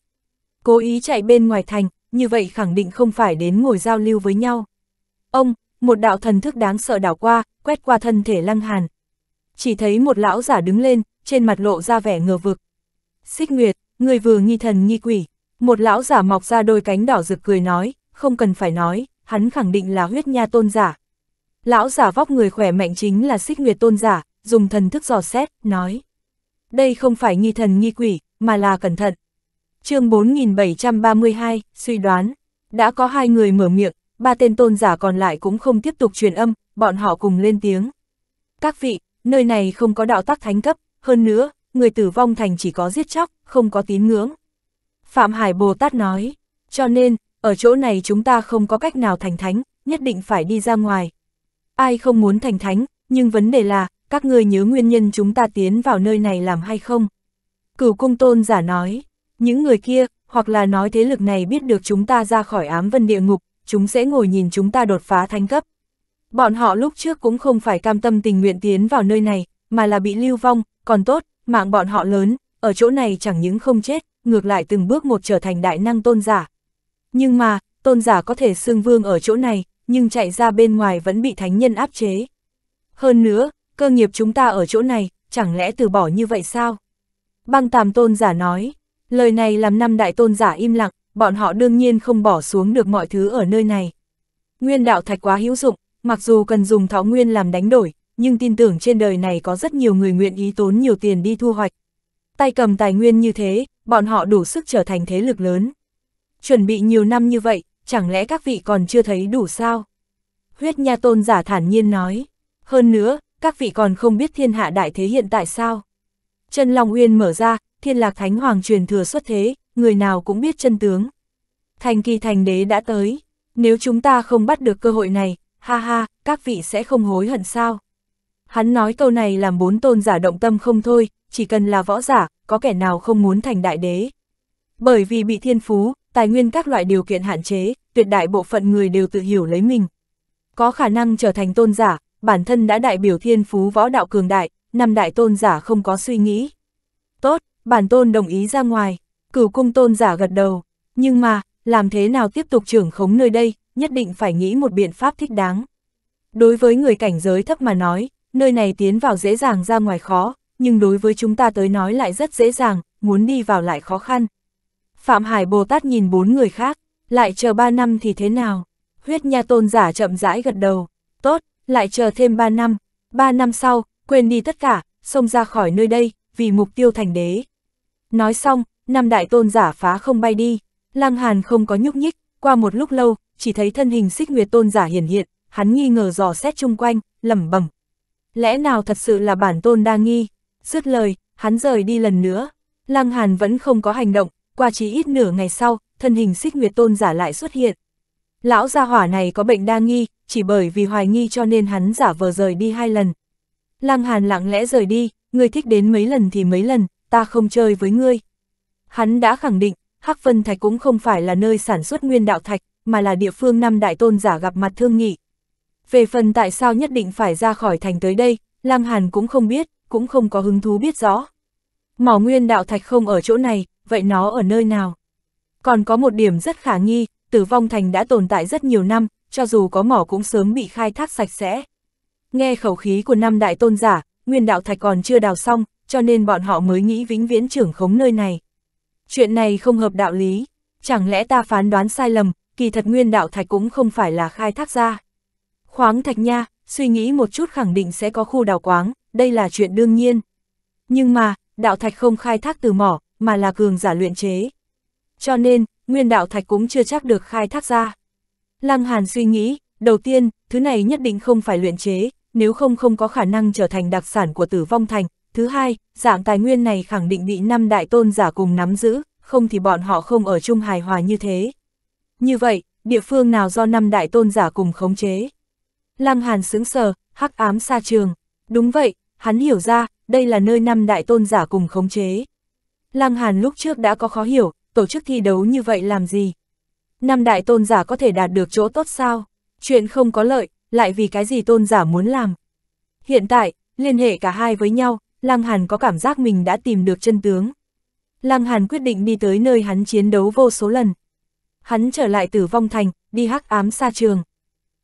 Cố ý chạy bên ngoài thành, như vậy khẳng định không phải đến ngồi giao lưu với nhau. Ông, một đạo thần thức đáng sợ đảo qua, quét qua thân thể lăng hàn. Chỉ thấy một lão giả đứng lên, trên mặt lộ ra vẻ ngờ vực. Xích Nguyệt, người vừa nghi thần nghi quỷ, một lão giả mọc ra đôi cánh đỏ rực cười nói, không cần phải nói, hắn khẳng định là huyết nha tôn giả. Lão giả vóc người khỏe mạnh chính là Xích Nguyệt tôn giả, dùng thần thức dò xét, nói. Đây không phải nghi thần nghi quỷ, mà là cẩn thận chương 4732, suy đoán. Đã có hai người mở miệng, ba tên tôn giả còn lại cũng không tiếp tục truyền âm, bọn họ cùng lên tiếng. Các vị, nơi này không có đạo tắc thánh cấp, hơn nữa, người tử vong thành chỉ có giết chóc, không có tín ngưỡng. Phạm Hải Bồ Tát nói, cho nên, ở chỗ này chúng ta không có cách nào thành thánh, nhất định phải đi ra ngoài. Ai không muốn thành thánh, nhưng vấn đề là, các ngươi nhớ nguyên nhân chúng ta tiến vào nơi này làm hay không? Cửu cung tôn giả nói, những người kia, hoặc là nói thế lực này biết được chúng ta ra khỏi ám vân địa ngục, chúng sẽ ngồi nhìn chúng ta đột phá thanh cấp. Bọn họ lúc trước cũng không phải cam tâm tình nguyện tiến vào nơi này, mà là bị lưu vong, còn tốt, mạng bọn họ lớn, ở chỗ này chẳng những không chết, ngược lại từng bước một trở thành đại năng tôn giả. Nhưng mà, tôn giả có thể xương vương ở chỗ này, nhưng chạy ra bên ngoài vẫn bị thánh nhân áp chế. Hơn nữa, cơ nghiệp chúng ta ở chỗ này, chẳng lẽ từ bỏ như vậy sao? Băng tàm tôn giả nói, Lời này làm năm đại tôn giả im lặng, bọn họ đương nhiên không bỏ xuống được mọi thứ ở nơi này. Nguyên đạo thạch quá hữu dụng, mặc dù cần dùng thọ nguyên làm đánh đổi, nhưng tin tưởng trên đời này có rất nhiều người nguyện ý tốn nhiều tiền đi thu hoạch. Tay cầm tài nguyên như thế, bọn họ đủ sức trở thành thế lực lớn. Chuẩn bị nhiều năm như vậy, chẳng lẽ các vị còn chưa thấy đủ sao? Huyết Nha Tôn giả thản nhiên nói. Hơn nữa, các vị còn không biết thiên hạ đại thế hiện tại sao? Chân Long Uyên mở ra, thiên lạc thánh hoàng truyền thừa xuất thế, người nào cũng biết chân tướng. Thành kỳ thành đế đã tới, nếu chúng ta không bắt được cơ hội này, ha ha, các vị sẽ không hối hận sao. Hắn nói câu này làm bốn tôn giả động tâm không thôi, chỉ cần là võ giả, có kẻ nào không muốn thành đại đế. Bởi vì bị thiên phú, tài nguyên các loại điều kiện hạn chế, tuyệt đại bộ phận người đều tự hiểu lấy mình. Có khả năng trở thành tôn giả, bản thân đã đại biểu thiên phú võ đạo cường đại, năm đại tôn giả không có suy nghĩ. Tốt, bản tôn đồng ý ra ngoài, cửu cung tôn giả gật đầu, nhưng mà, làm thế nào tiếp tục trưởng khống nơi đây, nhất định phải nghĩ một biện pháp thích đáng. Đối với người cảnh giới thấp mà nói, nơi này tiến vào dễ dàng ra ngoài khó, nhưng đối với chúng ta tới nói lại rất dễ dàng, muốn đi vào lại khó khăn. Phạm Hải Bồ Tát nhìn bốn người khác, lại chờ ba năm thì thế nào? Huyết nha tôn giả chậm rãi gật đầu, tốt, lại chờ thêm ba năm, ba năm sau, quên đi tất cả, xông ra khỏi nơi đây, vì mục tiêu thành đế. Nói xong, năm đại tôn giả phá không bay đi, Lăng Hàn không có nhúc nhích, qua một lúc lâu, chỉ thấy thân hình xích nguyệt tôn giả hiển hiện, hắn nghi ngờ dò xét chung quanh, lẩm bẩm. Lẽ nào thật sự là bản tôn đa nghi? Dứt lời, hắn rời đi lần nữa. Lăng Hàn vẫn không có hành động, qua chỉ ít nửa ngày sau, thân hình xích nguyệt tôn giả lại xuất hiện. Lão gia hỏa này có bệnh đa nghi, chỉ bởi vì hoài nghi cho nên hắn giả vờ rời đi hai lần. Lăng Hàn lặng lẽ rời đi, người thích đến mấy lần thì mấy lần, ta không chơi với ngươi. Hắn đã khẳng định, Hắc Vân Thạch cũng không phải là nơi sản xuất nguyên đạo thạch, mà là địa phương năm đại tôn giả gặp mặt thương nghị. Về phần tại sao nhất định phải ra khỏi thành tới đây, Lăng Hàn cũng không biết, cũng không có hứng thú biết rõ. Mỏ nguyên đạo thạch không ở chỗ này, vậy nó ở nơi nào? Còn có một điểm rất khả nghi, tử vong thành đã tồn tại rất nhiều năm, cho dù có mỏ cũng sớm bị khai thác sạch sẽ. Nghe khẩu khí của năm đại tôn giả, nguyên đạo thạch còn chưa đào xong, cho nên bọn họ mới nghĩ vĩnh viễn trưởng khống nơi này. Chuyện này không hợp đạo lý, chẳng lẽ ta phán đoán sai lầm, kỳ thật nguyên đạo thạch cũng không phải là khai thác ra. Khoáng thạch nha, suy nghĩ một chút khẳng định sẽ có khu đào quáng, đây là chuyện đương nhiên. Nhưng mà, đạo thạch không khai thác từ mỏ, mà là cường giả luyện chế. Cho nên, nguyên đạo thạch cũng chưa chắc được khai thác ra. Lăng Hàn suy nghĩ, đầu tiên, thứ này nhất định không phải luyện chế, nếu không không có khả năng trở thành đặc sản của tử vong thành, Thứ hai, dạng tài nguyên này khẳng định bị năm đại tôn giả cùng nắm giữ, không thì bọn họ không ở chung hài hòa như thế. Như vậy, địa phương nào do năm đại tôn giả cùng khống chế? Lăng Hàn sững sờ, hắc ám xa trường. Đúng vậy, hắn hiểu ra, đây là nơi năm đại tôn giả cùng khống chế. Lăng Hàn lúc trước đã có khó hiểu, tổ chức thi đấu như vậy làm gì? Năm đại tôn giả có thể đạt được chỗ tốt sao? Chuyện không có lợi, lại vì cái gì tôn giả muốn làm? Hiện tại, liên hệ cả hai với nhau, Lăng Hàn có cảm giác mình đã tìm được chân tướng. Lăng Hàn quyết định đi tới nơi hắn chiến đấu vô số lần. Hắn trở lại tử vong thành, đi hắc ám xa trường.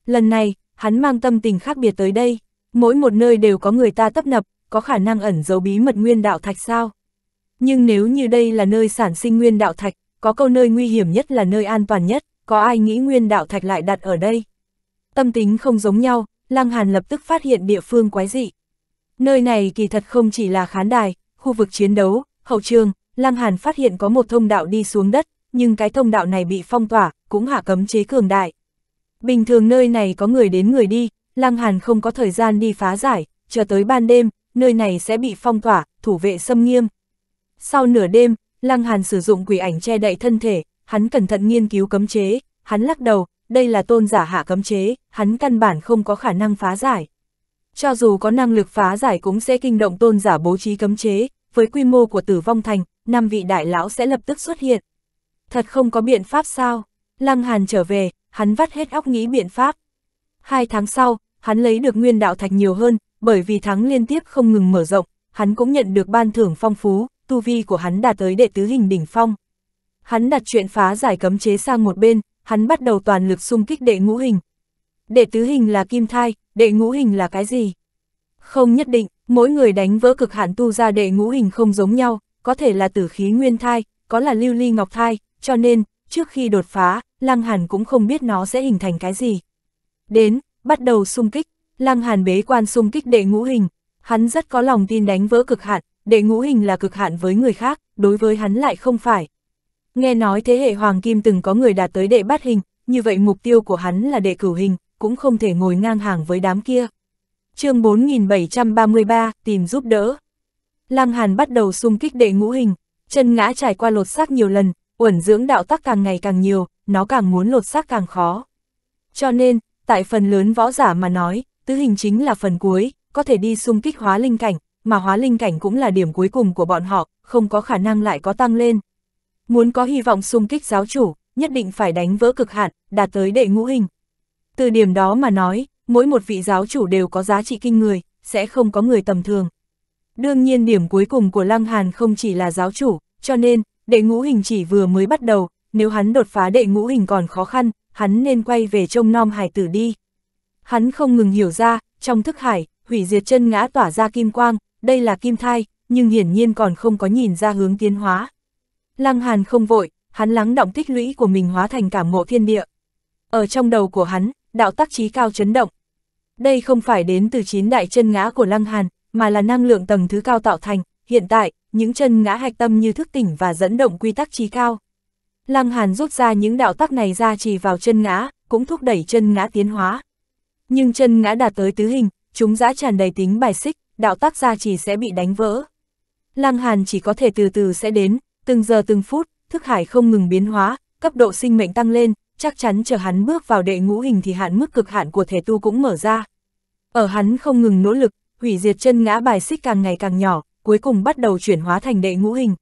Lần này, hắn mang tâm tình khác biệt tới đây, mỗi một nơi đều có người ta tấp nập, có khả năng ẩn giấu bí mật nguyên đạo thạch sao. Nhưng nếu như đây là nơi sản sinh nguyên đạo thạch, có câu nơi nguy hiểm nhất là nơi an toàn nhất, có ai nghĩ nguyên đạo thạch lại đặt ở đây. Tâm tính không giống nhau, Lăng Hàn lập tức phát hiện địa phương quái dị. Nơi này kỳ thật không chỉ là khán đài, khu vực chiến đấu, hậu trường, Lăng Hàn phát hiện có một thông đạo đi xuống đất, nhưng cái thông đạo này bị phong tỏa, cũng hạ cấm chế cường đại. Bình thường nơi này có người đến người đi, Lăng Hàn không có thời gian đi phá giải, chờ tới ban đêm, nơi này sẽ bị phong tỏa, thủ vệ xâm nghiêm. Sau nửa đêm, Lăng Hàn sử dụng quỷ ảnh che đậy thân thể, hắn cẩn thận nghiên cứu cấm chế, hắn lắc đầu, đây là tôn giả hạ cấm chế, hắn căn bản không có khả năng phá giải cho dù có năng lực phá giải cũng sẽ kinh động tôn giả bố trí cấm chế, với quy mô của tử vong thành, năm vị đại lão sẽ lập tức xuất hiện. Thật không có biện pháp sao? Lăng Hàn trở về, hắn vắt hết óc nghĩ biện pháp. Hai tháng sau, hắn lấy được nguyên đạo thạch nhiều hơn, bởi vì thắng liên tiếp không ngừng mở rộng, hắn cũng nhận được ban thưởng phong phú, tu vi của hắn đạt tới đệ tứ hình đỉnh phong. Hắn đặt chuyện phá giải cấm chế sang một bên, hắn bắt đầu toàn lực xung kích đệ ngũ hình. Đệ tứ hình là kim thai, đệ ngũ hình là cái gì? Không nhất định, mỗi người đánh vỡ cực hạn tu ra đệ ngũ hình không giống nhau, có thể là tử khí nguyên thai, có là lưu ly ngọc thai, cho nên, trước khi đột phá, Lăng Hàn cũng không biết nó sẽ hình thành cái gì. Đến, bắt đầu xung kích, Lăng Hàn bế quan xung kích đệ ngũ hình, hắn rất có lòng tin đánh vỡ cực hạn, đệ ngũ hình là cực hạn với người khác, đối với hắn lại không phải. Nghe nói thế hệ Hoàng Kim từng có người đạt tới đệ bát hình, như vậy mục tiêu của hắn là đệ cửu hình, cũng không thể ngồi ngang hàng với đám kia. chương 4733, tìm giúp đỡ. Lăng Hàn bắt đầu xung kích đệ ngũ hình, chân ngã trải qua lột xác nhiều lần, uẩn dưỡng đạo tắc càng ngày càng nhiều, nó càng muốn lột xác càng khó. Cho nên, tại phần lớn võ giả mà nói, tứ hình chính là phần cuối, có thể đi xung kích hóa linh cảnh, mà hóa linh cảnh cũng là điểm cuối cùng của bọn họ, không có khả năng lại có tăng lên. Muốn có hy vọng xung kích giáo chủ, nhất định phải đánh vỡ cực hạn, đạt tới đệ ngũ hình, từ điểm đó mà nói, mỗi một vị giáo chủ đều có giá trị kinh người, sẽ không có người tầm thường. Đương nhiên điểm cuối cùng của Lăng Hàn không chỉ là giáo chủ, cho nên, đệ ngũ hình chỉ vừa mới bắt đầu, nếu hắn đột phá đệ ngũ hình còn khó khăn, hắn nên quay về trông nom hải tử đi. Hắn không ngừng hiểu ra, trong thức hải, hủy diệt chân ngã tỏa ra kim quang, đây là kim thai, nhưng hiển nhiên còn không có nhìn ra hướng tiến hóa. Lăng Hàn không vội, hắn lắng động tích lũy của mình hóa thành cảm ngộ thiên địa. Ở trong đầu của hắn, đạo tắc trí cao chấn động. Đây không phải đến từ chín đại chân ngã của Lăng Hàn, mà là năng lượng tầng thứ cao tạo thành, hiện tại, những chân ngã hạch tâm như thức tỉnh và dẫn động quy tắc trí cao. Lăng Hàn rút ra những đạo tắc này ra trì vào chân ngã, cũng thúc đẩy chân ngã tiến hóa. Nhưng chân ngã đạt tới tứ hình, chúng dã tràn đầy tính bài xích, đạo tắc ra trì sẽ bị đánh vỡ. Lăng Hàn chỉ có thể từ từ sẽ đến, từng giờ từng phút, thức hải không ngừng biến hóa, cấp độ sinh mệnh tăng lên, chắc chắn chờ hắn bước vào đệ ngũ hình thì hạn mức cực hạn của thể tu cũng mở ra. Ở hắn không ngừng nỗ lực, hủy diệt chân ngã bài xích càng ngày càng nhỏ, cuối cùng bắt đầu chuyển hóa thành đệ ngũ hình.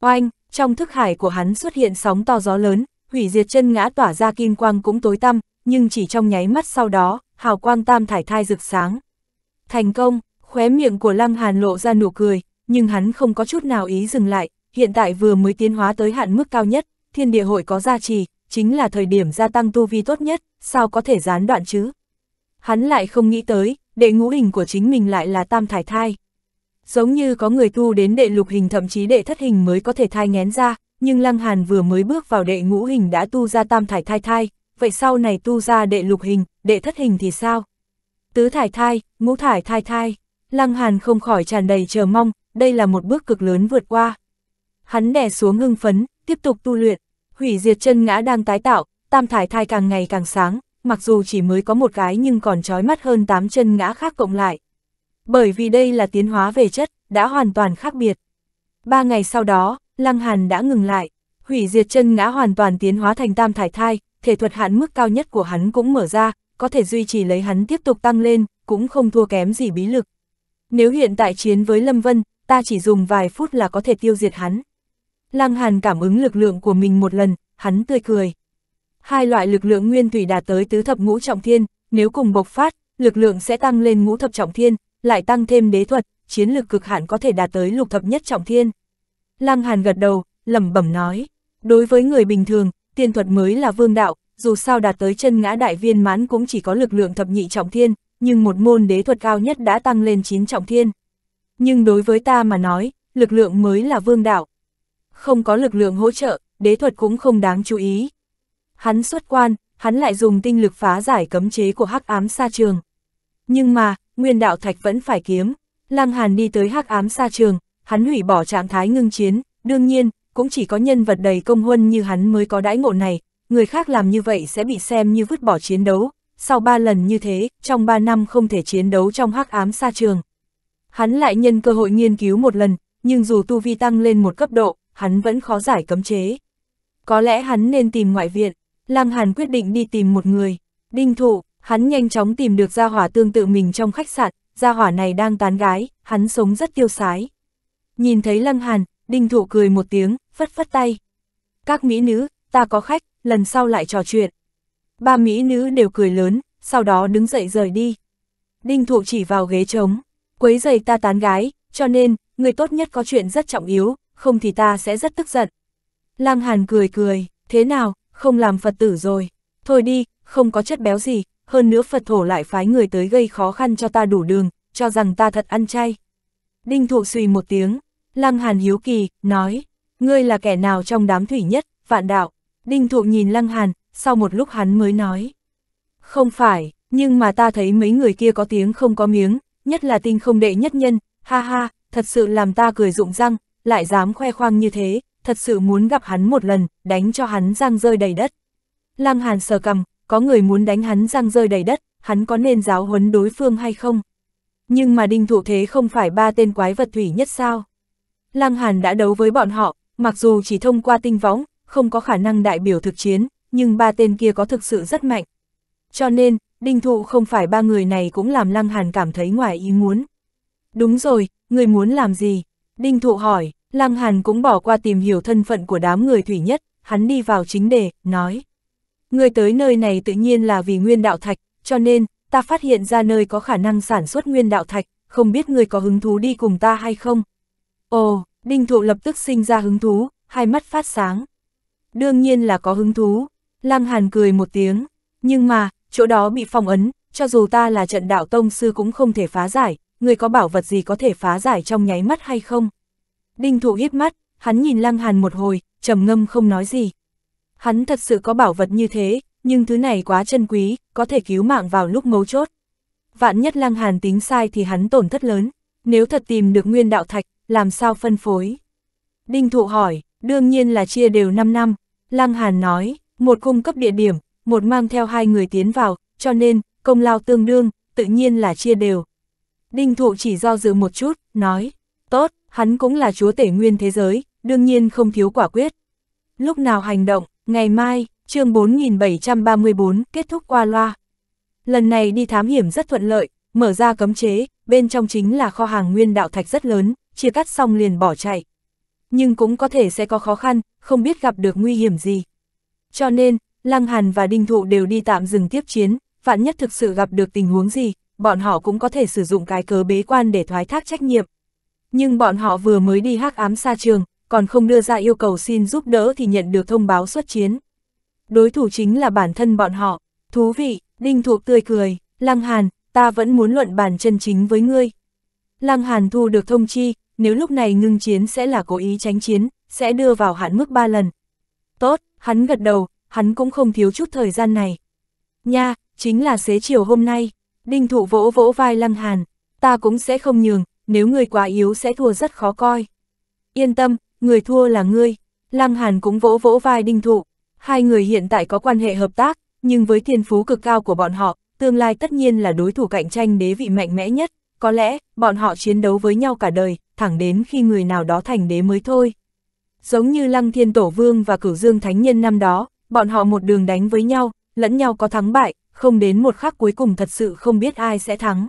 Oanh, trong thức hải của hắn xuất hiện sóng to gió lớn, hủy diệt chân ngã tỏa ra kim quang cũng tối tăm, nhưng chỉ trong nháy mắt sau đó, hào quang tam thải thai rực sáng. Thành công, khóe miệng của Lăng Hàn lộ ra nụ cười, nhưng hắn không có chút nào ý dừng lại, hiện tại vừa mới tiến hóa tới hạn mức cao nhất, thiên địa hội có gia trì, chính là thời điểm gia tăng tu vi tốt nhất, sao có thể gián đoạn chứ? Hắn lại không nghĩ tới, đệ ngũ hình của chính mình lại là tam thải thai. Giống như có người tu đến đệ lục hình thậm chí đệ thất hình mới có thể thai ngén ra, nhưng Lăng Hàn vừa mới bước vào đệ ngũ hình đã tu ra tam thải thai thai, vậy sau này tu ra đệ lục hình, đệ thất hình thì sao? Tứ thải thai, ngũ thải thai thai, Lăng Hàn không khỏi tràn đầy chờ mong, đây là một bước cực lớn vượt qua. Hắn đè xuống ngưng phấn, tiếp tục tu luyện hủy diệt chân ngã đang tái tạo, tam thải thai càng ngày càng sáng, mặc dù chỉ mới có một cái nhưng còn trói mắt hơn tám chân ngã khác cộng lại. Bởi vì đây là tiến hóa về chất, đã hoàn toàn khác biệt. Ba ngày sau đó, Lăng Hàn đã ngừng lại, hủy diệt chân ngã hoàn toàn tiến hóa thành tam thải thai, thể thuật hạn mức cao nhất của hắn cũng mở ra, có thể duy trì lấy hắn tiếp tục tăng lên, cũng không thua kém gì bí lực. Nếu hiện tại chiến với Lâm Vân, ta chỉ dùng vài phút là có thể tiêu diệt hắn. Lăng Hàn cảm ứng lực lượng của mình một lần, hắn tươi cười. Hai loại lực lượng nguyên thủy đạt tới tứ thập ngũ trọng thiên, nếu cùng bộc phát, lực lượng sẽ tăng lên ngũ thập trọng thiên, lại tăng thêm đế thuật, chiến lực cực hạn có thể đạt tới lục thập nhất trọng thiên. Lăng Hàn gật đầu, lẩm bẩm nói, đối với người bình thường, tiên thuật mới là vương đạo, dù sao đạt tới chân ngã đại viên mãn cũng chỉ có lực lượng thập nhị trọng thiên, nhưng một môn đế thuật cao nhất đã tăng lên chín trọng thiên. Nhưng đối với ta mà nói, lực lượng mới là vương đạo không có lực lượng hỗ trợ, đế thuật cũng không đáng chú ý. Hắn xuất quan, hắn lại dùng tinh lực phá giải cấm chế của hắc ám sa trường. Nhưng mà, nguyên đạo thạch vẫn phải kiếm. Lăng Hàn đi tới hắc ám sa trường, hắn hủy bỏ trạng thái ngưng chiến, đương nhiên, cũng chỉ có nhân vật đầy công huân như hắn mới có đãi ngộ này, người khác làm như vậy sẽ bị xem như vứt bỏ chiến đấu. Sau ba lần như thế, trong ba năm không thể chiến đấu trong hắc ám sa trường. Hắn lại nhân cơ hội nghiên cứu một lần, nhưng dù tu vi tăng lên một cấp độ, hắn vẫn khó giải cấm chế. Có lẽ hắn nên tìm ngoại viện, Lăng Hàn quyết định đi tìm một người, đinh thụ, hắn nhanh chóng tìm được gia hỏa tương tự mình trong khách sạn, gia hỏa này đang tán gái, hắn sống rất tiêu sái. Nhìn thấy Lăng Hàn, đinh thụ cười một tiếng, phất phất tay. Các mỹ nữ, ta có khách, lần sau lại trò chuyện. Ba mỹ nữ đều cười lớn, sau đó đứng dậy rời đi. Đinh thụ chỉ vào ghế trống, quấy giày ta tán gái, cho nên, người tốt nhất có chuyện rất trọng yếu, không thì ta sẽ rất tức giận. Lang Hàn cười cười, thế nào, không làm Phật tử rồi, thôi đi, không có chất béo gì, hơn nữa Phật thổ lại phái người tới gây khó khăn cho ta đủ đường, cho rằng ta thật ăn chay. Đinh thụ suy một tiếng, Lăng Hàn hiếu kỳ, nói, ngươi là kẻ nào trong đám thủy nhất, vạn đạo. Đinh thụ nhìn Lăng Hàn, sau một lúc hắn mới nói. Không phải, nhưng mà ta thấy mấy người kia có tiếng không có miếng, nhất là tinh không đệ nhất nhân, ha ha, thật sự làm ta cười rụng răng, lại dám khoe khoang như thế, thật sự muốn gặp hắn một lần, đánh cho hắn răng rơi đầy đất. Lăng Hàn sờ cầm, có người muốn đánh hắn răng rơi đầy đất, hắn có nên giáo huấn đối phương hay không? Nhưng mà đinh thụ thế không phải ba tên quái vật thủy nhất sao? Lăng Hàn đã đấu với bọn họ, mặc dù chỉ thông qua tinh võng, không có khả năng đại biểu thực chiến, nhưng ba tên kia có thực sự rất mạnh. Cho nên, đinh thụ không phải ba người này cũng làm Lăng Hàn cảm thấy ngoài ý muốn. Đúng rồi, người muốn làm gì, Đinh Thụ hỏi, Lăng Hàn cũng bỏ qua tìm hiểu thân phận của đám người Thủy Nhất, hắn đi vào chính đề, nói. Người tới nơi này tự nhiên là vì nguyên đạo thạch, cho nên, ta phát hiện ra nơi có khả năng sản xuất nguyên đạo thạch, không biết người có hứng thú đi cùng ta hay không? Ồ, Đinh Thụ lập tức sinh ra hứng thú, hai mắt phát sáng. Đương nhiên là có hứng thú, Lăng Hàn cười một tiếng, nhưng mà, chỗ đó bị phong ấn, cho dù ta là trận đạo tông sư cũng không thể phá giải, người có bảo vật gì có thể phá giải trong nháy mắt hay không? Đinh thụ hít mắt, hắn nhìn lăng hàn một hồi, trầm ngâm không nói gì. Hắn thật sự có bảo vật như thế, nhưng thứ này quá chân quý, có thể cứu mạng vào lúc mấu chốt. Vạn nhất lăng hàn tính sai thì hắn tổn thất lớn, nếu thật tìm được nguyên đạo thạch, làm sao phân phối? Đinh thụ hỏi, đương nhiên là chia đều 5 năm. Lăng hàn nói, một cung cấp địa điểm, một mang theo hai người tiến vào, cho nên, công lao tương đương, tự nhiên là chia đều. Đinh thụ chỉ do dự một chút, nói, tốt, hắn cũng là chúa tể nguyên thế giới, đương nhiên không thiếu quả quyết. Lúc nào hành động, ngày mai, chương 4734 kết thúc qua loa. Lần này đi thám hiểm rất thuận lợi, mở ra cấm chế, bên trong chính là kho hàng nguyên đạo thạch rất lớn, chia cắt xong liền bỏ chạy. Nhưng cũng có thể sẽ có khó khăn, không biết gặp được nguy hiểm gì. Cho nên, Lăng Hàn và Đinh Thụ đều đi tạm dừng tiếp chiến, vạn nhất thực sự gặp được tình huống gì, bọn họ cũng có thể sử dụng cái cớ bế quan để thoái thác trách nhiệm. Nhưng bọn họ vừa mới đi hắc ám xa trường, còn không đưa ra yêu cầu xin giúp đỡ thì nhận được thông báo xuất chiến. Đối thủ chính là bản thân bọn họ. Thú vị, Đinh Thuộc tươi cười, Lăng Hàn, ta vẫn muốn luận bàn chân chính với ngươi. Lăng Hàn thu được thông chi, nếu lúc này ngưng chiến sẽ là cố ý tránh chiến, sẽ đưa vào hạn mức 3 lần. Tốt, hắn gật đầu, hắn cũng không thiếu chút thời gian này. Nha, chính là xế chiều hôm nay. Đinh thụ vỗ vỗ vai Lăng Hàn, ta cũng sẽ không nhường, nếu người quá yếu sẽ thua rất khó coi. Yên tâm, người thua là ngươi. Lăng Hàn cũng vỗ vỗ vai đinh thụ. Hai người hiện tại có quan hệ hợp tác, nhưng với thiên phú cực cao của bọn họ, tương lai tất nhiên là đối thủ cạnh tranh đế vị mạnh mẽ nhất. Có lẽ, bọn họ chiến đấu với nhau cả đời, thẳng đến khi người nào đó thành đế mới thôi. Giống như Lăng Thiên Tổ Vương và Cửu Dương Thánh Nhân năm đó, bọn họ một đường đánh với nhau, lẫn nhau có thắng bại, không đến một khắc cuối cùng thật sự không biết ai sẽ thắng.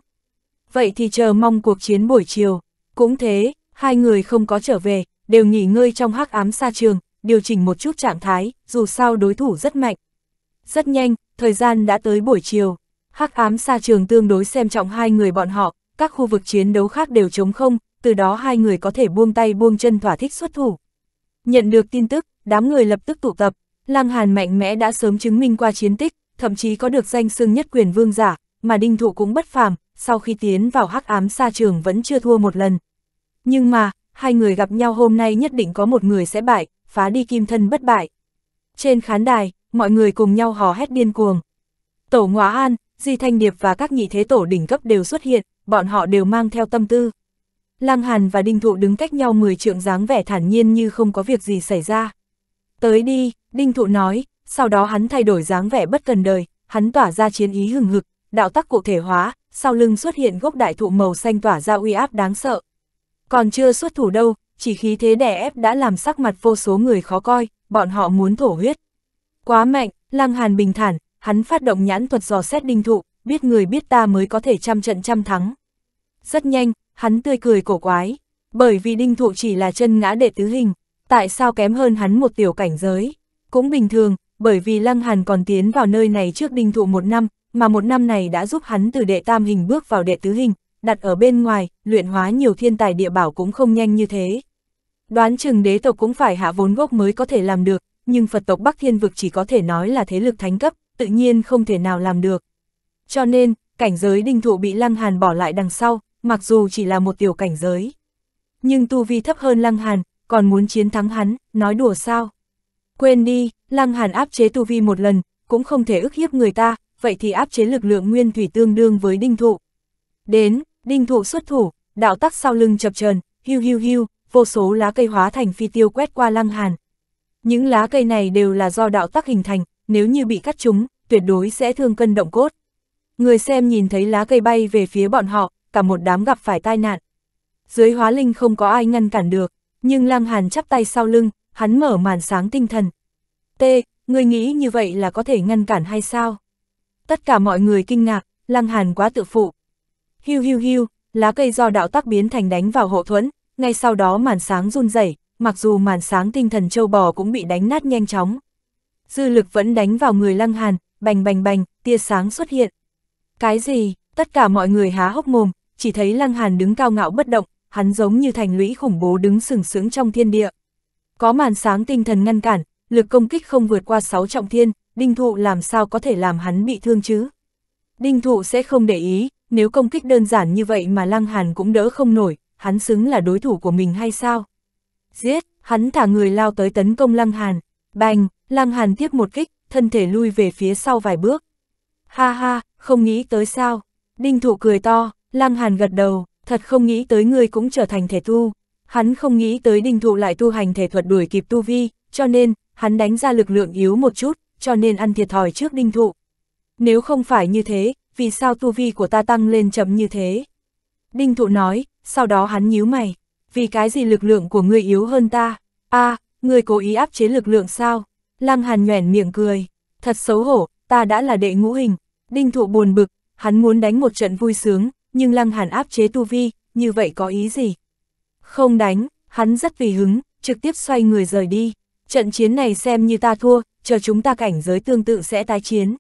Vậy thì chờ mong cuộc chiến buổi chiều. Cũng thế, hai người không có trở về, đều nghỉ ngơi trong hắc ám sa trường, điều chỉnh một chút trạng thái, dù sao đối thủ rất mạnh. Rất nhanh, thời gian đã tới buổi chiều. Hắc ám sa trường tương đối xem trọng hai người bọn họ, các khu vực chiến đấu khác đều chống không, từ đó hai người có thể buông tay buông chân thỏa thích xuất thủ. Nhận được tin tức, đám người lập tức tụ tập, Lăng Hàn mạnh mẽ đã sớm chứng minh qua chiến tích, thậm chí có được danh xưng nhất quyền vương giả, mà đinh thụ cũng bất phàm, sau khi tiến vào hắc ám sa trường vẫn chưa thua một lần. Nhưng mà, hai người gặp nhau hôm nay nhất định có một người sẽ bại, phá đi kim thân bất bại. Trên khán đài, mọi người cùng nhau hò hét điên cuồng. Tổ Ngọa An, Di Thanh Điệp và các nhị thế tổ đỉnh cấp đều xuất hiện, bọn họ đều mang theo tâm tư. Lăng Hàn và Đinh Thụ đứng cách nhau 10 trượng dáng vẻ thản nhiên như không có việc gì xảy ra. Tới đi, Đinh Thụ nói, sau đó hắn thay đổi dáng vẻ bất cần đời, hắn tỏa ra chiến ý hừng hực, đạo tắc cụ thể hóa, sau lưng xuất hiện gốc đại thụ màu xanh tỏa ra uy áp đáng sợ. Còn chưa xuất thủ đâu, chỉ khí thế đè ép đã làm sắc mặt vô số người khó coi, bọn họ muốn thổ huyết. Quá mạnh, Lăng Hàn bình thản, hắn phát động nhãn thuật dò xét đinh thụ, biết người biết ta mới có thể trăm trận trăm thắng. Rất nhanh, hắn tươi cười cổ quái, bởi vì đinh thụ chỉ là chân ngã đệ tứ hình, tại sao kém hơn hắn một tiểu cảnh giới? Cũng bình thường, bởi vì Lăng Hàn còn tiến vào nơi này trước đinh thụ một năm, mà một năm này đã giúp hắn từ đệ tam hình bước vào đệ tứ hình, đặt ở bên ngoài, luyện hóa nhiều thiên tài địa bảo cũng không nhanh như thế. Đoán chừng đế tộc cũng phải hạ vốn gốc mới có thể làm được, nhưng Phật tộc Bắc Thiên Vực chỉ có thể nói là thế lực thánh cấp, tự nhiên không thể nào làm được. Cho nên, cảnh giới đinh thụ bị Lăng Hàn bỏ lại đằng sau, mặc dù chỉ là một tiểu cảnh giới. Nhưng tu vi thấp hơn Lăng Hàn, còn muốn chiến thắng hắn, nói đùa sao? Quên đi, Lăng Hàn áp chế tu vi một lần, cũng không thể ức hiếp người ta, vậy thì áp chế lực lượng nguyên thủy tương đương với đinh thụ. Đến, đinh thụ xuất thủ, đạo tắc sau lưng chập trần, hiu hiu hiu, vô số lá cây hóa thành phi tiêu quét qua Lăng Hàn. Những lá cây này đều là do đạo tắc hình thành, nếu như bị cắt chúng, tuyệt đối sẽ thương cân động cốt. Người xem nhìn thấy lá cây bay về phía bọn họ, cả một đám gặp phải tai nạn. Dưới hóa linh không có ai ngăn cản được, nhưng Lăng Hàn chắp tay sau lưng, hắn mở màn sáng tinh thần. T, người nghĩ như vậy là có thể ngăn cản hay sao? Tất cả mọi người kinh ngạc, lăng hàn quá tự phụ. Hiu hiu hiu, lá cây do đạo tắc biến thành đánh vào hộ thuẫn, ngay sau đó màn sáng run rẩy, mặc dù màn sáng tinh thần châu bò cũng bị đánh nát nhanh chóng. Dư lực vẫn đánh vào người lăng hàn, bành bành bành, tia sáng xuất hiện. Cái gì, tất cả mọi người há hốc mồm, chỉ thấy lăng hàn đứng cao ngạo bất động, hắn giống như thành lũy khủng bố đứng sừng sững trong thiên địa. Có màn sáng tinh thần ngăn cản, lực công kích không vượt qua 6 trọng thiên, đinh thụ làm sao có thể làm hắn bị thương chứ? Đinh thụ sẽ không để ý, nếu công kích đơn giản như vậy mà Lăng Hàn cũng đỡ không nổi, hắn xứng là đối thủ của mình hay sao? Giết, hắn thả người lao tới tấn công Lăng Hàn. Bành, Lăng Hàn tiếp một kích, thân thể lui về phía sau vài bước. Ha ha, không nghĩ tới sao? Đinh thụ cười to, Lăng Hàn gật đầu, thật không nghĩ tới ngươi cũng trở thành thể tu, Hắn không nghĩ tới đinh thụ lại tu hành thể thuật đuổi kịp tu vi, cho nên, hắn đánh ra lực lượng yếu một chút, cho nên ăn thiệt thòi trước đinh thụ. Nếu không phải như thế, vì sao tu vi của ta tăng lên chậm như thế? Đinh thụ nói, sau đó hắn nhíu mày, vì cái gì lực lượng của ngươi yếu hơn ta? a à, ngươi cố ý áp chế lực lượng sao? Lăng hàn nhoẻn miệng cười, thật xấu hổ, ta đã là đệ ngũ hình. Đinh thụ buồn bực, hắn muốn đánh một trận vui sướng, nhưng lăng hàn áp chế tu vi, như vậy có ý gì? Không đánh, hắn rất vì hứng, trực tiếp xoay người rời đi. Trận chiến này xem như ta thua, chờ chúng ta cảnh giới tương tự sẽ tái chiến.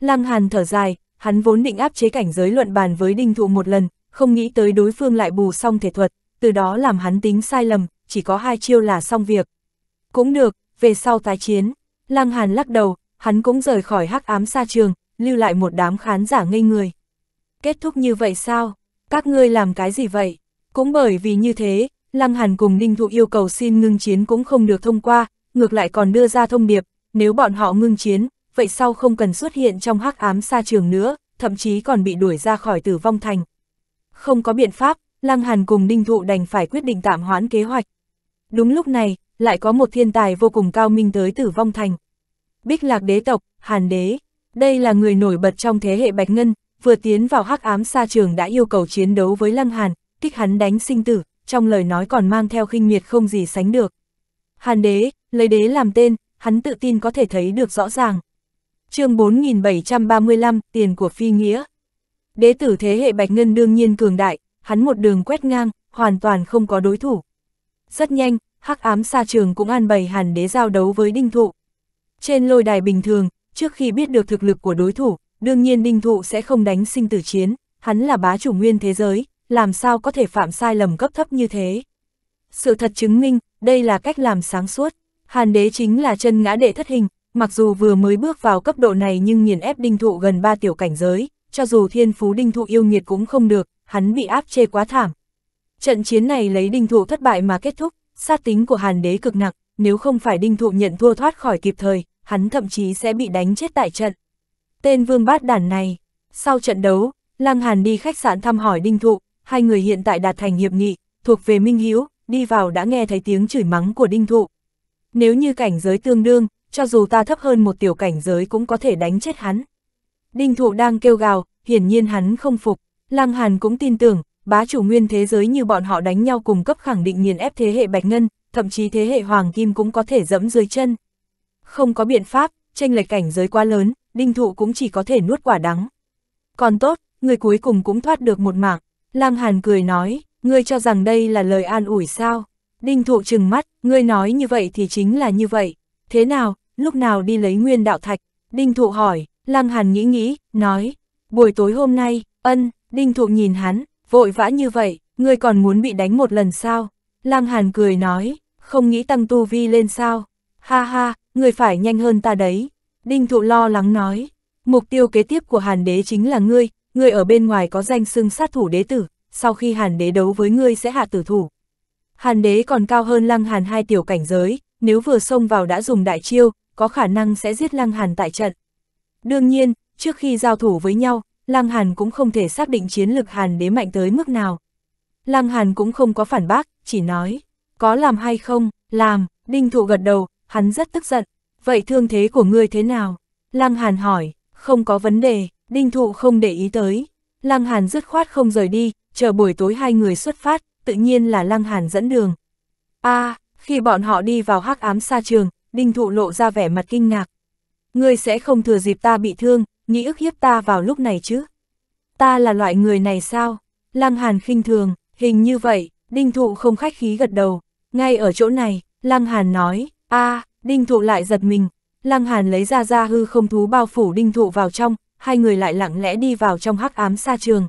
Lăng Hàn thở dài, hắn vốn định áp chế cảnh giới luận bàn với đinh thụ một lần, không nghĩ tới đối phương lại bù xong thể thuật, từ đó làm hắn tính sai lầm, chỉ có hai chiêu là xong việc. Cũng được, về sau tái chiến, Lăng Hàn lắc đầu, hắn cũng rời khỏi hắc ám xa trường, lưu lại một đám khán giả ngây người. Kết thúc như vậy sao? Các ngươi làm cái gì vậy? Cũng bởi vì như thế, Lăng Hàn cùng Ninh Thụ yêu cầu xin ngưng chiến cũng không được thông qua, ngược lại còn đưa ra thông điệp, nếu bọn họ ngưng chiến, vậy sau không cần xuất hiện trong hắc ám sa trường nữa, thậm chí còn bị đuổi ra khỏi tử vong thành. Không có biện pháp, Lăng Hàn cùng Ninh Thụ đành phải quyết định tạm hoãn kế hoạch. Đúng lúc này, lại có một thiên tài vô cùng cao minh tới tử vong thành. Bích lạc đế tộc, Hàn đế, đây là người nổi bật trong thế hệ Bạch Ngân, vừa tiến vào hắc ám sa trường đã yêu cầu chiến đấu với Lăng Hàn, thích hắn đánh sinh tử, trong lời nói còn mang theo khinh miệt không gì sánh được. Hàn đế, lấy đế làm tên, hắn tự tin có thể thấy được rõ ràng. chương 4735, tiền của phi nghĩa. Đế tử thế hệ Bạch Ngân đương nhiên cường đại, hắn một đường quét ngang, hoàn toàn không có đối thủ. Rất nhanh, hắc ám xa trường cũng an bày hàn đế giao đấu với đinh thụ. Trên lôi đài bình thường, trước khi biết được thực lực của đối thủ, đương nhiên đinh thụ sẽ không đánh sinh tử chiến, hắn là bá chủ nguyên thế giới, làm sao có thể phạm sai lầm cấp thấp như thế. Sự thật chứng minh, đây là cách làm sáng suốt, Hàn đế chính là chân ngã đệ thất hình, mặc dù vừa mới bước vào cấp độ này nhưng nghiền ép đinh thụ gần 3 tiểu cảnh giới, cho dù thiên phú đinh thụ yêu nghiệt cũng không được, hắn bị áp chê quá thảm. Trận chiến này lấy đinh thụ thất bại mà kết thúc, sát tính của Hàn đế cực nặng, nếu không phải đinh thụ nhận thua thoát khỏi kịp thời, hắn thậm chí sẽ bị đánh chết tại trận. Tên vương bát đản này, sau trận đấu, Lăng Hàn đi khách sạn thăm hỏi đinh thụ, hai người hiện tại đạt thành hiệp nghị, thuộc về Minh Hiếu, đi vào đã nghe thấy tiếng chửi mắng của đinh thụ. Nếu như cảnh giới tương đương, cho dù ta thấp hơn một tiểu cảnh giới cũng có thể đánh chết hắn. Đinh thụ đang kêu gào, hiển nhiên hắn không phục, Lăng Hàn cũng tin tưởng, bá chủ nguyên thế giới như bọn họ đánh nhau cùng cấp khẳng định nghiền ép thế hệ Bạch Ngân, thậm chí thế hệ Hoàng Kim cũng có thể dẫm dưới chân. Không có biện pháp, tranh lệch cảnh giới quá lớn, đinh thụ cũng chỉ có thể nuốt quả đắng. Còn tốt, người cuối cùng cũng thoát được một mạng. Lăng Hàn cười nói, ngươi cho rằng đây là lời an ủi sao? Đinh thụ trừng mắt, ngươi nói như vậy thì chính là như vậy. Thế nào, lúc nào đi lấy nguyên đạo thạch? Đinh thụ hỏi, Lăng Hàn nghĩ nghĩ, nói, buổi tối hôm nay, ân, Đinh thụ nhìn hắn, vội vã như vậy, ngươi còn muốn bị đánh một lần sao? Lăng Hàn cười nói, không nghĩ tăng tu vi lên sao? Ha ha, ngươi phải nhanh hơn ta đấy. Đinh thụ lo lắng nói, mục tiêu kế tiếp của Hàn đế chính là ngươi, ngươi ở bên ngoài có danh xưng sát thủ đế tử, sau khi hàn đế đấu với ngươi sẽ hạ tử thủ. Hàn đế còn cao hơn lăng hàn hai tiểu cảnh giới, nếu vừa xông vào đã dùng đại chiêu, có khả năng sẽ giết lăng hàn tại trận. Đương nhiên, trước khi giao thủ với nhau, lăng hàn cũng không thể xác định chiến lực hàn đế mạnh tới mức nào. Lăng hàn cũng không có phản bác, chỉ nói, có làm hay không, làm, đinh thụ gật đầu, hắn rất tức giận. Vậy thương thế của ngươi thế nào? Lăng hàn hỏi, không có vấn đề, Đinh Thụ không để ý tới, Lăng Hàn dứt khoát không rời đi, chờ buổi tối hai người xuất phát, tự nhiên là Lăng Hàn dẫn đường. a à, khi bọn họ đi vào hắc ám xa trường, Đinh Thụ lộ ra vẻ mặt kinh ngạc. Ngươi sẽ không thừa dịp ta bị thương, nghĩ ức hiếp ta vào lúc này chứ? Ta là loại người này sao? Lăng Hàn khinh thường, hình như vậy, Đinh Thụ không khách khí gật đầu. Ngay ở chỗ này, Lăng Hàn nói, a à, Đinh Thụ lại giật mình. Lăng Hàn lấy ra ra hư không thú bao phủ Đinh Thụ vào trong, hai người lại lặng lẽ đi vào trong hắc ám xa trường.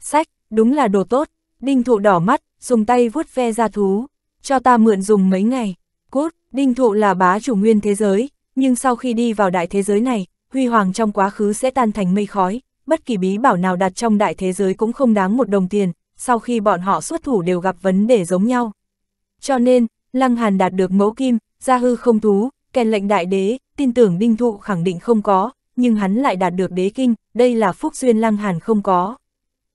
Sách, đúng là đồ tốt, đinh thụ đỏ mắt, dùng tay vuốt ve ra thú, cho ta mượn dùng mấy ngày. Cốt, đinh thụ là bá chủ nguyên thế giới, nhưng sau khi đi vào đại thế giới này, huy hoàng trong quá khứ sẽ tan thành mây khói, bất kỳ bí bảo nào đặt trong đại thế giới cũng không đáng một đồng tiền, sau khi bọn họ xuất thủ đều gặp vấn đề giống nhau. Cho nên, Lăng Hàn đạt được mẫu kim, gia hư không thú, kèn lệnh đại đế, tin tưởng đinh thụ khẳng định không có, nhưng hắn lại đạt được đế kinh, đây là phúc duyên lăng hàn không có.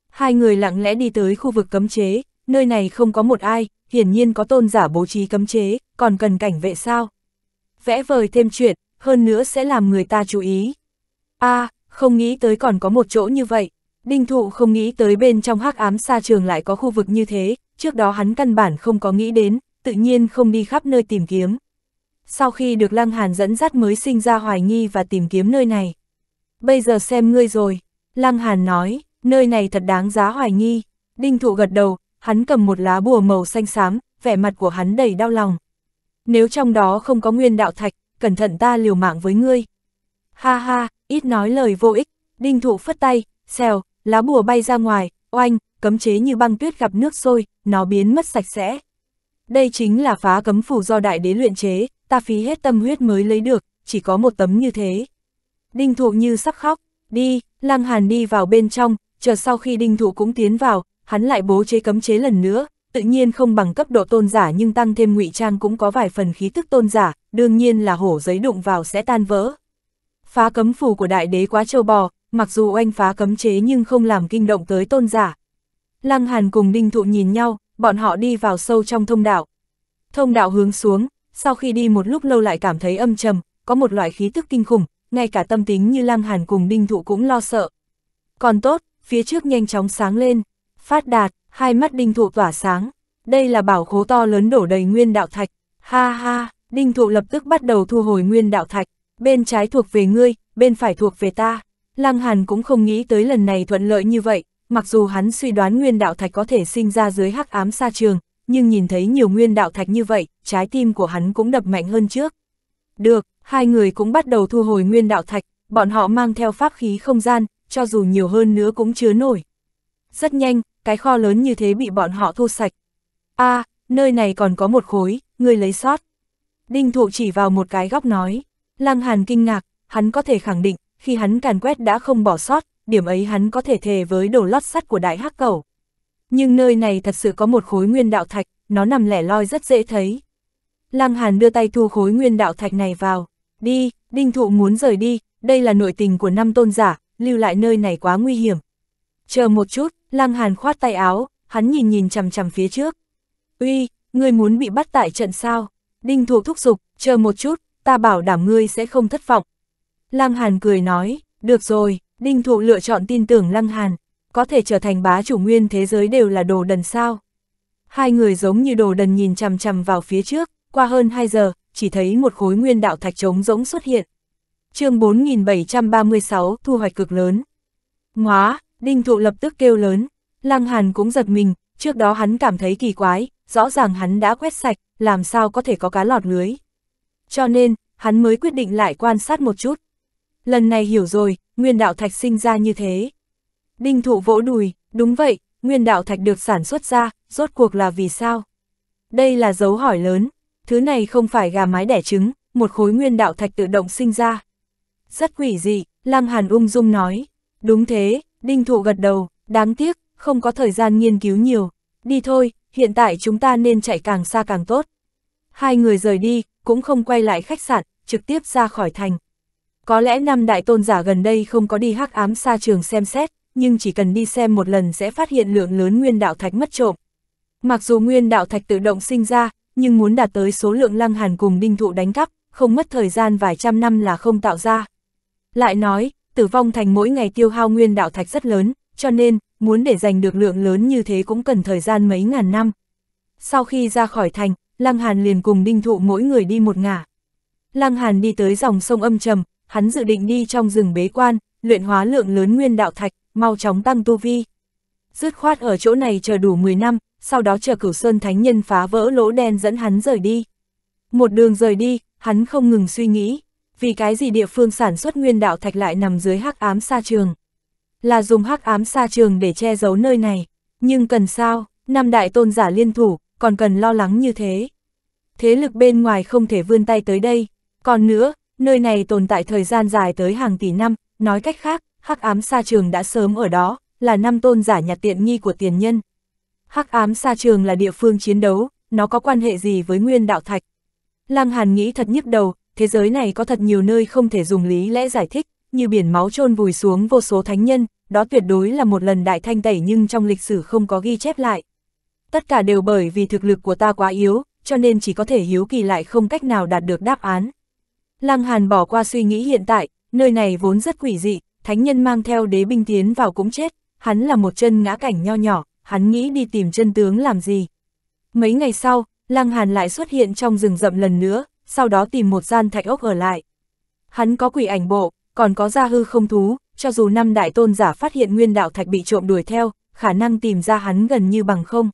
Hai người lặng lẽ đi tới khu vực cấm chế, nơi này không có một ai, hiển nhiên có tôn giả bố trí cấm chế, còn cần cảnh vệ sao. Vẽ vời thêm chuyện, hơn nữa sẽ làm người ta chú ý. a à, không nghĩ tới còn có một chỗ như vậy. Đinh thụ không nghĩ tới bên trong hắc ám xa trường lại có khu vực như thế, trước đó hắn căn bản không có nghĩ đến, tự nhiên không đi khắp nơi tìm kiếm sau khi được Lăng Hàn dẫn dắt mới sinh ra hoài nghi và tìm kiếm nơi này. Bây giờ xem ngươi rồi, Lăng Hàn nói, nơi này thật đáng giá hoài nghi. Đinh thụ gật đầu, hắn cầm một lá bùa màu xanh xám, vẻ mặt của hắn đầy đau lòng. Nếu trong đó không có nguyên đạo thạch, cẩn thận ta liều mạng với ngươi. Ha ha, ít nói lời vô ích, đinh thụ phất tay, xèo, lá bùa bay ra ngoài, oanh, cấm chế như băng tuyết gặp nước sôi, nó biến mất sạch sẽ. Đây chính là phá cấm phủ do đại đế luyện chế, ta phí hết tâm huyết mới lấy được, chỉ có một tấm như thế. Đinh thụ như sắp khóc, đi, Lang Hàn đi vào bên trong, chờ sau khi đinh thụ cũng tiến vào, hắn lại bố chế cấm chế lần nữa, tự nhiên không bằng cấp độ tôn giả nhưng tăng thêm ngụy trang cũng có vài phần khí tức tôn giả, đương nhiên là hổ giấy đụng vào sẽ tan vỡ. Phá cấm phù của đại đế quá trâu bò, mặc dù oanh phá cấm chế nhưng không làm kinh động tới tôn giả. Lăng Hàn cùng đinh thụ nhìn nhau, bọn họ đi vào sâu trong thông đạo. Thông đạo hướng xuống, sau khi đi một lúc lâu lại cảm thấy âm trầm, có một loại khí tức kinh khủng, ngay cả tâm tính như Lang Hàn cùng Đinh Thụ cũng lo sợ. Còn tốt, phía trước nhanh chóng sáng lên, phát đạt, hai mắt Đinh Thụ tỏa sáng, đây là bảo khố to lớn đổ đầy nguyên đạo thạch, ha ha, Đinh Thụ lập tức bắt đầu thu hồi nguyên đạo thạch, bên trái thuộc về ngươi, bên phải thuộc về ta. Lang Hàn cũng không nghĩ tới lần này thuận lợi như vậy, mặc dù hắn suy đoán nguyên đạo thạch có thể sinh ra dưới hắc ám sa trường, nhưng nhìn thấy nhiều nguyên đạo thạch như vậy, trái tim của hắn cũng đập mạnh hơn trước. Được, hai người cũng bắt đầu thu hồi nguyên đạo thạch, bọn họ mang theo pháp khí không gian, cho dù nhiều hơn nữa cũng chứa nổi. Rất nhanh, cái kho lớn như thế bị bọn họ thu sạch. a à, nơi này còn có một khối, người lấy sót. Đinh thụ chỉ vào một cái góc nói. Lăng Hàn kinh ngạc, hắn có thể khẳng định, khi hắn càn quét đã không bỏ sót, điểm ấy hắn có thể thề với đồ lót sắt của đại hắc cầu nhưng nơi này thật sự có một khối nguyên đạo thạch, nó nằm lẻ loi rất dễ thấy. Lăng Hàn đưa tay thu khối nguyên đạo thạch này vào, đi, đinh thụ muốn rời đi, đây là nội tình của năm tôn giả, lưu lại nơi này quá nguy hiểm. Chờ một chút, Lăng Hàn khoát tay áo, hắn nhìn nhìn chằm chằm phía trước. Uy, ngươi muốn bị bắt tại trận sao? Đinh thụ thúc giục, chờ một chút, ta bảo đảm ngươi sẽ không thất vọng. Lăng Hàn cười nói, được rồi, Đinh thụ lựa chọn tin tưởng Lăng Hàn, có thể trở thành bá chủ nguyên thế giới đều là đồ đần sao. Hai người giống như đồ đần nhìn chằm chằm vào phía trước, qua hơn 2 giờ, chỉ thấy một khối nguyên đạo thạch trống rỗng xuất hiện. chương 4736, thu hoạch cực lớn. Ngóa, đinh thụ lập tức kêu lớn, Lăng Hàn cũng giật mình, trước đó hắn cảm thấy kỳ quái, rõ ràng hắn đã quét sạch, làm sao có thể có cá lọt lưới. Cho nên, hắn mới quyết định lại quan sát một chút. Lần này hiểu rồi, nguyên đạo thạch sinh ra như thế, Đinh thụ vỗ đùi, đúng vậy, nguyên đạo thạch được sản xuất ra, rốt cuộc là vì sao? Đây là dấu hỏi lớn, thứ này không phải gà mái đẻ trứng, một khối nguyên đạo thạch tự động sinh ra. Rất quỷ dị, Lam Hàn ung dung nói. Đúng thế, Đinh Thụ gật đầu, đáng tiếc, không có thời gian nghiên cứu nhiều. Đi thôi, hiện tại chúng ta nên chạy càng xa càng tốt. Hai người rời đi, cũng không quay lại khách sạn, trực tiếp ra khỏi thành. Có lẽ năm đại tôn giả gần đây không có đi hắc ám xa trường xem xét, nhưng chỉ cần đi xem một lần sẽ phát hiện lượng lớn nguyên đạo thạch mất trộm. Mặc dù nguyên đạo thạch tự động sinh ra, nhưng muốn đạt tới số lượng lăng hàn cùng đinh thụ đánh cắp, không mất thời gian vài trăm năm là không tạo ra. Lại nói, tử vong thành mỗi ngày tiêu hao nguyên đạo thạch rất lớn, cho nên, muốn để giành được lượng lớn như thế cũng cần thời gian mấy ngàn năm. Sau khi ra khỏi thành, Lăng Hàn liền cùng đinh thụ mỗi người đi một ngả. Lăng Hàn đi tới dòng sông âm trầm, hắn dự định đi trong rừng bế quan, luyện hóa lượng lớn nguyên đạo thạch, mau chóng tăng tu vi. Dứt khoát ở chỗ này chờ đủ 10 năm, sau đó chờ cửu sơn thánh nhân phá vỡ lỗ đen dẫn hắn rời đi. Một đường rời đi, hắn không ngừng suy nghĩ, vì cái gì địa phương sản xuất nguyên đạo thạch lại nằm dưới hắc ám sa trường. Là dùng hắc ám sa trường để che giấu nơi này, nhưng cần sao, năm đại tôn giả liên thủ, còn cần lo lắng như thế. Thế lực bên ngoài không thể vươn tay tới đây, còn nữa, nơi này tồn tại thời gian dài tới hàng tỷ năm, Nói cách khác, hắc ám sa trường đã sớm ở đó, là năm tôn giả nhặt tiện nghi của tiền nhân. Hắc ám sa trường là địa phương chiến đấu, nó có quan hệ gì với nguyên đạo thạch? Lăng Hàn nghĩ thật nhức đầu, thế giới này có thật nhiều nơi không thể dùng lý lẽ giải thích, như biển máu chôn vùi xuống vô số thánh nhân, đó tuyệt đối là một lần đại thanh tẩy nhưng trong lịch sử không có ghi chép lại. Tất cả đều bởi vì thực lực của ta quá yếu, cho nên chỉ có thể hiếu kỳ lại không cách nào đạt được đáp án. Lăng Hàn bỏ qua suy nghĩ hiện tại, nơi này vốn rất quỷ dị, thánh nhân mang theo đế binh tiến vào cũng chết, hắn là một chân ngã cảnh nho nhỏ, hắn nghĩ đi tìm chân tướng làm gì. Mấy ngày sau, Lăng Hàn lại xuất hiện trong rừng rậm lần nữa, sau đó tìm một gian thạch ốc ở lại. Hắn có quỷ ảnh bộ, còn có gia hư không thú, cho dù năm đại tôn giả phát hiện nguyên đạo thạch bị trộm đuổi theo, khả năng tìm ra hắn gần như bằng không.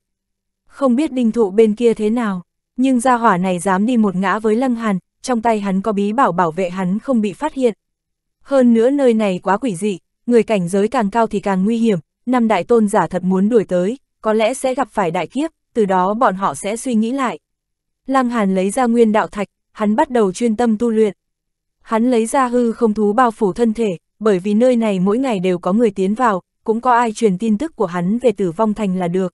Không biết đinh thụ bên kia thế nào, nhưng gia hỏa này dám đi một ngã với Lăng Hàn, trong tay hắn có bí bảo bảo vệ hắn không bị phát hiện, hơn nữa nơi này quá quỷ dị, người cảnh giới càng cao thì càng nguy hiểm, năm đại tôn giả thật muốn đuổi tới, có lẽ sẽ gặp phải đại kiếp, từ đó bọn họ sẽ suy nghĩ lại. Lăng Hàn lấy ra nguyên đạo thạch, hắn bắt đầu chuyên tâm tu luyện. Hắn lấy ra hư không thú bao phủ thân thể, bởi vì nơi này mỗi ngày đều có người tiến vào, cũng có ai truyền tin tức của hắn về tử vong thành là được.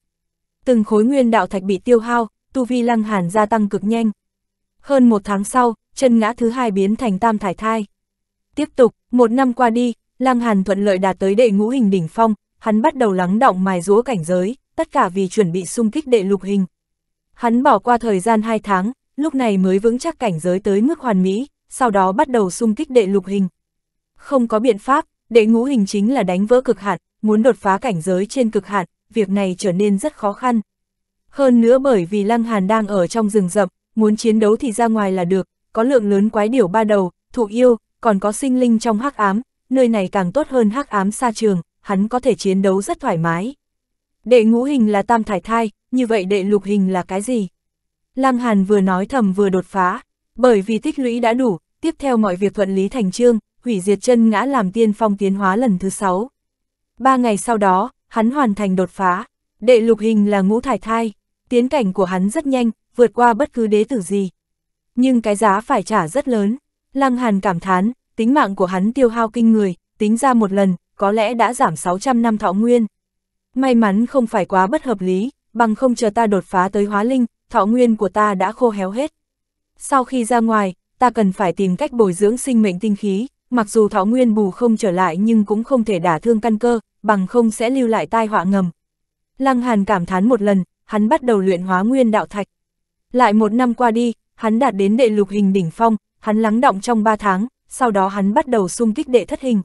Từng khối nguyên đạo thạch bị tiêu hao, tu vi Lăng Hàn gia tăng cực nhanh. Hơn một tháng sau, chân ngã thứ hai biến thành tam thải thai. Tiếp tục, một năm qua đi, Lăng Hàn thuận lợi đạt tới đệ ngũ hình đỉnh phong, hắn bắt đầu lắng động mài rũa cảnh giới, tất cả vì chuẩn bị xung kích đệ lục hình. Hắn bỏ qua thời gian 2 tháng, lúc này mới vững chắc cảnh giới tới mức hoàn mỹ, sau đó bắt đầu xung kích đệ lục hình. Không có biện pháp, đệ ngũ hình chính là đánh vỡ cực hạn, muốn đột phá cảnh giới trên cực hạn, việc này trở nên rất khó khăn. Hơn nữa bởi vì Lăng Hàn đang ở trong rừng rậm, muốn chiến đấu thì ra ngoài là được, có lượng lớn quái điểu ba đầu, thụ yêu, còn có sinh linh trong hắc ám, nơi này càng tốt hơn hắc ám xa trường, hắn có thể chiến đấu rất thoải mái. Đệ ngũ hình là tam thải thai, như vậy đệ lục hình là cái gì? Lăng Hàn vừa nói thầm vừa đột phá, bởi vì tích lũy đã đủ, tiếp theo mọi việc thuận lý thành trương, hủy diệt chân ngã làm tiên phong tiến hóa lần thứ sáu. Ba ngày sau đó, hắn hoàn thành đột phá, đệ lục hình là ngũ thải thai, tiến cảnh của hắn rất nhanh, vượt qua bất cứ đế tử gì. Nhưng cái giá phải trả rất lớn, Lăng Hàn cảm thán, tính mạng của hắn tiêu hao kinh người, tính ra một lần, có lẽ đã giảm 600 năm thọ nguyên. May mắn không phải quá bất hợp lý, bằng không chờ ta đột phá tới hóa linh, thọ nguyên của ta đã khô héo hết. Sau khi ra ngoài, ta cần phải tìm cách bồi dưỡng sinh mệnh tinh khí, mặc dù thọ nguyên bù không trở lại nhưng cũng không thể đả thương căn cơ, bằng không sẽ lưu lại tai họa ngầm. Lăng Hàn cảm thán một lần, hắn bắt đầu luyện hóa nguyên đạo thạch. Lại một năm qua đi, hắn đạt đến đệ lục hình đỉnh phong, hắn lắng động trong 3 tháng, sau đó hắn bắt đầu xung kích đệ thất hình.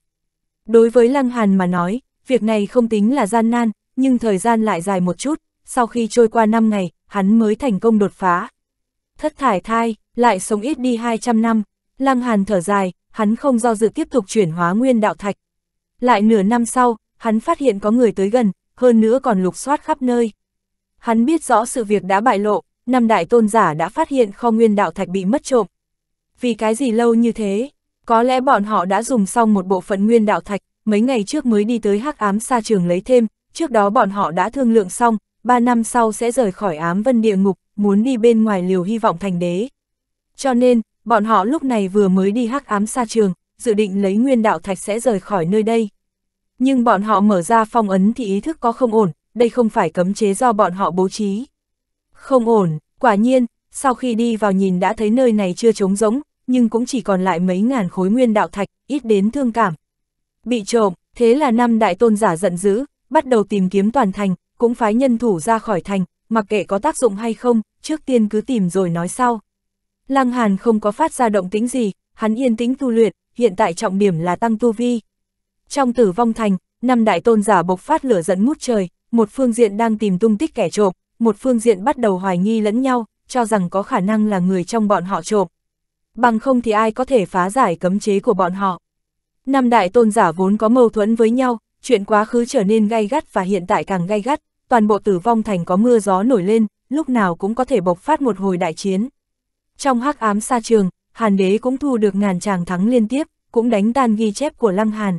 Đối với Lăng Hàn mà nói, việc này không tính là gian nan, nhưng thời gian lại dài một chút, sau khi trôi qua 5 ngày, hắn mới thành công đột phá. Thất thải thai, lại sống ít đi 200 năm, Lăng Hàn thở dài, hắn không do dự tiếp tục chuyển hóa nguyên đạo thạch. Lại nửa năm sau, hắn phát hiện có người tới gần, hơn nữa còn lục soát khắp nơi. Hắn biết rõ sự việc đã bại lộ, năm đại tôn giả đã phát hiện kho nguyên đạo thạch bị mất trộm, vì cái gì lâu như thế? Có lẽ bọn họ đã dùng xong một bộ phận nguyên đạo thạch, mấy ngày trước mới đi tới hắc ám xa trường lấy thêm, trước đó bọn họ đã thương lượng xong, ba năm sau sẽ rời khỏi ám vân địa ngục, muốn đi bên ngoài liều hy vọng thành đế. Cho nên, bọn họ lúc này vừa mới đi hắc ám xa trường, dự định lấy nguyên đạo thạch sẽ rời khỏi nơi đây. Nhưng bọn họ mở ra phong ấn thì ý thức có không ổn, đây không phải cấm chế do bọn họ bố trí. Không ổn, quả nhiên, sau khi đi vào nhìn đã thấy nơi này chưa trống rỗng, nhưng cũng chỉ còn lại mấy ngàn khối nguyên đạo thạch, ít đến thương cảm. Bị trộm, thế là năm đại tôn giả giận dữ, bắt đầu tìm kiếm toàn thành, cũng phái nhân thủ ra khỏi thành, mặc kệ có tác dụng hay không, trước tiên cứ tìm rồi nói sau. Lăng Hàn không có phát ra động tĩnh gì, hắn yên tĩnh tu luyện, hiện tại trọng điểm là tăng tu vi. Trong tử vong thành, năm đại tôn giả bộc phát lửa giận mút trời, một phương diện đang tìm tung tích kẻ trộm, một phương diện bắt đầu hoài nghi lẫn nhau, cho rằng có khả năng là người trong bọn họ trộm bằng không thì ai có thể phá giải cấm chế của bọn họ. Năm đại tôn giả vốn có mâu thuẫn với nhau, chuyện quá khứ trở nên gay gắt và hiện tại càng gay gắt, toàn bộ tử vong thành có mưa gió nổi lên, lúc nào cũng có thể bộc phát một hồi đại chiến. Trong hắc ám xa trường, Hàn đế cũng thu được ngàn tràng thắng liên tiếp, cũng đánh tan ghi chép của Lăng Hàn.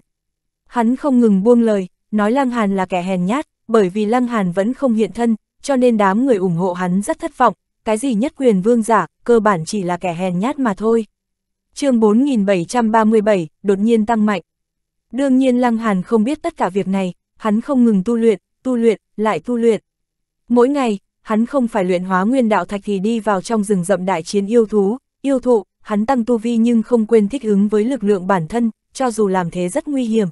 Hắn không ngừng buông lời, nói Lăng Hàn là kẻ hèn nhát, bởi vì Lăng Hàn vẫn không hiện thân, cho nên đám người ủng hộ hắn rất thất vọng, cái gì nhất quyền vương giả, cơ bản chỉ là kẻ hèn nhát mà thôi. chương 4737, đột nhiên tăng mạnh. Đương nhiên Lăng Hàn không biết tất cả việc này, hắn không ngừng tu luyện, tu luyện, lại tu luyện. Mỗi ngày, hắn không phải luyện hóa nguyên đạo thạch thì đi vào trong rừng rậm đại chiến yêu thú, yêu thụ, hắn tăng tu vi nhưng không quên thích ứng với lực lượng bản thân, cho dù làm thế rất nguy hiểm.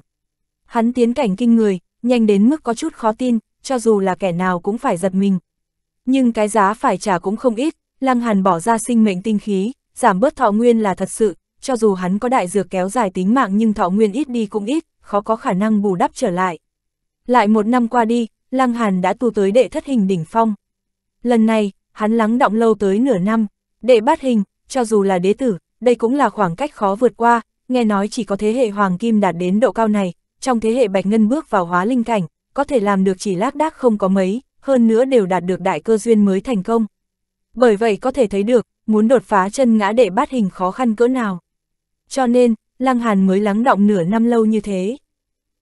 Hắn tiến cảnh kinh người, nhanh đến mức có chút khó tin, cho dù là kẻ nào cũng phải giật mình, nhưng cái giá phải trả cũng không ít, Lăng Hàn bỏ ra sinh mệnh tinh khí, giảm bớt thọ nguyên là thật sự, cho dù hắn có đại dược kéo dài tính mạng nhưng thọ nguyên ít đi cũng ít, khó có khả năng bù đắp trở lại. Lại một năm qua đi, Lăng Hàn đã tu tới đệ thất hình đỉnh phong. Lần này, hắn lắng động lâu tới nửa năm, đệ bát hình, cho dù là đế tử, đây cũng là khoảng cách khó vượt qua, nghe nói chỉ có thế hệ hoàng kim đạt đến độ cao này, trong thế hệ bạch ngân bước vào hóa linh cảnh, có thể làm được chỉ lác đác không có mấy, hơn nữa đều đạt được đại cơ duyên mới thành công. Bởi vậy có thể thấy được, muốn đột phá chân ngã đệ bát hình khó khăn cỡ nào. Cho nên, Lăng Hàn mới lắng động nửa năm lâu như thế.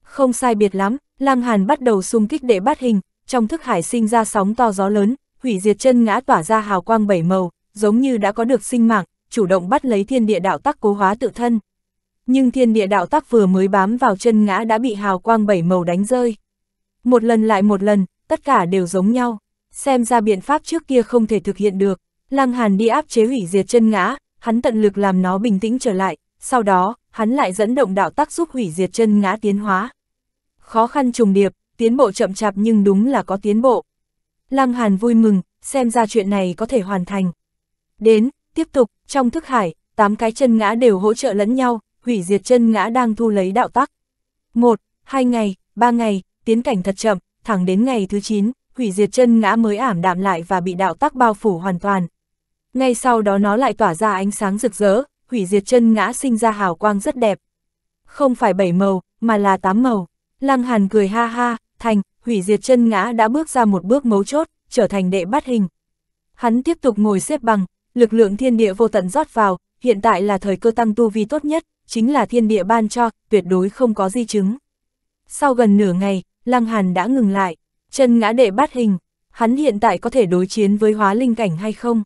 Không sai biệt lắm, Lăng Hàn bắt đầu xung kích đệ bát hình, trong thức hải sinh ra sóng to gió lớn, hủy diệt chân ngã tỏa ra hào quang bảy màu, giống như đã có được sinh mạng, chủ động bắt lấy thiên địa đạo tắc cố hóa tự thân. Nhưng thiên địa đạo tắc vừa mới bám vào chân ngã đã bị hào quang bảy màu đánh rơi. Một lần lại một lần, tất cả đều giống nhau. Xem ra biện pháp trước kia không thể thực hiện được, Lăng Hàn đi áp chế hủy diệt chân ngã, hắn tận lực làm nó bình tĩnh trở lại, sau đó, hắn lại dẫn động đạo tắc giúp hủy diệt chân ngã tiến hóa. Khó khăn trùng điệp, tiến bộ chậm chạp nhưng đúng là có tiến bộ. Lăng Hàn vui mừng, xem ra chuyện này có thể hoàn thành. Đến, tiếp tục, trong thức hải, tám cái chân ngã đều hỗ trợ lẫn nhau, hủy diệt chân ngã đang thu lấy đạo tắc. Một, hai ngày, ba ngày, tiến cảnh thật chậm, thẳng đến ngày thứ 9, hủy diệt chân ngã mới ảm đạm lại và bị đạo tắc bao phủ hoàn toàn. Ngay sau đó nó lại tỏa ra ánh sáng rực rỡ, hủy diệt chân ngã sinh ra hào quang rất đẹp. Không phải bảy màu, mà là tám màu. Lăng Hàn cười ha ha, thành, hủy diệt chân ngã đã bước ra một bước mấu chốt, trở thành đệ bát hình. Hắn tiếp tục ngồi xếp bằng, lực lượng thiên địa vô tận rót vào, hiện tại là thời cơ tăng tu vi tốt nhất, chính là thiên địa ban cho, tuyệt đối không có di chứng. Sau gần nửa ngày, Lăng Hàn đã ngừng lại, chân ngã đệ bắt hình, hắn hiện tại có thể đối chiến với hóa linh cảnh hay không?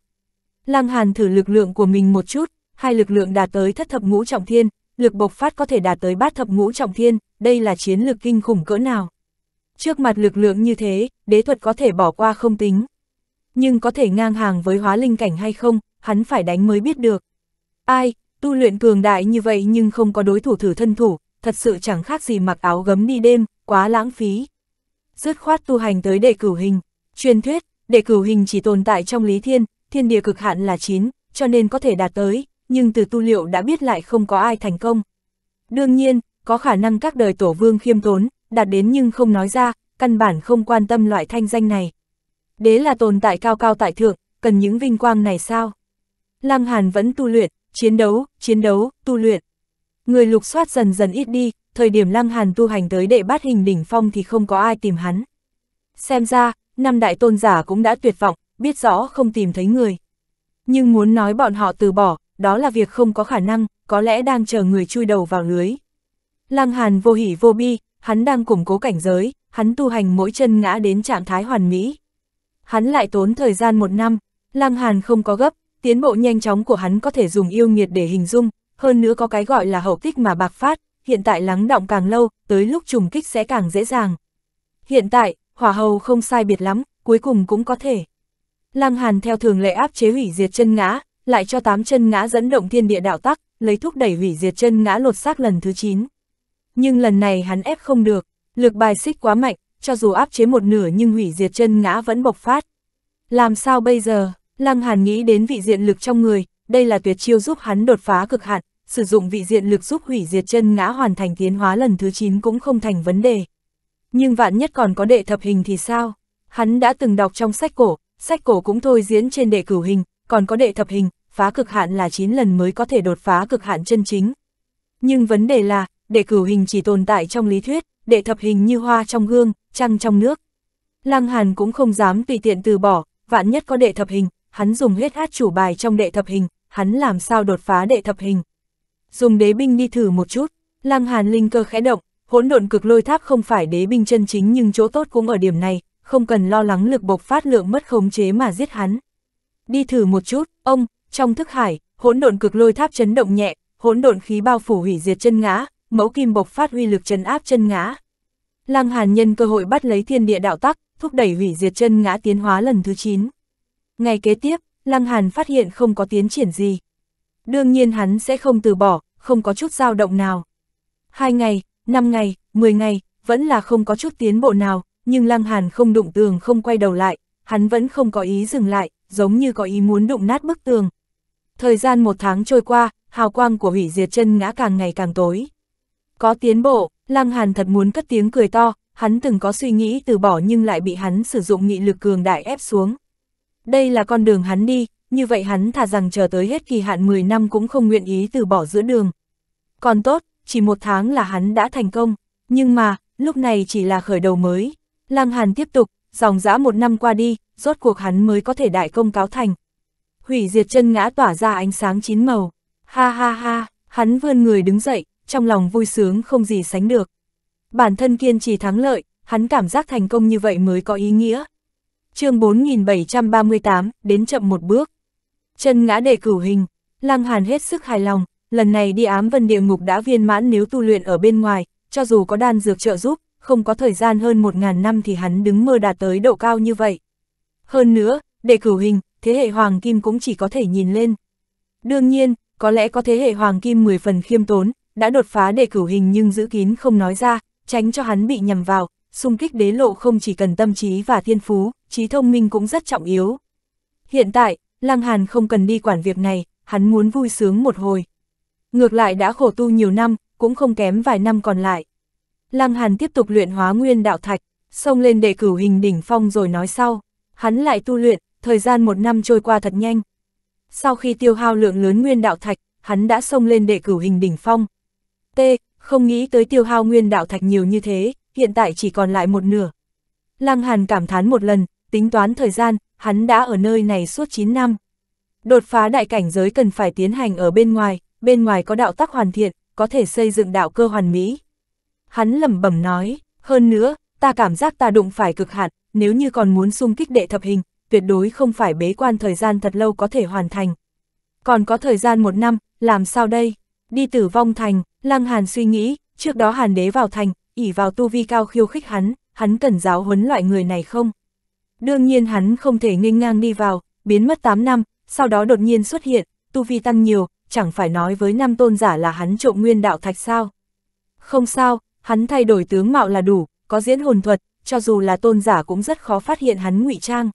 Lăng Hàn thử lực lượng của mình một chút, hai lực lượng đạt tới thất thập ngũ trọng thiên, lực bộc phát có thể đạt tới bát thập ngũ trọng thiên, đây là chiến lực kinh khủng cỡ nào. Trước mặt lực lượng như thế, đế thuật có thể bỏ qua không tính. Nhưng có thể ngang hàng với hóa linh cảnh hay không, hắn phải đánh mới biết được. Ai, tu luyện cường đại như vậy nhưng không có đối thủ thử thân thủ, thật sự chẳng khác gì mặc áo gấm đi đêm, quá lãng phí. Dứt khoát tu hành tới đệ cửu hình, truyền thuyết, đệ cửu hình chỉ tồn tại trong lý thiên, thiên địa cực hạn là 9, cho nên có thể đạt tới, nhưng từ tu liệu đã biết lại không có ai thành công. Đương nhiên, có khả năng các đời tổ vương khiêm tốn, đạt đến nhưng không nói ra, căn bản không quan tâm loại thanh danh này. Đế là tồn tại cao cao tại thượng, cần những vinh quang này sao? Lăng Hàn vẫn tu luyện, chiến đấu, chiến đấu, tu luyện. Người lục soát dần dần ít đi, thời điểm Lăng Hàn tu hành tới đệ bát hình đỉnh phong thì không có ai tìm hắn. Xem ra, năm đại tôn giả cũng đã tuyệt vọng, biết rõ không tìm thấy người. Nhưng muốn nói bọn họ từ bỏ, đó là việc không có khả năng, có lẽ đang chờ người chui đầu vào lưới. Lăng Hàn vô hỉ vô bi, hắn đang củng cố cảnh giới, hắn tu hành mỗi chân ngã đến trạng thái hoàn mỹ. Hắn lại tốn thời gian một năm, Lăng Hàn không có gấp, tiến bộ nhanh chóng của hắn có thể dùng yêu nghiệt để hình dung, hơn nữa có cái gọi là hậu tích mà bạc phát, hiện tại lắng động càng lâu, tới lúc trùng kích sẽ càng dễ dàng. Hiện tại, hỏa hầu không sai biệt lắm, cuối cùng cũng có thể. Lăng Hàn theo thường lệ áp chế hủy diệt chân ngã, lại cho tám chân ngã dẫn động thiên địa đạo tắc, lấy thúc đẩy hủy diệt chân ngã lột xác lần thứ 9. Nhưng lần này hắn ép không được, lực bài xích quá mạnh, cho dù áp chế một nửa nhưng hủy diệt chân ngã vẫn bộc phát. Làm sao bây giờ, Lăng Hàn nghĩ đến vị diện lực trong người, đây là tuyệt chiêu giúp hắn đột phá cực hạn, sử dụng vị diện lực giúp hủy diệt chân ngã hoàn thành tiến hóa lần thứ 9 cũng không thành vấn đề. Nhưng vạn nhất còn có đệ thập hình thì sao? Hắn đã từng đọc trong sách cổ, sách cổ cũng thôi diễn trên đệ cửu hình, còn có đệ thập hình, phá cực hạn là 9 lần mới có thể đột phá cực hạn chân chính. Nhưng vấn đề là, đệ cửu hình chỉ tồn tại trong lý thuyết, đệ thập hình như hoa trong gương, trăng trong nước. Lăng Hàn cũng không dám tùy tiện từ bỏ, vạn nhất có đệ thập hình, hắn dùng hết hát chủ bài trong đệ thập hình, hắn làm sao đột phá đệ thập hình dùng đế binh đi thử một chút. Lăng Hàn linh cơ khẽ động, hỗn độn cực lôi tháp không phải đế binh chân chính nhưng chỗ tốt cũng ở điểm này, không cần lo lắng lực bộc phát lượng mất khống chế mà giết hắn. Đi thử một chút, ông, trong thức hải, hỗn độn cực lôi tháp chấn động nhẹ, hỗn độn khí bao phủ hủy diệt chân ngã, mẫu kim bộc phát uy lực trấn áp chân ngã. Lăng Hàn nhân cơ hội bắt lấy thiên địa đạo tắc, thúc đẩy hủy diệt chân ngã tiến hóa lần thứ 9. Ngày kế tiếp, Lăng Hàn phát hiện không có tiến triển gì, đương nhiên hắn sẽ không từ bỏ, không có chút dao động nào. Hai ngày, năm ngày, mười ngày, vẫn là không có chút tiến bộ nào, nhưng Lăng Hàn không đụng tường không quay đầu lại, hắn vẫn không có ý dừng lại, giống như có ý muốn đụng nát bức tường. Thời gian một tháng trôi qua, hào quang của hủy diệt chân ngã càng ngày càng tối. Có tiến bộ, Lăng Hàn thật muốn cất tiếng cười to, hắn từng có suy nghĩ từ bỏ nhưng lại bị hắn sử dụng nghị lực cường đại ép xuống. Đây là con đường hắn đi, như vậy hắn thà rằng chờ tới hết kỳ hạn 10 năm cũng không nguyện ý từ bỏ giữa đường. Còn tốt, chỉ một tháng là hắn đã thành công, nhưng mà, lúc này chỉ là khởi đầu mới. Lăng Hàn tiếp tục, dòng dã một năm qua đi, rốt cuộc hắn mới có thể đại công cáo thành. Hủy diệt chân ngã tỏa ra ánh sáng chín màu. Ha ha ha, hắn vươn người đứng dậy, trong lòng vui sướng không gì sánh được. Bản thân kiên trì thắng lợi, hắn cảm giác thành công như vậy mới có ý nghĩa. chương 4738, đến chậm một bước chân ngã đề cửu hình, Lăng Hàn hết sức hài lòng, lần này đi ám vân địa ngục đã viên mãn nếu tu luyện ở bên ngoài, cho dù có đan dược trợ giúp, không có thời gian hơn một ngàn năm thì hắn đứng mơ đạt tới độ cao như vậy. Hơn nữa, đề cửu hình, thế hệ Hoàng Kim cũng chỉ có thể nhìn lên. Đương nhiên, có lẽ có thế hệ Hoàng Kim 10 phần khiêm tốn, đã đột phá đề cửu hình nhưng giữ kín không nói ra, tránh cho hắn bị nhầm vào, xung kích đế lộ không chỉ cần tâm trí và thiên phú, trí thông minh cũng rất trọng yếu. Hiện tại, Lăng Hàn không cần đi quản việc này, hắn muốn vui sướng một hồi. Ngược lại đã khổ tu nhiều năm, cũng không kém vài năm còn lại. Lăng Hàn tiếp tục luyện hóa nguyên đạo thạch, xông lên đệ cửu hình đỉnh phong rồi nói sau. Hắn lại tu luyện, thời gian một năm trôi qua thật nhanh. Sau khi tiêu hao lượng lớn nguyên đạo thạch, hắn đã xông lên đệ cửu hình đỉnh phong. T, không nghĩ tới tiêu hao nguyên đạo thạch nhiều như thế, hiện tại chỉ còn lại một nửa. Lăng Hàn cảm thán một lần, tính toán thời gian, hắn đã ở nơi này suốt 9 năm. Đột phá đại cảnh giới cần phải tiến hành ở bên ngoài, bên ngoài có đạo tắc hoàn thiện, có thể xây dựng đạo cơ hoàn mỹ. Hắn lẩm bẩm nói, hơn nữa, ta cảm giác ta đụng phải cực hạn, nếu như còn muốn xung kích đệ thập hình, tuyệt đối không phải bế quan thời gian thật lâu có thể hoàn thành. Còn có thời gian một năm, làm sao đây? Đi tử vong thành, Lăng Hàn suy nghĩ, trước đó Hàn đế vào thành, ỉ vào tu vi cao khiêu khích hắn, hắn cần giáo huấn loại người này không? Đương nhiên hắn không thể nghênh ngang đi vào, biến mất 8 năm, sau đó đột nhiên xuất hiện, tu vi tăng nhiều, chẳng phải nói với năm tôn giả là hắn trộm nguyên đạo thạch sao. Không sao, hắn thay đổi tướng mạo là đủ, có diễn hồn thuật, cho dù là tôn giả cũng rất khó phát hiện hắn ngụy trang.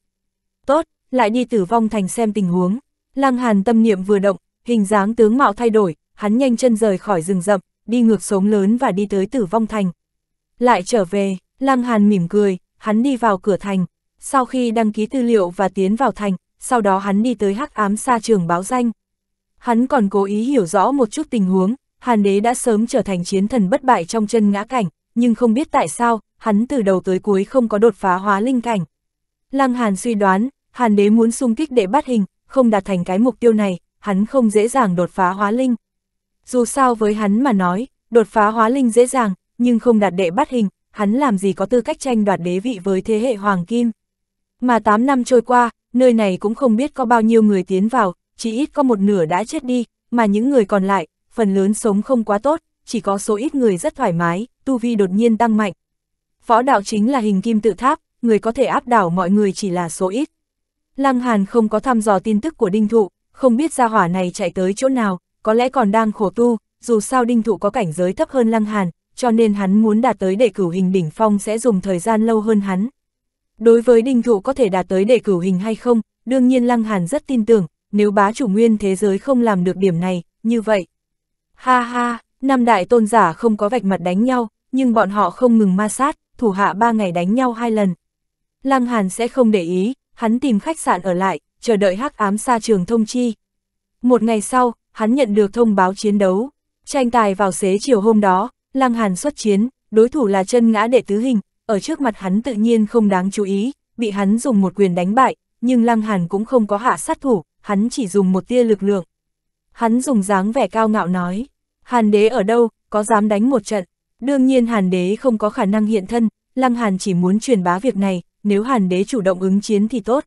Tốt, lại đi tử vong thành xem tình huống. Lăng Hàn tâm niệm vừa động, hình dáng tướng mạo thay đổi, hắn nhanh chân rời khỏi rừng rậm, đi ngược sống lớn và đi tới tử vong thành. Lại trở về, Lăng Hàn mỉm cười, hắn đi vào cửa thành, sau khi đăng ký tư liệu và tiến vào thành, sau đó hắn đi tới hắc ám sa trường báo danh. Hắn còn cố ý hiểu rõ một chút tình huống, Hàn đế đã sớm trở thành chiến thần bất bại trong chân ngã cảnh, nhưng không biết tại sao, hắn từ đầu tới cuối không có đột phá hóa linh cảnh. Lăng Hàn suy đoán, Hàn đế muốn xung kích để bắt hình, không đạt thành cái mục tiêu này, hắn không dễ dàng đột phá hóa linh. Dù sao với hắn mà nói, đột phá hóa linh dễ dàng, nhưng không đạt đệ bắt hình, hắn làm gì có tư cách tranh đoạt đế vị với thế hệ hoàng kim. Mà 8 năm trôi qua, nơi này cũng không biết có bao nhiêu người tiến vào, chỉ ít có một nửa đã chết đi, mà những người còn lại, phần lớn sống không quá tốt, chỉ có số ít người rất thoải mái, tu vi đột nhiên tăng mạnh. phó đạo chính là hình kim tự tháp, người có thể áp đảo mọi người chỉ là số ít. Lăng Hàn không có thăm dò tin tức của đinh thụ, không biết gia hỏa này chạy tới chỗ nào, có lẽ còn đang khổ tu, dù sao đinh thụ có cảnh giới thấp hơn Lăng Hàn, cho nên hắn muốn đạt tới đệ cửu hình đỉnh phong sẽ dùng thời gian lâu hơn hắn. Đối với đinh thủ có thể đạt tới đệ cửu hình hay không, đương nhiên Lăng Hàn rất tin tưởng, nếu bá chủ nguyên thế giới không làm được điểm này, như vậy. Ha ha, năm đại tôn giả không có vạch mặt đánh nhau, nhưng bọn họ không ngừng ma sát, thủ hạ ba ngày đánh nhau hai lần. Lăng Hàn sẽ không để ý, hắn tìm khách sạn ở lại, chờ đợi hắc ám xa trường thông chi. Một ngày sau, hắn nhận được thông báo chiến đấu. Tranh tài vào xế chiều hôm đó, Lăng Hàn xuất chiến, đối thủ là chân ngã đệ tứ hình, ở trước mặt hắn tự nhiên không đáng chú ý, bị hắn dùng một quyền đánh bại, nhưng Lăng Hàn cũng không có hạ sát thủ, hắn chỉ dùng một tia lực lượng. Hắn dùng dáng vẻ cao ngạo nói, Hàn đế ở đâu, có dám đánh một trận. Đương nhiên Hàn đế không có khả năng hiện thân, Lăng Hàn chỉ muốn truyền bá việc này, nếu Hàn đế chủ động ứng chiến thì tốt.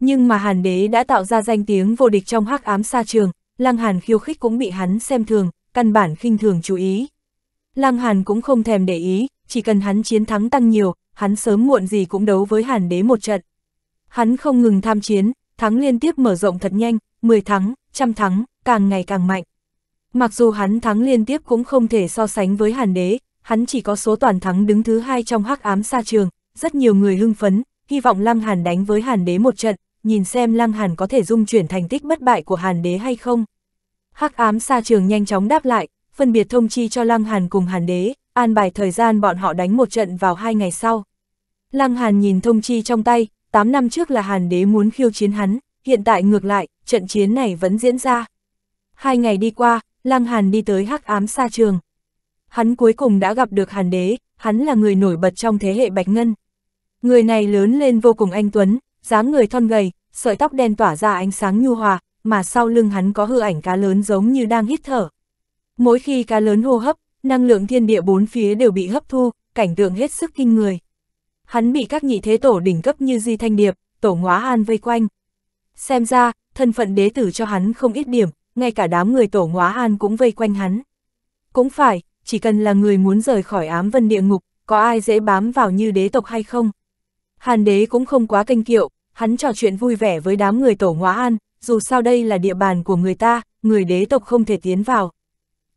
Nhưng mà Hàn đế đã tạo ra danh tiếng vô địch trong hắc ám sa trường, Lăng Hàn khiêu khích cũng bị hắn xem thường, căn bản khinh thường chú ý. Lăng Hàn cũng không thèm để ý, chỉ cần hắn chiến thắng tăng nhiều, hắn sớm muộn gì cũng đấu với Hàn đế một trận. Hắn không ngừng tham chiến, thắng liên tiếp mở rộng thật nhanh, 10 thắng, trăm thắng, càng ngày càng mạnh. Mặc dù hắn thắng liên tiếp cũng không thể so sánh với Hàn đế, hắn chỉ có số toàn thắng đứng thứ hai trong hắc ám Sa trường, rất nhiều người hưng phấn, hy vọng Lăng Hàn đánh với Hàn đế một trận, nhìn xem Lăng Hàn có thể dung chuyển thành tích bất bại của Hàn đế hay không. Hắc ám Sa trường nhanh chóng đáp lại, phân biệt thông chi cho Lăng Hàn cùng Hàn đế, an bài thời gian bọn họ đánh một trận vào hai ngày sau. Lăng Hàn nhìn thông chi trong tay, 8 năm trước là Hàn đế muốn khiêu chiến hắn, hiện tại ngược lại, trận chiến này vẫn diễn ra. Hai ngày đi qua, Lăng Hàn đi tới hắc ám xa trường. Hắn cuối cùng đã gặp được Hàn đế, hắn là người nổi bật trong thế hệ Bạch Ngân. Người này lớn lên vô cùng anh Tuấn, dáng người thon gầy, sợi tóc đen tỏa ra ánh sáng nhu hòa, mà sau lưng hắn có hư ảnh cá lớn giống như đang hít thở. Mỗi khi cá lớn hô hấp, năng lượng thiên địa bốn phía đều bị hấp thu, cảnh tượng hết sức kinh người. Hắn bị các nhị thế tổ đỉnh cấp như Di Thanh Điệp, Tổ Ngóa An vây quanh. Xem ra, thân phận đế tử cho hắn không ít điểm, ngay cả đám người Tổ Ngóa An cũng vây quanh hắn. Cũng phải, chỉ cần là người muốn rời khỏi ám vân địa ngục, có ai dễ bám vào như đế tộc hay không? Hàn đế cũng không quá kênh kiệu, hắn trò chuyện vui vẻ với đám người Tổ Ngóa An, dù sao đây là địa bàn của người ta, người đế tộc không thể tiến vào.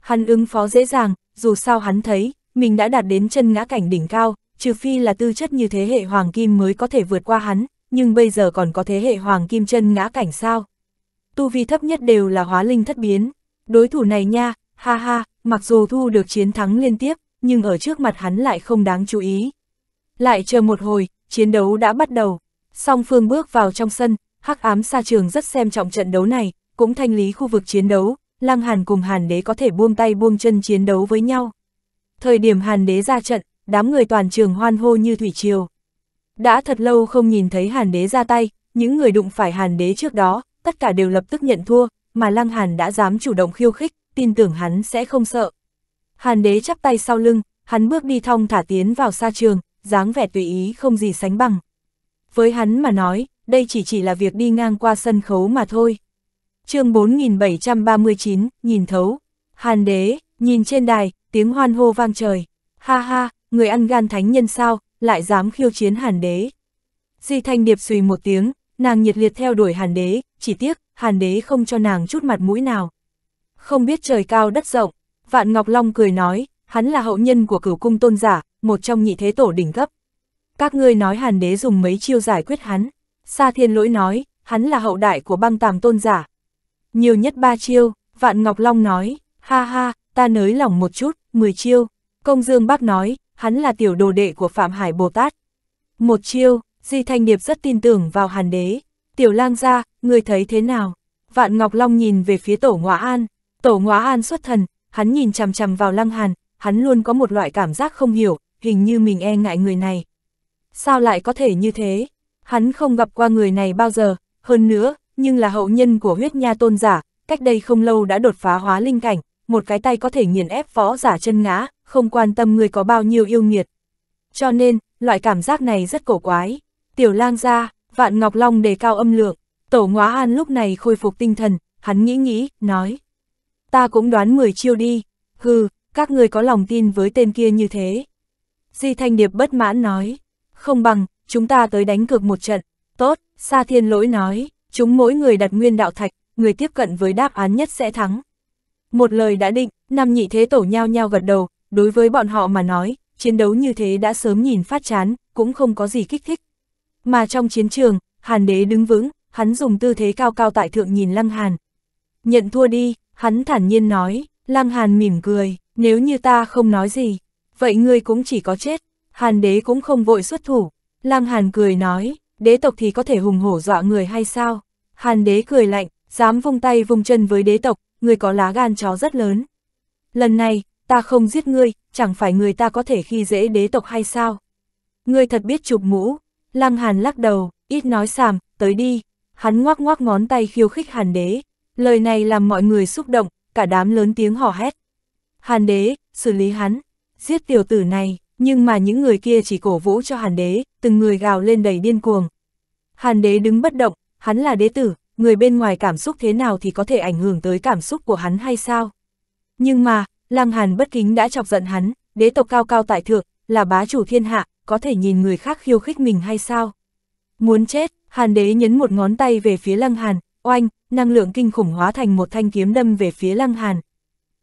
Hắn ứng phó dễ dàng, dù sao hắn thấy, mình đã đạt đến chân ngã cảnh đỉnh cao, trừ phi là tư chất như thế hệ hoàng kim mới có thể vượt qua hắn, nhưng bây giờ còn có thế hệ hoàng kim chân ngã cảnh sao. Tu vi thấp nhất đều là hóa linh thất biến. Đối thủ này nha, ha ha, mặc dù thu được chiến thắng liên tiếp, nhưng ở trước mặt hắn lại không đáng chú ý. Lại chờ một hồi, chiến đấu đã bắt đầu. Song phương bước vào trong sân, hắc ám sa trường rất xem trọng trận đấu này, cũng thanh lý khu vực chiến đấu, Lăng Hàn cùng Hàn đế có thể buông tay buông chân chiến đấu với nhau. Thời điểm Hàn đế ra trận, đám người toàn trường hoan hô như thủy triều. Đã thật lâu không nhìn thấy Hàn đế ra tay, những người đụng phải Hàn đế trước đó, tất cả đều lập tức nhận thua, mà Lăng Hàn đã dám chủ động khiêu khích, tin tưởng hắn sẽ không sợ. Hàn đế chắp tay sau lưng, hắn bước đi thong thả tiến vào xa trường, dáng vẻ tùy ý không gì sánh bằng. Với hắn mà nói, đây chỉ chỉ là việc đi ngang qua sân khấu mà thôi chương 4739, nhìn thấu. Hàn đế, nhìn trên đài, tiếng hoan hô vang trời. Ha ha, người ăn gan thánh nhân sao, lại dám khiêu chiến hàn đế. Di Thanh Điệp xùy một tiếng, nàng nhiệt liệt theo đuổi hàn đế, chỉ tiếc, hàn đế không cho nàng chút mặt mũi nào. Không biết trời cao đất rộng, Vạn Ngọc Long cười nói, hắn là hậu nhân của cửu cung tôn giả, một trong nhị thế tổ đỉnh cấp. Các ngươi nói hàn đế dùng mấy chiêu giải quyết hắn. Sa thiên lỗi nói, hắn là hậu đại của băng tàm tôn giả, nhiều nhất ba chiêu, Vạn Ngọc Long nói, ha ha, ta nới lỏng một chút, 10 chiêu. Công Dương Bác nói, hắn là tiểu đồ đệ của Phạm Hải Bồ Tát. Một chiêu, Di Thanh Điệp rất tin tưởng vào Hàn Đế. Tiểu lang gia, người thấy thế nào? Vạn Ngọc Long nhìn về phía Tổ Ngoã An. Tổ Ngoã An xuất thần, hắn nhìn chằm chằm vào Lăng Hàn, hắn luôn có một loại cảm giác không hiểu, hình như mình e ngại người này. Sao lại có thể như thế? Hắn không gặp qua người này bao giờ, hơn nữa, nhưng là hậu nhân của huyết nha tôn giả, cách đây không lâu đã đột phá hóa linh cảnh, một cái tay có thể nghiền ép võ giả chân ngã, không quan tâm người có bao nhiêu yêu nghiệt. Cho nên, loại cảm giác này rất cổ quái. Tiểu lang ra, vạn ngọc long đề cao âm lượng, tổ ngóa an lúc này khôi phục tinh thần, hắn nghĩ nghĩ, nói. Ta cũng đoán 10 chiêu đi, hừ, các người có lòng tin với tên kia như thế. Di Thanh Điệp bất mãn nói, không bằng, chúng ta tới đánh cược một trận, tốt, Sa Thiên Lỗi nói, Chúng mỗi người đặt nguyên đạo thạch, người tiếp cận với đáp án nhất sẽ thắng. Một lời đã định, năm nhị thế tổ nhao nhao gật đầu, đối với bọn họ mà nói, chiến đấu như thế đã sớm nhìn phát chán, cũng không có gì kích thích. Mà trong chiến trường, Hàn đế đứng vững, hắn dùng tư thế cao cao tại thượng nhìn Lăng Hàn. Nhận thua đi, hắn thản nhiên nói, Lăng Hàn mỉm cười, nếu như ta không nói gì, vậy ngươi cũng chỉ có chết. Hàn đế cũng không vội xuất thủ. Lăng Hàn cười nói, đế tộc thì có thể hùng hổ dọa người hay sao? Hàn đế cười lạnh, dám vung tay vung chân với đế tộc, người có lá gan chó rất lớn. Lần này, ta không giết ngươi, chẳng phải người ta có thể khi dễ đế tộc hay sao? Ngươi thật biết chụp mũ, lăng hàn lắc đầu, ít nói sàm, tới đi. Hắn ngoác ngoác ngón tay khiêu khích hàn đế, lời này làm mọi người xúc động, cả đám lớn tiếng hò hét. Hàn đế, xử lý hắn, giết tiểu tử này nhưng mà những người kia chỉ cổ vũ cho hàn đế, từng người gào lên đầy điên cuồng. Hàn đế đứng bất động, hắn là đế tử, người bên ngoài cảm xúc thế nào thì có thể ảnh hưởng tới cảm xúc của hắn hay sao? Nhưng mà, lang hàn bất kính đã chọc giận hắn, đế tộc cao cao tại thượng, là bá chủ thiên hạ, có thể nhìn người khác khiêu khích mình hay sao? Muốn chết, hàn đế nhấn một ngón tay về phía lăng hàn, oanh, năng lượng kinh khủng hóa thành một thanh kiếm đâm về phía lăng hàn.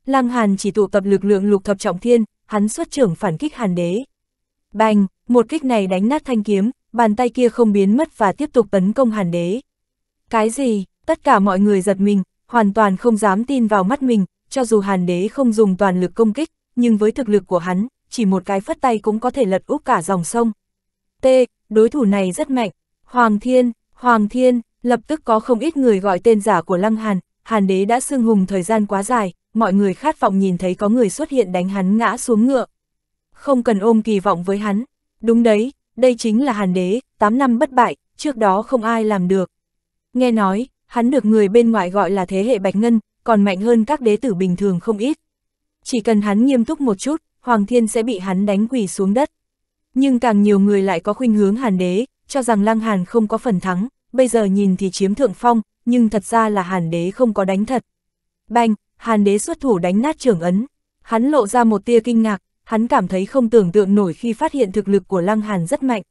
Lăng hàn chỉ tụ tập lực lượng lục thập trọng thiên, hắn xuất trưởng phản kích hàn đế. Bành, một kích này đánh nát thanh kiếm, bàn tay kia không biến mất và tiếp tục tấn công hàn đế. Cái gì, tất cả mọi người giật mình, hoàn toàn không dám tin vào mắt mình, cho dù hàn đế không dùng toàn lực công kích, nhưng với thực lực của hắn, chỉ một cái phất tay cũng có thể lật úp cả dòng sông. T, đối thủ này rất mạnh, Hoàng Thiên, Hoàng Thiên, lập tức có không ít người gọi tên giả của Lăng Hàn, Hàn đế đã xưng hùng thời gian quá dài, mọi người khát vọng nhìn thấy có người xuất hiện đánh hắn ngã xuống ngựa. Không cần ôm kỳ vọng với hắn. Đúng đấy, đây chính là Hàn Đế, 8 năm bất bại, trước đó không ai làm được. Nghe nói, hắn được người bên ngoài gọi là thế hệ Bạch Ngân, còn mạnh hơn các đế tử bình thường không ít. Chỉ cần hắn nghiêm túc một chút, Hoàng Thiên sẽ bị hắn đánh quỳ xuống đất. Nhưng càng nhiều người lại có khuynh hướng Hàn Đế, cho rằng Lăng Hàn không có phần thắng, bây giờ nhìn thì chiếm thượng phong, nhưng thật ra là Hàn Đế không có đánh thật. Banh, Hàn đế xuất thủ đánh nát trưởng ấn. Hắn lộ ra một tia kinh ngạc, hắn cảm thấy không tưởng tượng nổi khi phát hiện thực lực của Lăng Hàn rất mạnh.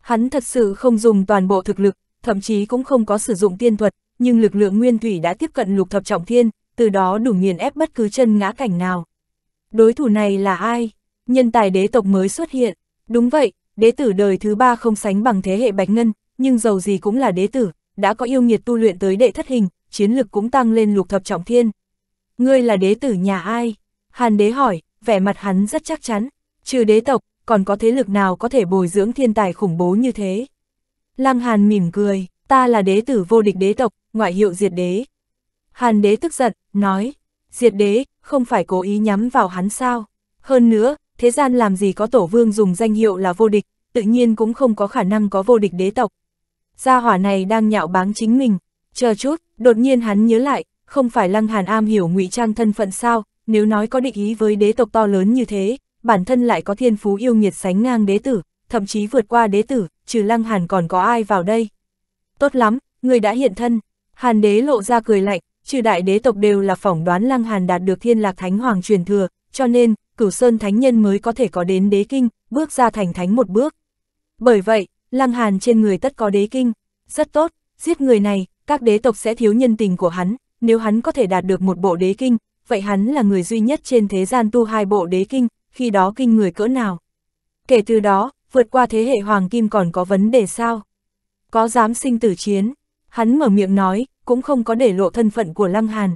Hắn thật sự không dùng toàn bộ thực lực, thậm chí cũng không có sử dụng tiên thuật, nhưng lực lượng nguyên thủy đã tiếp cận lục thập trọng thiên, từ đó đủ nghiền ép bất cứ chân ngã cảnh nào. Đối thủ này là ai? Nhân tài đế tộc mới xuất hiện. Đúng vậy, đế tử đời thứ ba không sánh bằng thế hệ Bạch Ngân, nhưng giàu gì cũng là đế tử, đã có yêu nghiệt tu luyện tới đệ thất hình, chiến lực cũng tăng lên lục thập trọng thiên, ngươi là đế tử nhà ai? Hàn đế hỏi, vẻ mặt hắn rất chắc chắn, trừ đế tộc, còn có thế lực nào có thể bồi dưỡng thiên tài khủng bố như thế? Lăng Hàn mỉm cười, ta là đế tử vô địch đế tộc, ngoại hiệu diệt đế. Hàn đế tức giận, nói, diệt đế, không phải cố ý nhắm vào hắn sao? Hơn nữa, thế gian làm gì có tổ vương dùng danh hiệu là vô địch, tự nhiên cũng không có khả năng có vô địch đế tộc. Gia hỏa này đang nhạo báng chính mình, chờ chút, đột nhiên hắn nhớ lại, không phải Lăng Hàn am hiểu ngụy trang thân phận sao, nếu nói có định ý với đế tộc to lớn như thế, bản thân lại có thiên phú yêu nghiệt sánh ngang đế tử, thậm chí vượt qua đế tử, trừ Lăng Hàn còn có ai vào đây. Tốt lắm, người đã hiện thân, Hàn đế lộ ra cười lạnh, trừ đại đế tộc đều là phỏng đoán Lăng Hàn đạt được thiên lạc thánh hoàng truyền thừa, cho nên, cửu sơn thánh nhân mới có thể có đến đế kinh, bước ra thành thánh một bước. Bởi vậy, Lăng Hàn trên người tất có đế kinh, rất tốt, giết người này, các đế tộc sẽ thiếu nhân tình của hắn, nếu hắn có thể đạt được một bộ đế kinh, vậy hắn là người duy nhất trên thế gian tu hai bộ đế kinh, khi đó kinh người cỡ nào. Kể từ đó, vượt qua thế hệ Hoàng Kim còn có vấn đề sao? Có dám sinh tử chiến? Hắn mở miệng nói, cũng không có để lộ thân phận của Lăng Hàn.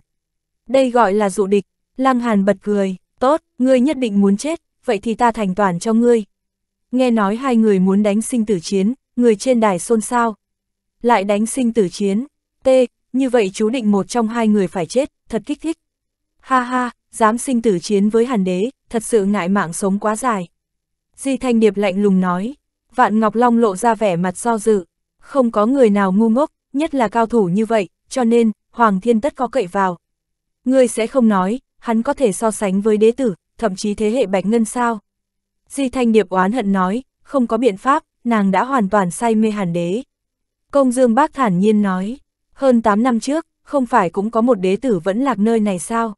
Đây gọi là dụ địch, Lăng Hàn bật cười, tốt, ngươi nhất định muốn chết, vậy thì ta thành toàn cho ngươi. Nghe nói hai người muốn đánh sinh tử chiến, người trên đài xôn xao. Lại đánh sinh tử chiến, T, như vậy chú định một trong hai người phải chết, thật kích thích. Ha ha, dám sinh tử chiến với hàn đế, thật sự ngại mạng sống quá dài. Di Thanh Điệp lạnh lùng nói, Vạn Ngọc Long lộ ra vẻ mặt do dự, không có người nào ngu ngốc, nhất là cao thủ như vậy, cho nên, Hoàng Thiên Tất có cậy vào. Ngươi sẽ không nói, hắn có thể so sánh với đế tử, thậm chí thế hệ Bạch Ngân sao. Di Thanh Điệp oán hận nói, không có biện pháp, nàng đã hoàn toàn say mê hàn đế. Công Dương Bác thản nhiên nói, hơn 8 năm trước, không phải cũng có một đế tử vẫn lạc nơi này sao?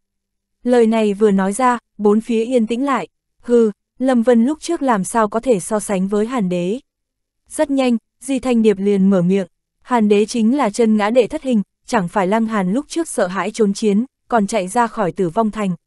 Lời này vừa nói ra, bốn phía yên tĩnh lại. Hừ, Lâm Vân lúc trước làm sao có thể so sánh với Hàn đế. Rất nhanh, Di Thanh Điệp liền mở miệng. Hàn đế chính là chân ngã đệ thất hình, chẳng phải lăng Hàn lúc trước sợ hãi trốn chiến, còn chạy ra khỏi tử vong thành,